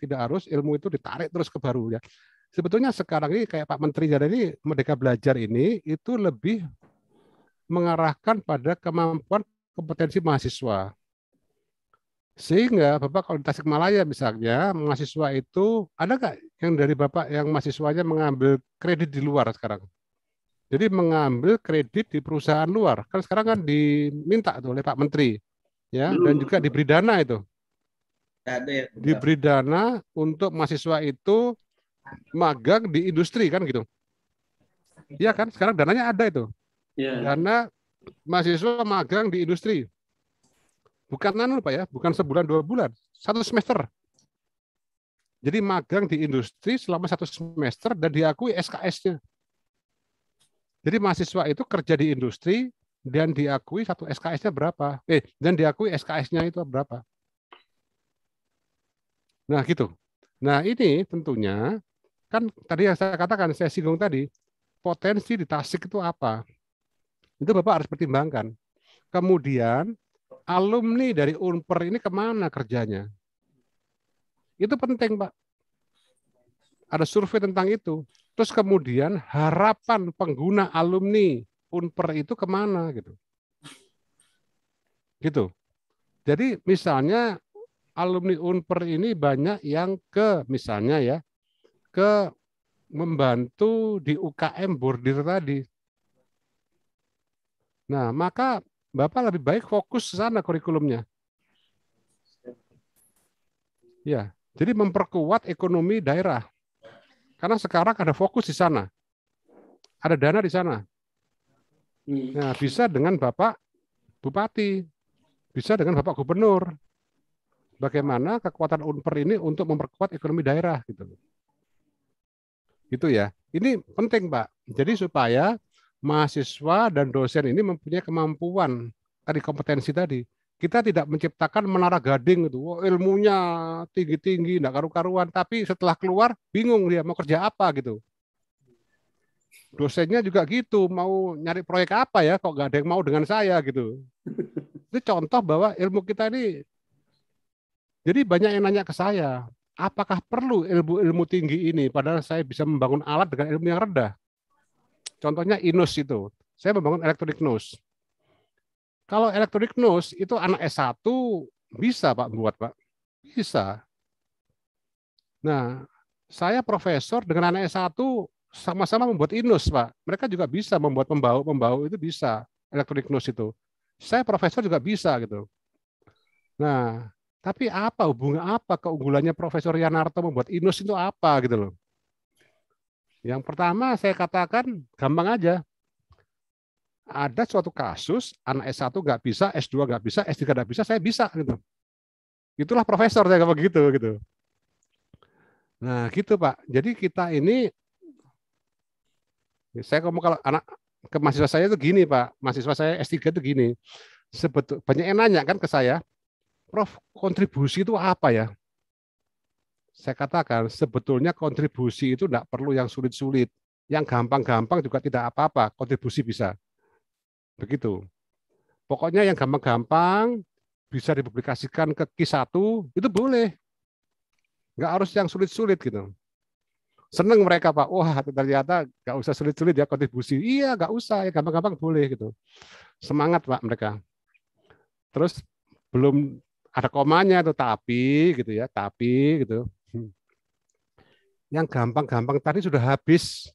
tidak harus ilmu itu ditarik terus ke baru ya. Sebetulnya sekarang ini kayak Pak Menteri jadi ini Merdeka Belajar ini itu lebih mengarahkan pada kemampuan kompetensi mahasiswa. Sehingga Bapak kalau di Tasikmalaya misalnya, mahasiswa itu, ada nggak yang dari Bapak yang mahasiswanya mengambil kredit di luar sekarang? Jadi mengambil kredit di perusahaan luar. Kan sekarang kan diminta tuh oleh Pak Menteri. ya Belum. Hmm. Dan juga diberi dana itu. Ada ya, diberi dana untuk mahasiswa itu magang di industri kan gitu. Iya kan? Sekarang dananya ada itu. Ya. Dana mahasiswa magang di industri bukan nano pak ya, bukan sebulan dua bulan, satu semester. Jadi magang di industri selama satu semester dan diakui SKS-nya. Jadi mahasiswa itu kerja di industri dan diakui satu SKS-nya berapa? Eh, dan diakui SKS-nya itu berapa? Nah, gitu. Nah, ini tentunya kan tadi yang saya katakan, saya singgung tadi, potensi di Tasik itu apa? Itu Bapak harus pertimbangkan. Kemudian alumni dari Unper ini kemana kerjanya? Itu penting, Pak. Ada survei tentang itu. Terus kemudian harapan pengguna alumni Unper itu kemana gitu. Gitu. Jadi misalnya alumni Unper ini banyak yang ke misalnya ya ke membantu di UKM bordir tadi. Nah, maka Bapak lebih baik fokus ke sana kurikulumnya. Ya, jadi memperkuat ekonomi daerah. Karena sekarang ada fokus di sana. Ada dana di sana. Hmm. Nah, bisa dengan Bapak Bupati, bisa dengan Bapak Gubernur. Bagaimana kekuatan Unper ini untuk memperkuat ekonomi daerah gitu. Gitu ya. Ini penting, Pak. Jadi supaya mahasiswa dan dosen ini mempunyai kemampuan tadi kompetensi tadi. Kita tidak menciptakan menara gading itu, oh, ilmunya tinggi-tinggi, enggak karu-karuan, tapi setelah keluar bingung dia mau kerja apa gitu. Dosennya juga gitu, mau nyari proyek apa ya, kok gak ada yang mau dengan saya gitu. Itu contoh bahwa ilmu kita ini, jadi banyak yang nanya ke saya, apakah perlu ilmu-ilmu tinggi ini, padahal saya bisa membangun alat dengan ilmu yang rendah Contohnya Inus itu. Saya membangun elektronik nose. Kalau elektronik nose itu anak S1 bisa Pak buat Pak. Bisa. Nah, saya profesor dengan anak S1 sama-sama membuat inus Pak. Mereka juga bisa membuat pembau-pembau itu bisa elektronik nose itu. Saya profesor juga bisa gitu. Nah, tapi apa hubungan apa keunggulannya Profesor Yanarto membuat inus itu apa gitu loh. Yang pertama saya katakan gampang aja. Ada suatu kasus anak S1 nggak bisa, S2 nggak bisa, S3 nggak bisa, saya bisa gitu. Itulah profesor saya kayak begitu gitu. Nah gitu Pak. Jadi kita ini saya ngomong kalau anak ke mahasiswa saya itu gini Pak, mahasiswa saya S3 itu gini. Sebetul banyak yang nanya kan ke saya, Prof, kontribusi itu apa ya? saya katakan sebetulnya kontribusi itu tidak perlu yang sulit-sulit. Yang gampang-gampang juga tidak apa-apa, kontribusi bisa. Begitu. Pokoknya yang gampang-gampang bisa dipublikasikan ke Q1 itu boleh. Nggak harus yang sulit-sulit gitu. Seneng mereka Pak, wah ternyata nggak usah sulit-sulit ya kontribusi. Iya nggak usah, ya gampang-gampang boleh gitu. Semangat Pak mereka. Terus belum ada komanya tuh tapi gitu ya, tapi gitu yang gampang-gampang tadi sudah habis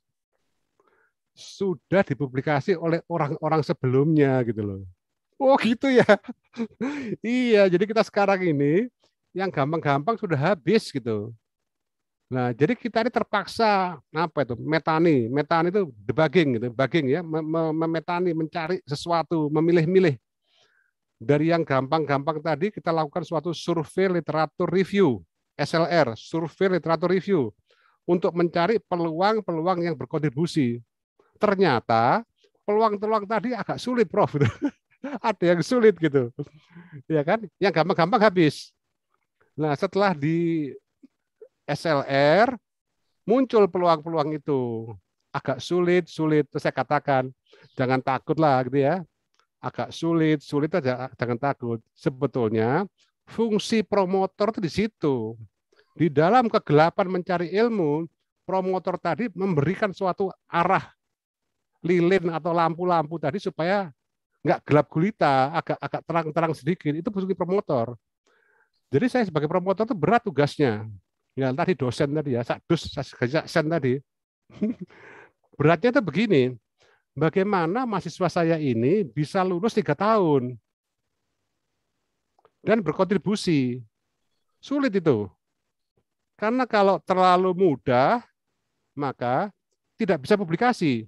sudah dipublikasi oleh orang-orang sebelumnya gitu loh. Oh gitu ya. iya, jadi kita sekarang ini yang gampang-gampang sudah habis gitu. Nah, jadi kita ini terpaksa apa itu? Metani, metani itu debugging gitu, debugging ya, memetani, mencari sesuatu, memilih-milih. Dari yang gampang-gampang tadi kita lakukan suatu survei literatur review, SLR, survei literatur review untuk mencari peluang-peluang yang berkontribusi. Ternyata peluang-peluang tadi agak sulit, Prof. Ada yang sulit gitu. Ya kan? Yang gampang-gampang habis. Nah, setelah di SLR muncul peluang-peluang itu. Agak sulit, sulit. Terus saya katakan, jangan takutlah gitu ya. Agak sulit, sulit aja jangan takut. Sebetulnya fungsi promotor itu di situ. Di dalam kegelapan mencari ilmu, promotor tadi memberikan suatu arah lilin atau lampu-lampu tadi supaya nggak gelap gulita, agak agak terang-terang sedikit. Itu fungsi promotor. Jadi saya sebagai promotor itu berat tugasnya. Ya tadi dosen tadi ya, sadus, sen tadi. Beratnya itu begini, bagaimana mahasiswa saya ini bisa lulus tiga tahun dan berkontribusi. Sulit itu. Karena kalau terlalu mudah, maka tidak bisa publikasi.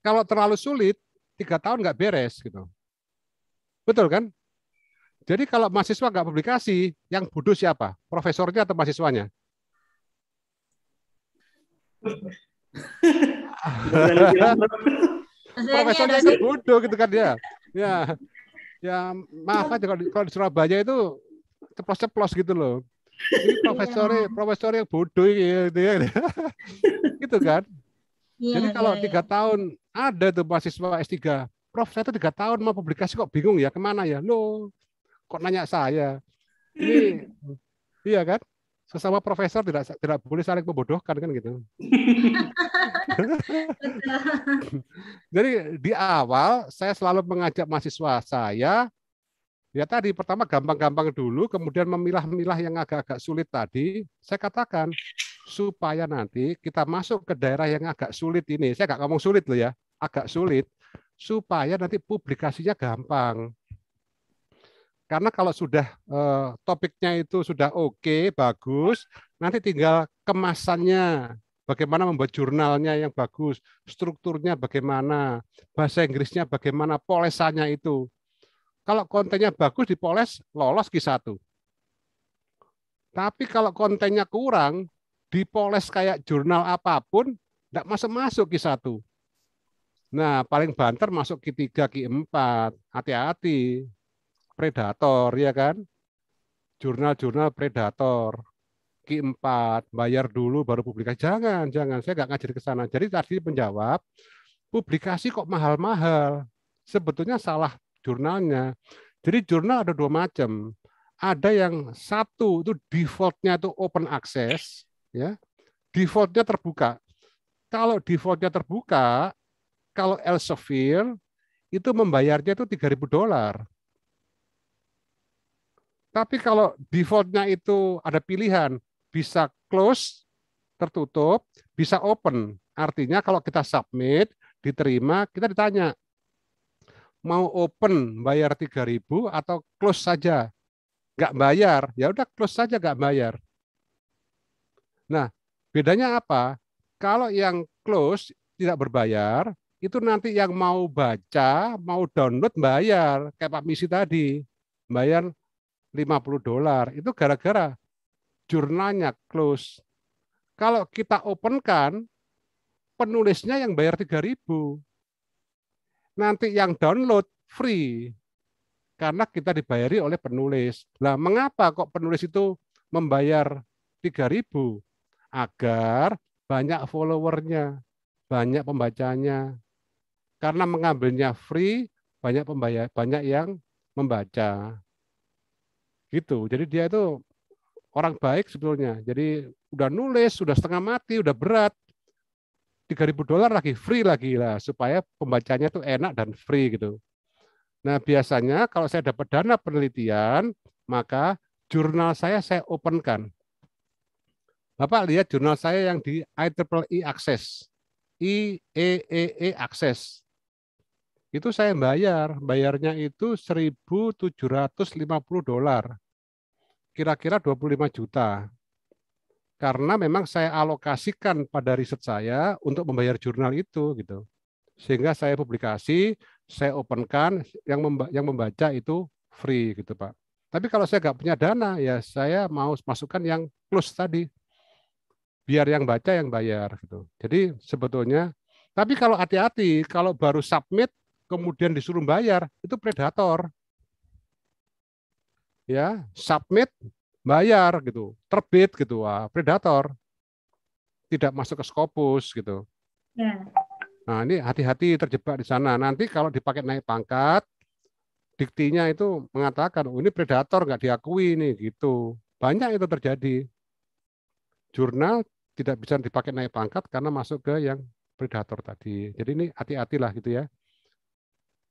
Kalau terlalu sulit, tiga tahun nggak beres gitu. Betul kan? Jadi kalau mahasiswa nggak publikasi, yang bodoh siapa? Profesornya atau mahasiswanya? Profesornya itu bodoh gitu kan dia? Ya, ya maaf aja kalau di Surabaya itu ceplos-ceplos gitu loh. Ini profesor, iya. profesor yang bodoh gitu gitu. gitu kan. Yeah, Jadi kalau iya, tiga iya. tahun ada tuh mahasiswa S3, Prof saya tuh tiga tahun mau publikasi kok bingung ya kemana ya, lo kok nanya saya. Ini iya kan? Sesama profesor tidak tidak boleh saling membodohkan kan gitu. Jadi di awal saya selalu mengajak mahasiswa saya Ya tadi pertama gampang-gampang dulu, kemudian memilah-milah yang agak-agak sulit tadi. Saya katakan supaya nanti kita masuk ke daerah yang agak sulit ini. Saya nggak ngomong sulit loh ya, agak sulit supaya nanti publikasinya gampang. Karena kalau sudah eh, topiknya itu sudah oke, okay, bagus, nanti tinggal kemasannya. Bagaimana membuat jurnalnya yang bagus, strukturnya bagaimana, bahasa Inggrisnya bagaimana, polesannya itu kalau kontennya bagus dipoles, lolos Q1. Tapi kalau kontennya kurang, dipoles kayak jurnal apapun, tidak masuk-masuk Q1. Nah, paling banter masuk Q3, Q4. Hati-hati. Predator, ya kan? Jurnal-jurnal predator. Q4, bayar dulu baru publikasi. Jangan, jangan. Saya nggak ngajar ke sana. Jadi tadi penjawab, publikasi kok mahal-mahal. Sebetulnya salah jurnalnya. Jadi jurnal ada dua macam. Ada yang satu itu defaultnya itu open access, ya. Defaultnya terbuka. Kalau defaultnya terbuka, kalau Elsevier itu membayarnya itu 3.000 dolar. Tapi kalau defaultnya itu ada pilihan, bisa close, tertutup, bisa open. Artinya kalau kita submit, diterima, kita ditanya, mau open bayar 3000 atau close saja nggak bayar ya udah close saja nggak bayar nah bedanya apa kalau yang close tidak berbayar itu nanti yang mau baca mau download bayar kayak Pak Misi tadi bayar 50 dolar itu gara-gara jurnalnya close kalau kita open kan penulisnya yang bayar 3000 Nanti yang download free karena kita dibayari oleh penulis. Lah mengapa kok penulis itu membayar 3000 agar banyak followernya, banyak pembacanya. Karena mengambilnya free, banyak pembayar, banyak yang membaca. Gitu. Jadi dia itu orang baik sebetulnya. Jadi udah nulis, sudah setengah mati, udah berat, 3000 dolar lagi free lagi lah supaya pembacanya tuh enak dan free gitu. Nah, biasanya kalau saya dapat dana penelitian, maka jurnal saya saya openkan. Bapak lihat jurnal saya yang di IEEE e Access. IEEE e e Access. Itu saya bayar. Bayarnya itu 1.750 dolar. Kira-kira 25 juta karena memang saya alokasikan pada riset saya untuk membayar jurnal itu gitu. Sehingga saya publikasi, saya openkan yang yang membaca itu free gitu, Pak. Tapi kalau saya nggak punya dana ya saya mau masukkan yang plus tadi. Biar yang baca yang bayar gitu. Jadi sebetulnya tapi kalau hati-hati kalau baru submit kemudian disuruh bayar itu predator. Ya, submit bayar gitu, terbit gitu, ah, predator tidak masuk ke skopus gitu. Ya. Nah ini hati-hati terjebak di sana. Nanti kalau dipakai naik pangkat, diktinya itu mengatakan, oh, ini predator nggak diakui nih gitu. Banyak itu terjadi. Jurnal tidak bisa dipakai naik pangkat karena masuk ke yang predator tadi. Jadi ini hati-hatilah gitu ya.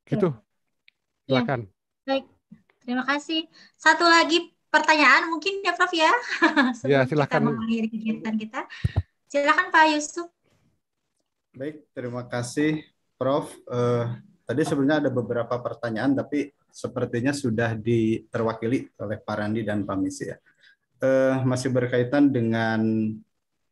Gitu. Ya. Silakan. Ya. Baik. Terima kasih. Satu lagi pertanyaan mungkin ya Prof ya. ya silahkan. Kita mengakhiri kegiatan kita. Silakan Pak Yusuf. Baik, terima kasih Prof. Uh, tadi sebenarnya ada beberapa pertanyaan tapi sepertinya sudah diterwakili oleh Pak Randi dan Pak Misi ya. Uh, masih berkaitan dengan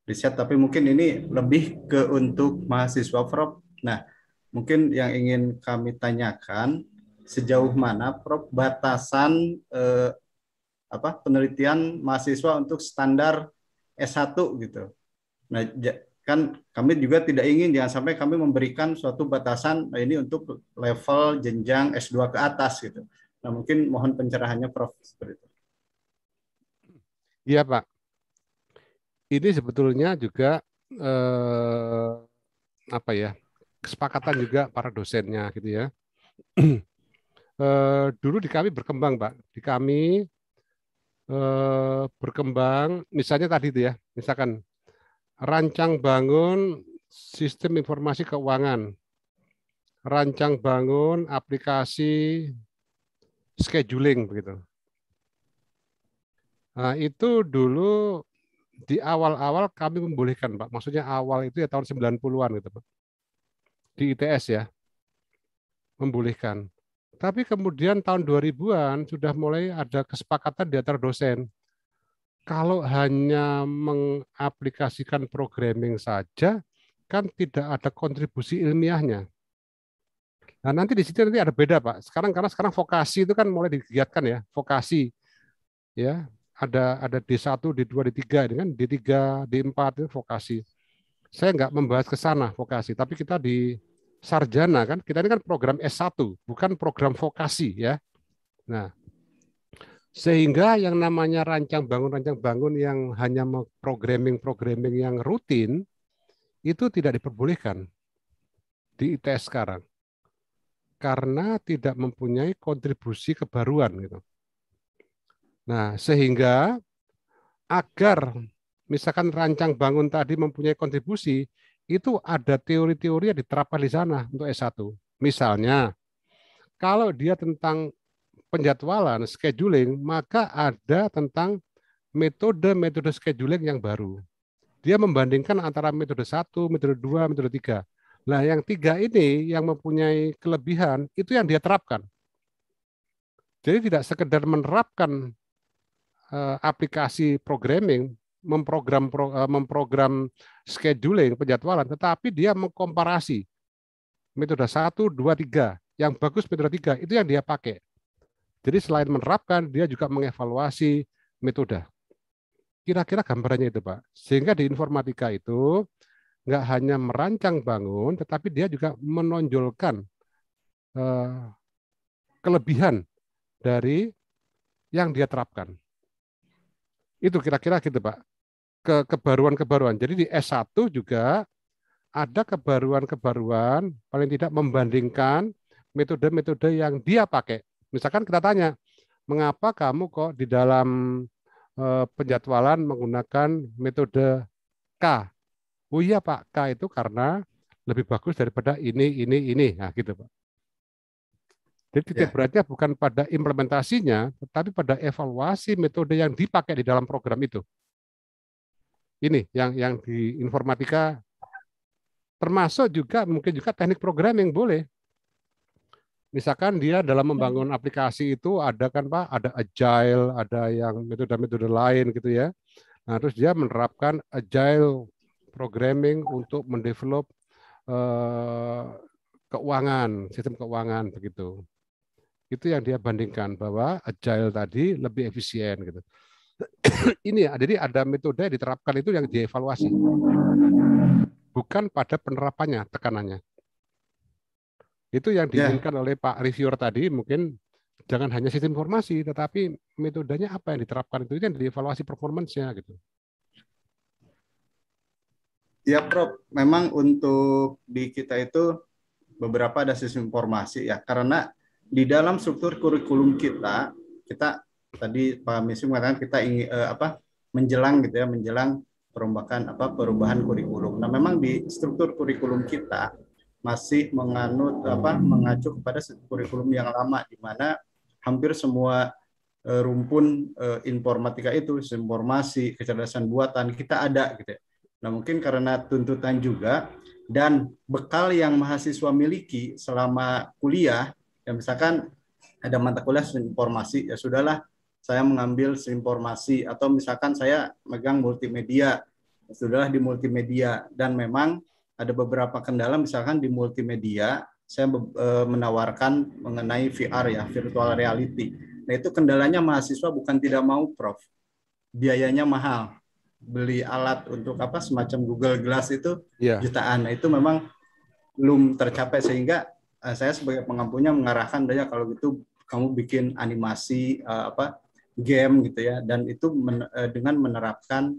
riset tapi mungkin ini lebih ke untuk mahasiswa Prof. Nah, mungkin yang ingin kami tanyakan sejauh mana Prof batasan uh, apa penelitian mahasiswa untuk standar S1 gitu. Nah, kan kami juga tidak ingin jangan sampai kami memberikan suatu batasan nah ini untuk level jenjang S2 ke atas gitu. Nah, mungkin mohon pencerahannya Prof seperti itu. Iya, Pak. Ini sebetulnya juga eh, apa ya? kesepakatan juga para dosennya gitu ya. Eh, dulu di kami berkembang, Pak. Di kami Eh, berkembang, misalnya tadi itu ya, misalkan rancang bangun sistem informasi keuangan, rancang bangun aplikasi scheduling begitu. Nah, itu dulu di awal-awal kami membolehkan, Pak. Maksudnya awal itu ya tahun 90-an gitu, Pak. Di ITS ya. Membolehkan. Tapi kemudian tahun 2000-an sudah mulai ada kesepakatan di antara dosen. Kalau hanya mengaplikasikan programming saja, kan tidak ada kontribusi ilmiahnya. Nah, nanti di situ nanti ada beda, Pak. Sekarang karena sekarang vokasi itu kan mulai digiatkan ya, vokasi. Ya, ada ada D1, D2, D3 dengan D3, D4 itu vokasi. Saya nggak membahas ke sana vokasi, tapi kita di sarjana kan kita ini kan program S1 bukan program vokasi ya. Nah, sehingga yang namanya rancang bangun rancang bangun yang hanya programming programming yang rutin itu tidak diperbolehkan di ITS sekarang karena tidak mempunyai kontribusi kebaruan gitu. Nah, sehingga agar misalkan rancang bangun tadi mempunyai kontribusi, itu ada teori-teori yang diterapkan di sana untuk S1. Misalnya, kalau dia tentang penjadwalan, scheduling, maka ada tentang metode-metode scheduling yang baru. Dia membandingkan antara metode 1, metode 2, metode 3. Nah, yang tiga ini yang mempunyai kelebihan, itu yang dia terapkan. Jadi tidak sekedar menerapkan eh, aplikasi programming, memprogram eh, memprogram scheduling penjadwalan, tetapi dia mengkomparasi metode satu, dua, tiga. Yang bagus metode tiga itu yang dia pakai. Jadi selain menerapkan, dia juga mengevaluasi metode. Kira-kira gambarannya itu, Pak. Sehingga di informatika itu nggak hanya merancang bangun, tetapi dia juga menonjolkan eh, kelebihan dari yang dia terapkan. Itu kira-kira gitu, Pak ke kebaruan-kebaruan. Jadi di S1 juga ada kebaruan-kebaruan paling tidak membandingkan metode-metode yang dia pakai. Misalkan kita tanya, mengapa kamu kok di dalam eh, penjadwalan menggunakan metode K? Oh iya Pak, K itu karena lebih bagus daripada ini, ini, ini. Nah gitu Pak. Jadi titik ya. beratnya bukan pada implementasinya, tetapi pada evaluasi metode yang dipakai di dalam program itu ini yang yang di informatika termasuk juga mungkin juga teknik programming boleh. Misalkan dia dalam membangun aplikasi itu ada kan Pak, ada agile, ada yang metode-metode lain gitu ya. Nah, terus dia menerapkan agile programming untuk mendevelop uh, keuangan, sistem keuangan begitu. Itu yang dia bandingkan bahwa agile tadi lebih efisien gitu. ini ya, jadi ada metode yang diterapkan itu yang dievaluasi. Bukan pada penerapannya tekanannya. Itu yang ya. diinginkan yeah. oleh Pak reviewer tadi mungkin jangan hanya sistem informasi tetapi metodenya apa yang diterapkan itu yang dievaluasi performancenya gitu. Ya Prof, memang untuk di kita itu beberapa ada sistem informasi ya karena di dalam struktur kurikulum kita kita tadi Pak Misi mengatakan kita ingin eh, apa menjelang gitu ya menjelang perombakan apa perubahan kurikulum. Nah memang di struktur kurikulum kita masih menganut apa mengacu kepada kurikulum yang lama di mana hampir semua eh, rumpun eh, informatika itu informasi kecerdasan buatan kita ada gitu. Ya. Nah mungkin karena tuntutan juga dan bekal yang mahasiswa miliki selama kuliah ya misalkan ada mata kuliah informasi ya sudahlah saya mengambil informasi atau misalkan saya megang multimedia sudahlah di multimedia dan memang ada beberapa kendala misalkan di multimedia saya e, menawarkan mengenai VR ya virtual reality nah itu kendalanya mahasiswa bukan tidak mau prof biayanya mahal beli alat untuk apa semacam Google Glass itu yeah. jutaan nah, itu memang belum tercapai sehingga e, saya sebagai pengampunya mengarahkan banyak kalau gitu kamu bikin animasi e, apa game gitu ya dan itu men, eh, dengan menerapkan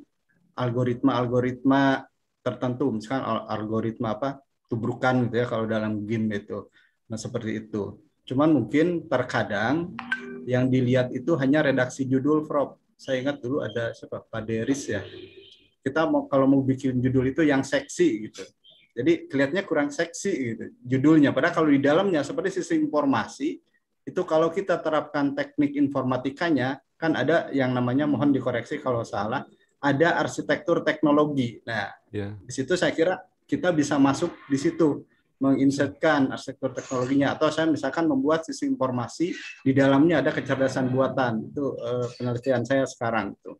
algoritma-algoritma tertentu misalkan algoritma apa tubrukan gitu ya kalau dalam game itu nah seperti itu cuman mungkin terkadang yang dilihat itu hanya redaksi judul prop saya ingat dulu ada siapa Pak Deris ya kita mau kalau mau bikin judul itu yang seksi gitu jadi kelihatannya kurang seksi gitu judulnya padahal kalau di dalamnya seperti sisi informasi itu kalau kita terapkan teknik informatikanya kan ada yang namanya mohon hmm. dikoreksi kalau salah ada arsitektur teknologi. Nah, yeah. di situ saya kira kita bisa masuk di situ menginsertkan arsitektur teknologinya atau saya misalkan membuat sisi informasi di dalamnya ada kecerdasan buatan itu eh, penelitian saya sekarang itu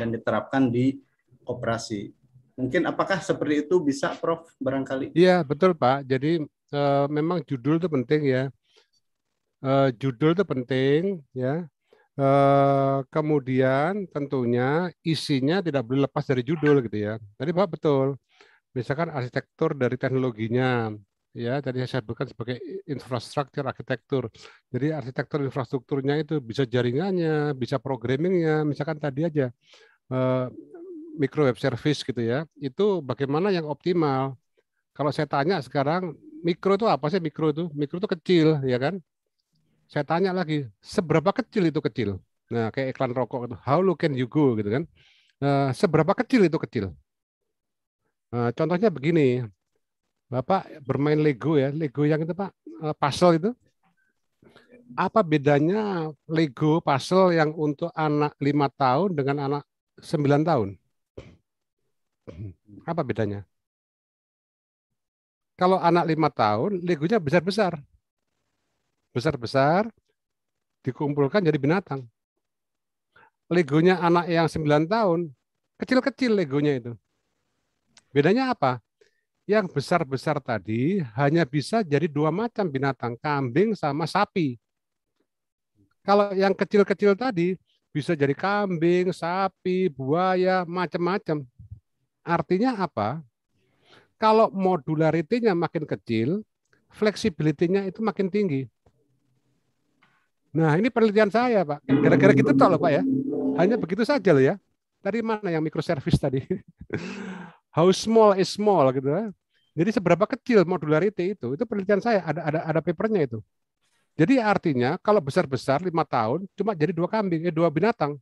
dan diterapkan di operasi mungkin apakah seperti itu bisa Prof barangkali Iya betul Pak jadi eh, memang judul itu penting ya uh, judul itu penting ya uh, kemudian tentunya isinya tidak boleh lepas dari judul gitu ya tadi pak betul misalkan arsitektur dari teknologinya ya tadi saya sebutkan sebagai infrastruktur arsitektur jadi arsitektur infrastrukturnya itu bisa jaringannya bisa programmingnya misalkan tadi aja uh, micro web service gitu ya itu bagaimana yang optimal kalau saya tanya sekarang mikro itu apa sih mikro itu mikro itu kecil ya kan saya tanya lagi, seberapa kecil itu kecil? Nah, kayak iklan rokok itu, how low can you go gitu kan? Uh, seberapa kecil itu kecil? Uh, contohnya begini, Bapak bermain Lego ya, Lego yang itu Pak, eh, puzzle itu. Apa bedanya Lego puzzle yang untuk anak lima tahun dengan anak 9 tahun? Apa bedanya? Kalau anak lima tahun, Legonya besar-besar besar-besar, dikumpulkan jadi binatang. Legonya anak yang 9 tahun, kecil-kecil legonya itu. Bedanya apa? Yang besar-besar tadi hanya bisa jadi dua macam binatang, kambing sama sapi. Kalau yang kecil-kecil tadi bisa jadi kambing, sapi, buaya, macam-macam. Artinya apa? Kalau modularitinya makin kecil, fleksibilitinya itu makin tinggi. Nah, ini penelitian saya, Pak. kira gara kita gitu tahu Pak ya. Hanya begitu saja loh ya. Tadi mana yang microservice tadi? How small is small gitu ya. Jadi seberapa kecil modularity itu? Itu penelitian saya ada ada ada papernya itu. Jadi artinya kalau besar-besar lima tahun cuma jadi dua kambing, eh, dua binatang.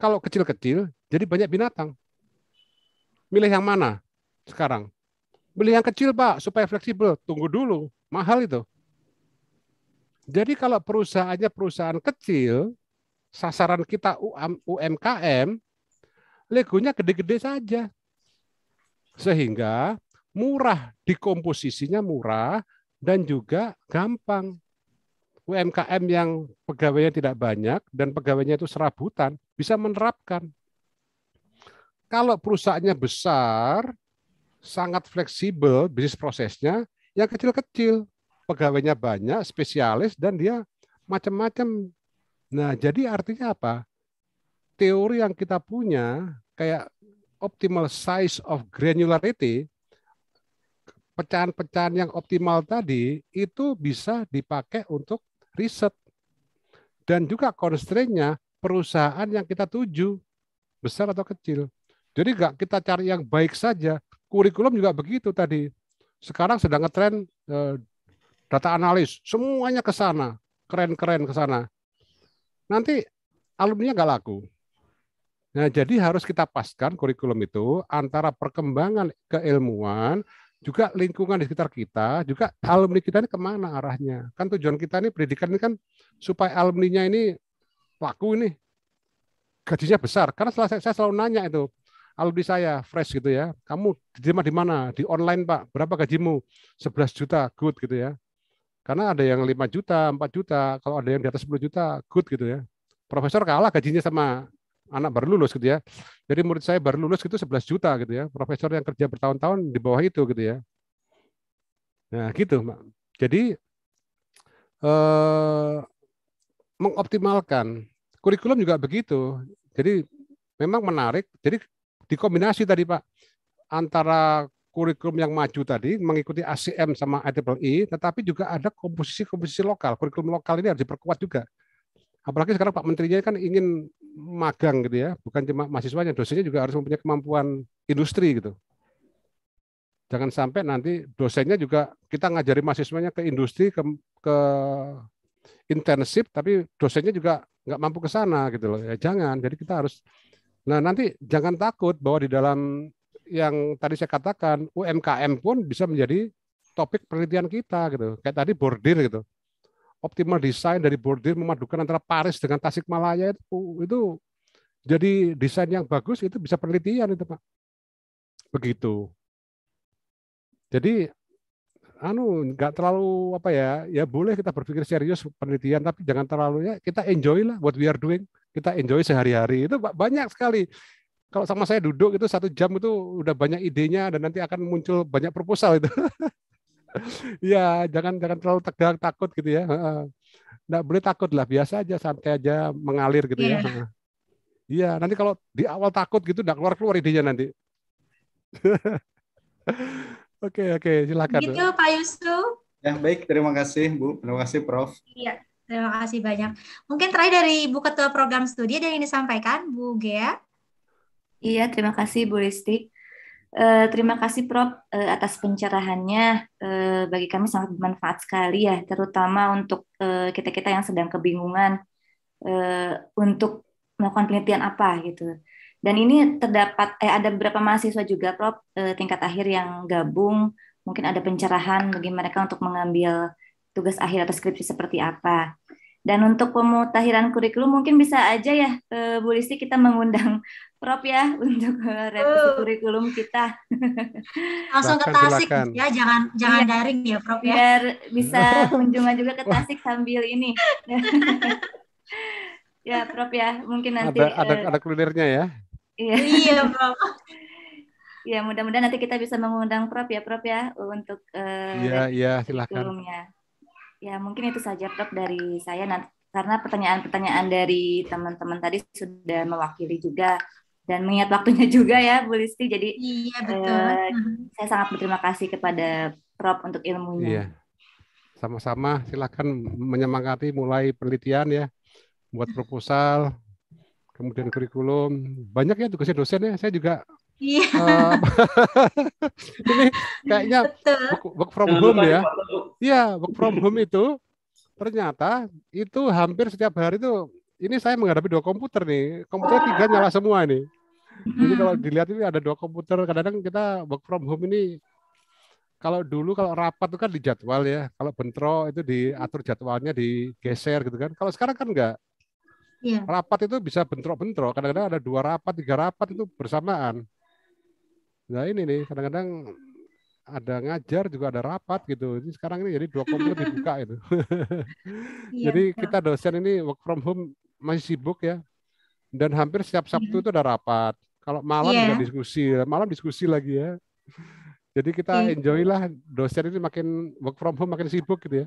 Kalau kecil-kecil jadi banyak binatang. Milih yang mana sekarang? Milih yang kecil, Pak, supaya fleksibel. Tunggu dulu, mahal itu. Jadi kalau perusahaannya perusahaan kecil, sasaran kita UMKM, legonya gede-gede saja. Sehingga murah, dikomposisinya murah, dan juga gampang. UMKM yang pegawainya tidak banyak dan pegawainya itu serabutan bisa menerapkan. Kalau perusahaannya besar, sangat fleksibel bisnis prosesnya, yang kecil-kecil pegawainya banyak, spesialis, dan dia macam-macam. Nah, jadi artinya apa? Teori yang kita punya kayak optimal size of granularity, pecahan-pecahan yang optimal tadi itu bisa dipakai untuk riset. Dan juga constraint-nya perusahaan yang kita tuju, besar atau kecil. Jadi nggak kita cari yang baik saja. Kurikulum juga begitu tadi. Sekarang sedang ngetrend eh, data analis, semuanya ke sana, keren-keren ke sana. Nanti alumni nggak laku. Nah, jadi harus kita paskan kurikulum itu antara perkembangan keilmuan, juga lingkungan di sekitar kita, juga alumni kita ini kemana arahnya. Kan tujuan kita ini pendidikan ini kan supaya alumni nya ini laku ini gajinya besar. Karena setelah saya, saya selalu nanya itu, alumni saya fresh gitu ya, kamu diterima di mana? Di online pak, berapa gajimu? 11 juta, good gitu ya. Karena ada yang 5 juta, 4 juta, kalau ada yang di atas 10 juta, good gitu ya. Profesor kalah gajinya sama anak baru lulus gitu ya. Jadi murid saya baru lulus itu 11 juta gitu ya. Profesor yang kerja bertahun-tahun di bawah itu gitu ya. Nah gitu, Jadi eh, mengoptimalkan kurikulum juga begitu. Jadi memang menarik. Jadi dikombinasi tadi Pak antara kurikulum yang maju tadi mengikuti ACM sama IEEE, e, tetapi juga ada komposisi-komposisi lokal. Kurikulum lokal ini harus diperkuat juga. Apalagi sekarang Pak Menterinya kan ingin magang gitu ya, bukan cuma mahasiswanya, dosennya juga harus mempunyai kemampuan industri gitu. Jangan sampai nanti dosennya juga kita ngajari mahasiswanya ke industri, ke, ke intensif, tapi dosennya juga nggak mampu ke sana gitu loh. Ya, jangan. Jadi kita harus Nah nanti jangan takut bahwa di dalam yang tadi saya katakan UMKM pun bisa menjadi topik penelitian kita gitu. Kayak tadi bordir gitu. Optimal desain dari bordir memadukan antara Paris dengan Tasikmalaya itu, itu jadi desain yang bagus itu bisa penelitian itu Pak. Begitu. Jadi anu nggak terlalu apa ya ya boleh kita berpikir serius penelitian tapi jangan terlalu ya kita enjoy lah what we are doing kita enjoy sehari-hari itu banyak sekali kalau sama saya duduk itu satu jam itu udah banyak idenya dan nanti akan muncul banyak proposal itu. ya jangan jangan terlalu tegang takut gitu ya. Nggak boleh takut lah biasa aja santai aja mengalir gitu yeah. ya. Iya. iya nanti kalau di awal takut gitu nggak keluar keluar idenya nanti. Oke oke okay, okay, silakan. Gitu Pak Yusuf. Ya baik terima kasih Bu terima kasih Prof. Iya. Terima kasih banyak. Mungkin terakhir dari Bu Ketua Program Studi ada yang disampaikan, Bu Gea. Iya, terima kasih Bu Risti. Uh, eh, terima kasih Prof uh, atas pencerahannya. Uh, bagi kami sangat bermanfaat sekali ya, terutama untuk kita-kita uh, yang sedang kebingungan uh, untuk melakukan penelitian apa gitu. Dan ini terdapat eh, ada beberapa mahasiswa juga Prof uh, tingkat akhir yang gabung, mungkin ada pencerahan bagi mereka untuk mengambil tugas akhir atau skripsi seperti apa. Dan untuk pemutahiran kurikulum mungkin bisa aja ya Bu Listi kita mengundang Prop ya untuk eh, revisi uh. kurikulum kita. Langsung ke Tasik ya, jangan jangan ya. daring ya, Prop ya. Biar bisa kunjungan juga ke Tasik sambil ini. ya, Prop ya, mungkin nanti ada ada, eh, ada ya. Iya, iya Prop. Ya, mudah-mudahan nanti kita bisa mengundang Prof ya, Prof ya, untuk eh, Iya, uh, iya, silakan. Ya, mungkin itu saja Prof dari saya nanti karena pertanyaan-pertanyaan dari teman-teman tadi sudah mewakili juga dan mengingat waktunya juga ya Bu Listi. Jadi iya, eh, betul. Eh, saya sangat berterima kasih kepada Prof untuk ilmunya. Iya. Sama-sama, silakan menyemangati mulai penelitian ya, buat proposal, kemudian kurikulum. Banyak ya tugasnya dosen ya. Saya juga Iya. Eh, ini kayaknya work, work from Jangan home ya. Iya, work from home itu ternyata itu hampir setiap hari itu ini saya menghadapi dua komputer nih. komputer tiga nyala semua nih. Jadi hmm. kalau dilihat ini ada dua komputer. Kadang-kadang kita work from home ini kalau dulu kalau rapat itu kan dijadwal ya. Kalau bentrok itu diatur jadwalnya digeser gitu kan. Kalau sekarang kan enggak. Yeah. Rapat itu bisa bentrok-bentrok. Kadang-kadang ada dua rapat, tiga rapat itu bersamaan. Nah ini nih kadang-kadang ada ngajar juga ada rapat gitu. Ini sekarang ini jadi dua komputer dibuka itu. yeah, jadi yeah. kita dosen ini work from home masih sibuk ya. Dan hampir setiap Sabtu iya. itu ada rapat. Kalau malam yeah. juga diskusi, malam diskusi lagi ya. Jadi kita yeah. enjoy lah dosen ini makin work from home makin sibuk gitu ya.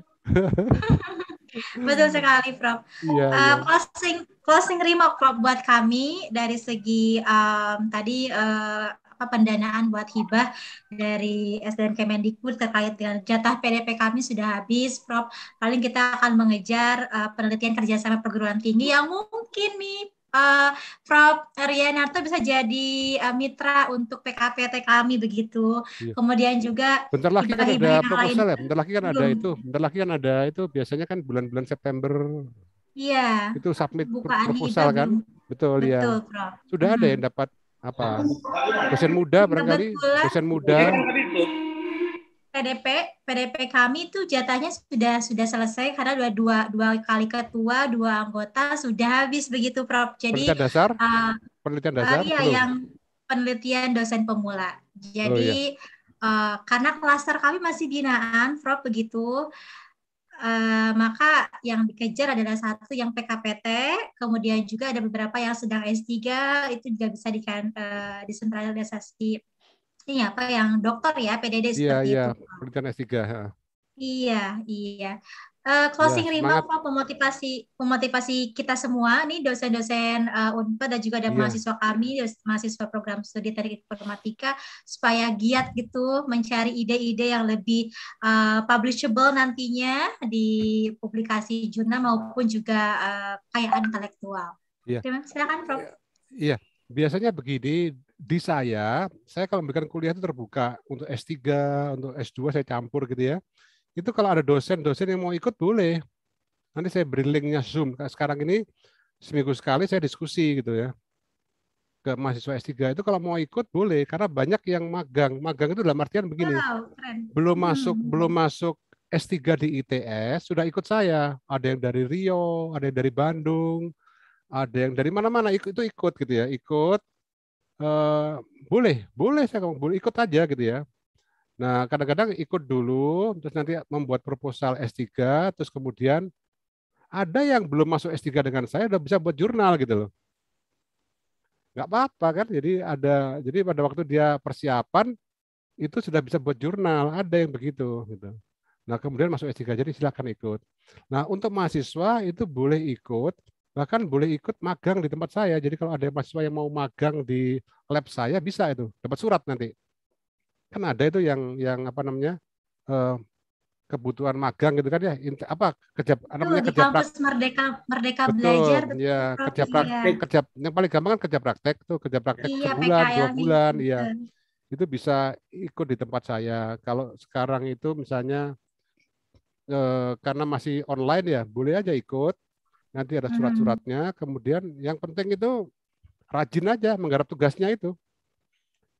Betul sekali, Prof. Yeah, uh, yeah. Closing closing remark, Prof, buat kami dari segi um, tadi uh, apa pendanaan buat hibah dari Sdm Kemendikbud terkait dengan jatah PDP kami sudah habis, Prof. Paling kita akan mengejar uh, penelitian kerjasama perguruan tinggi yang mungkin nih uh, Prof. Rianarto bisa jadi uh, mitra untuk PKPT kami begitu. Iya. Kemudian juga bentar lagi kan ada proposal ya, bentar lagi kan Belum. ada itu, bentar lagi kan ada itu biasanya kan bulan-bulan September. Iya. Itu submit Bukaan proposal kan. Betul, iya. Betul ya. Prof. Sudah hmm. ada yang dapat apa? Nah, dosen muda barangkali, dosen muda. Iya. PDP PDP kami itu jatahnya sudah sudah selesai karena dua dua dua kali ketua dua anggota sudah habis begitu Prof. Jadi penelitian dasar uh, penelitian dasar uh, iya, yang penelitian dosen pemula. Jadi oh, iya. uh, karena klaster kami masih binaan Prof begitu uh, maka yang dikejar adalah satu yang PKPT, kemudian juga ada beberapa yang sedang S3 itu juga bisa di uh, disentralisasi. Ini apa yang dokter ya PDD iya, seperti yeah. itu. Iya, pendidikan S3. Iya, iya. Eh, closing yeah, remark apa pemotivasi pemotivasi kita semua nih dosen-dosen uh, Unpad dan juga ada yeah. mahasiswa kami mahasiswa program studi teknik informatika supaya giat gitu mencari ide-ide yang lebih uh, publishable nantinya di publikasi jurnal maupun juga uh, kekayaan intelektual. Iya. Silakan Prof. Iya, iya. biasanya begini di saya, saya kalau memberikan kuliah itu terbuka untuk S3, untuk S2 saya campur gitu ya. Itu kalau ada dosen-dosen yang mau ikut boleh. Nanti saya beri linknya Zoom. Sekarang ini seminggu sekali saya diskusi gitu ya ke mahasiswa S3 itu kalau mau ikut boleh karena banyak yang magang. Magang itu dalam artian begini. Wow, hmm. Belum masuk hmm. belum masuk S3 di ITS sudah ikut saya. Ada yang dari Rio, ada yang dari Bandung, ada yang dari mana-mana itu ikut gitu ya. Ikut Eh, boleh, boleh saya boleh ikut aja gitu ya. Nah, kadang-kadang ikut dulu, terus nanti membuat proposal S3, terus kemudian ada yang belum masuk S3 dengan saya udah bisa buat jurnal gitu loh. Nggak apa-apa kan, jadi ada jadi pada waktu dia persiapan itu sudah bisa buat jurnal, ada yang begitu gitu. Nah, kemudian masuk S3 jadi silakan ikut. Nah, untuk mahasiswa itu boleh ikut bahkan boleh ikut magang di tempat saya. Jadi kalau ada mahasiswa yang mau magang di lab saya bisa itu, dapat surat nanti. Kan ada itu yang yang apa namanya? Eh, kebutuhan magang gitu kan ya apa kerja anak namanya kerja praktek merdeka merdeka betul, belajar iya, betul, ya prof, kerja praktek iya. Eh, kerja yang paling gampang kan kerja praktek tuh kerja praktek iya, sebulan PKL dua bulan iya gitu. itu bisa ikut di tempat saya kalau sekarang itu misalnya eh, karena masih online ya boleh aja ikut Nanti ada hmm. surat-suratnya. Kemudian yang penting itu rajin aja menggarap tugasnya itu.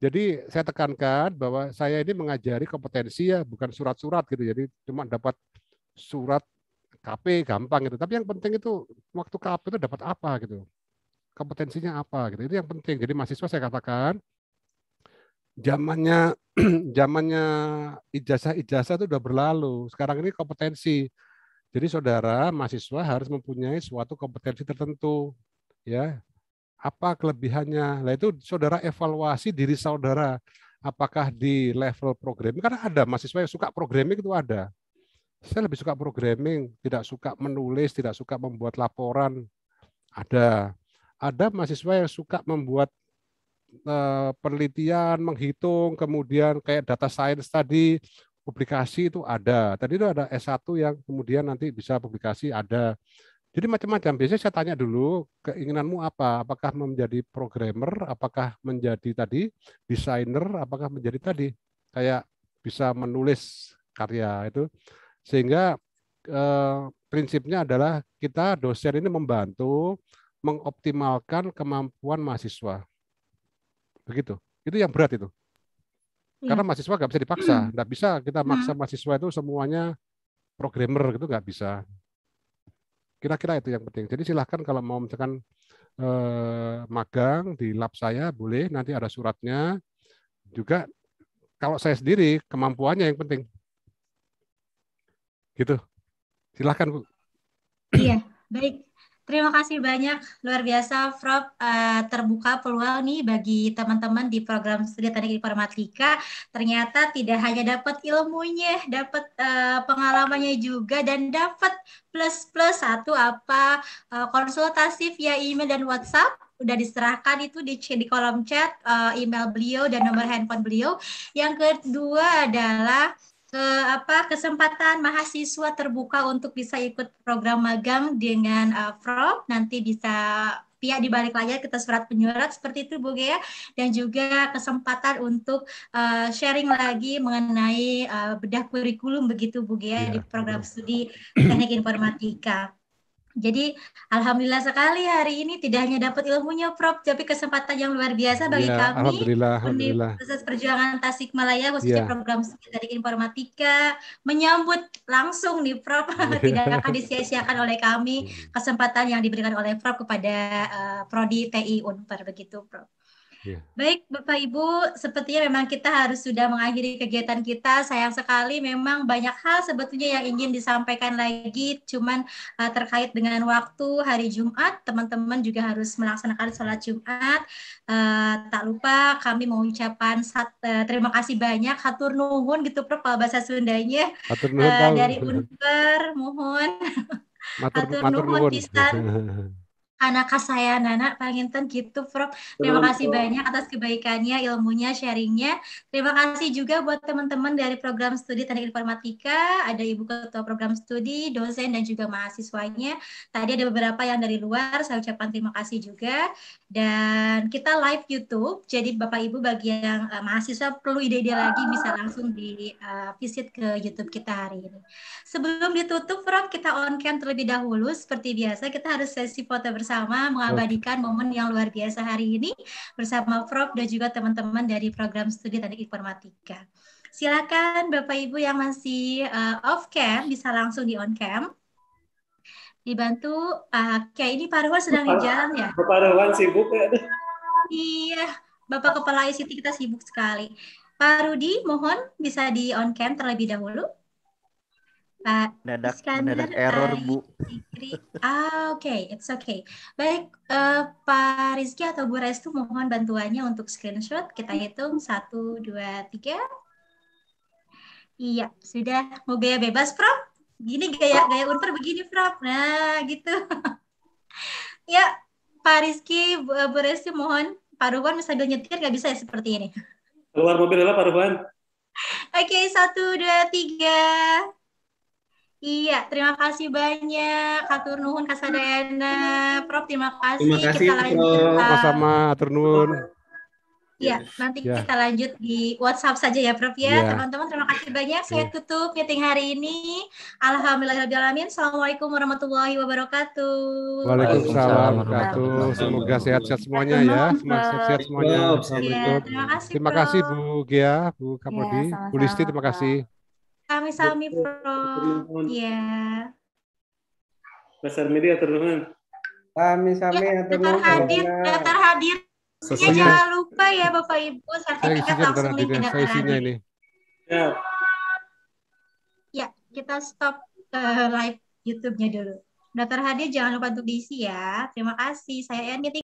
Jadi saya tekankan bahwa saya ini mengajari kompetensi ya, bukan surat-surat gitu. Jadi cuma dapat surat KP gampang gitu. Tapi yang penting itu waktu KP itu dapat apa gitu. Kompetensinya apa gitu. Itu yang penting. Jadi mahasiswa saya katakan zamannya zamannya ijazah-ijazah itu sudah berlalu. Sekarang ini kompetensi. Jadi saudara mahasiswa harus mempunyai suatu kompetensi tertentu, ya. Apa kelebihannya? Nah itu saudara evaluasi diri saudara. Apakah di level programming? Karena ada mahasiswa yang suka programming itu ada. Saya lebih suka programming, tidak suka menulis, tidak suka membuat laporan. Ada. Ada mahasiswa yang suka membuat eh, penelitian, menghitung, kemudian kayak data science tadi, publikasi itu ada. Tadi itu ada S1 yang kemudian nanti bisa publikasi ada. Jadi macam-macam. Biasanya saya tanya dulu keinginanmu apa? Apakah menjadi programmer? Apakah menjadi tadi desainer? Apakah menjadi tadi kayak bisa menulis karya itu? Sehingga eh, prinsipnya adalah kita dosen ini membantu mengoptimalkan kemampuan mahasiswa. Begitu. Itu yang berat itu. Karena iya. mahasiswa nggak bisa dipaksa, nggak bisa kita iya. maksa mahasiswa itu semuanya programmer gitu nggak bisa. Kira-kira itu yang penting. Jadi silahkan kalau mau misalkan eh, magang di lab saya boleh, nanti ada suratnya. Juga kalau saya sendiri kemampuannya yang penting. Gitu. Silahkan Bu. Iya, baik. Terima kasih banyak, luar biasa, Prof. Uh, terbuka peluang nih bagi teman-teman di program studi teknik informatika. Ternyata tidak hanya dapat ilmunya, dapat uh, pengalamannya juga, dan dapat plus plus satu apa uh, konsultasi via email dan WhatsApp udah diserahkan itu di, di kolom chat uh, email beliau dan nomor handphone beliau. Yang kedua adalah ke eh, apa kesempatan mahasiswa terbuka untuk bisa ikut program magang dengan uh, eh, Prof nanti bisa pihak di balik layar kita surat penyurat seperti itu Bu Gea dan juga kesempatan untuk uh, sharing lagi mengenai uh, bedah kurikulum begitu Bu Gea ya, iya, di program betul. studi Teknik Informatika. Jadi alhamdulillah sekali hari ini tidak hanya dapat ilmunya Prof, tapi kesempatan yang luar biasa bagi ya, kami alhamdulillah, alhamdulillah. Proses Perjuangan Tasikmalaya khususnya ya. program dari Informatika menyambut langsung nih Prof, iya. tidak akan disia-siakan oleh kami iya. kesempatan yang diberikan oleh Prof kepada uh, prodi TI Unpar begitu Prof. Iya. Baik, Bapak Ibu, sepertinya memang kita harus sudah mengakhiri kegiatan kita. Sayang sekali memang banyak hal sebetulnya yang ingin disampaikan lagi, cuman uh, terkait dengan waktu hari Jumat, teman-teman juga harus melaksanakan sholat Jumat. Uh, tak lupa kami mengucapkan sat, uh, terima kasih banyak, hatur nuhun gitu Prof kalau bahasa Sundanya. Hatur nuhun uh, dari Unper, mohon. Matur, hatur, hatur nuhun anak saya Nana Panginten gitu Prof. Terima kasih banyak atas kebaikannya, ilmunya, sharingnya. Terima kasih juga buat teman-teman dari program studi Teknik Informatika, ada Ibu Ketua Program Studi, dosen dan juga mahasiswanya. Tadi ada beberapa yang dari luar, saya ucapkan terima kasih juga. Dan kita live YouTube, jadi Bapak Ibu bagi yang uh, mahasiswa perlu ide-ide lagi bisa langsung di uh, visit ke YouTube kita hari ini. Sebelum ditutup Prof, kita on cam terlebih dahulu seperti biasa kita harus sesi foto bersama bersama mengabadikan momen yang luar biasa hari ini bersama Prof dan juga teman-teman dari program studi teknik informatika. Silakan Bapak Ibu yang masih uh, off cam bisa langsung di on cam. Dibantu uh, ah, kayak ini Pak Ruhan sedang di jalan ya? Pak Ruhan sibuk ya? Iya, Bapak Kepala ICT kita sibuk sekali. Pak Rudi, mohon bisa di on cam terlebih dahulu. Pak mendadak, Iskandar, mendadak error Bu. Ah oke, okay. it's okay. Baik uh, Pak Rizky atau Bu Restu mohon bantuannya untuk screenshot. Kita hitung satu dua tiga. Iya sudah. Mau gaya bebas, Prof? Gini gaya gaya unter begini, Prof. Nah gitu. ya Pak Rizky, Bu, Bu Restu mohon. Pak bisa sambil nyetir nggak bisa ya seperti ini. Keluar mobil lah Pak Ruwan. Oke, okay, satu, dua, tiga. Iya, terima kasih banyak Kak Nuhun Kak Prof. Terima kasih. Terima kasih, kita lanjut. Sama-sama, Nuhun. Iya, nanti yeah. kita lanjut di WhatsApp saja ya, Prof. Ya, ya. teman-teman. yeah. Terima kasih banyak. Saya ya. tutup meeting hari ini. Alhamdulillahirobbilalamin. Assalamualaikum warahmatullahi wabarakatuh. Waalaikumsalam wabarakatuh. Semoga sehat-sehat semuanya ya. Semoga sehat-sehat semuanya. Ya, terima kasih. Terima kasih Bu Gia, Bu Kapoldi, iya, Bu Listi. Terima kasih. Sami-sami, Bro. Iya. Pasar media terluhun. Sami-sami ya, terluhun. Daftar hadir, iya. daftar hadir. Ya, jangan lupa ya Bapak Ibu sertifikat langsung hadir. ini. Ya. ya, kita stop ke eh, live YouTube-nya dulu. Daftar hadir jangan lupa untuk diisi ya. Terima kasih. Saya Yanti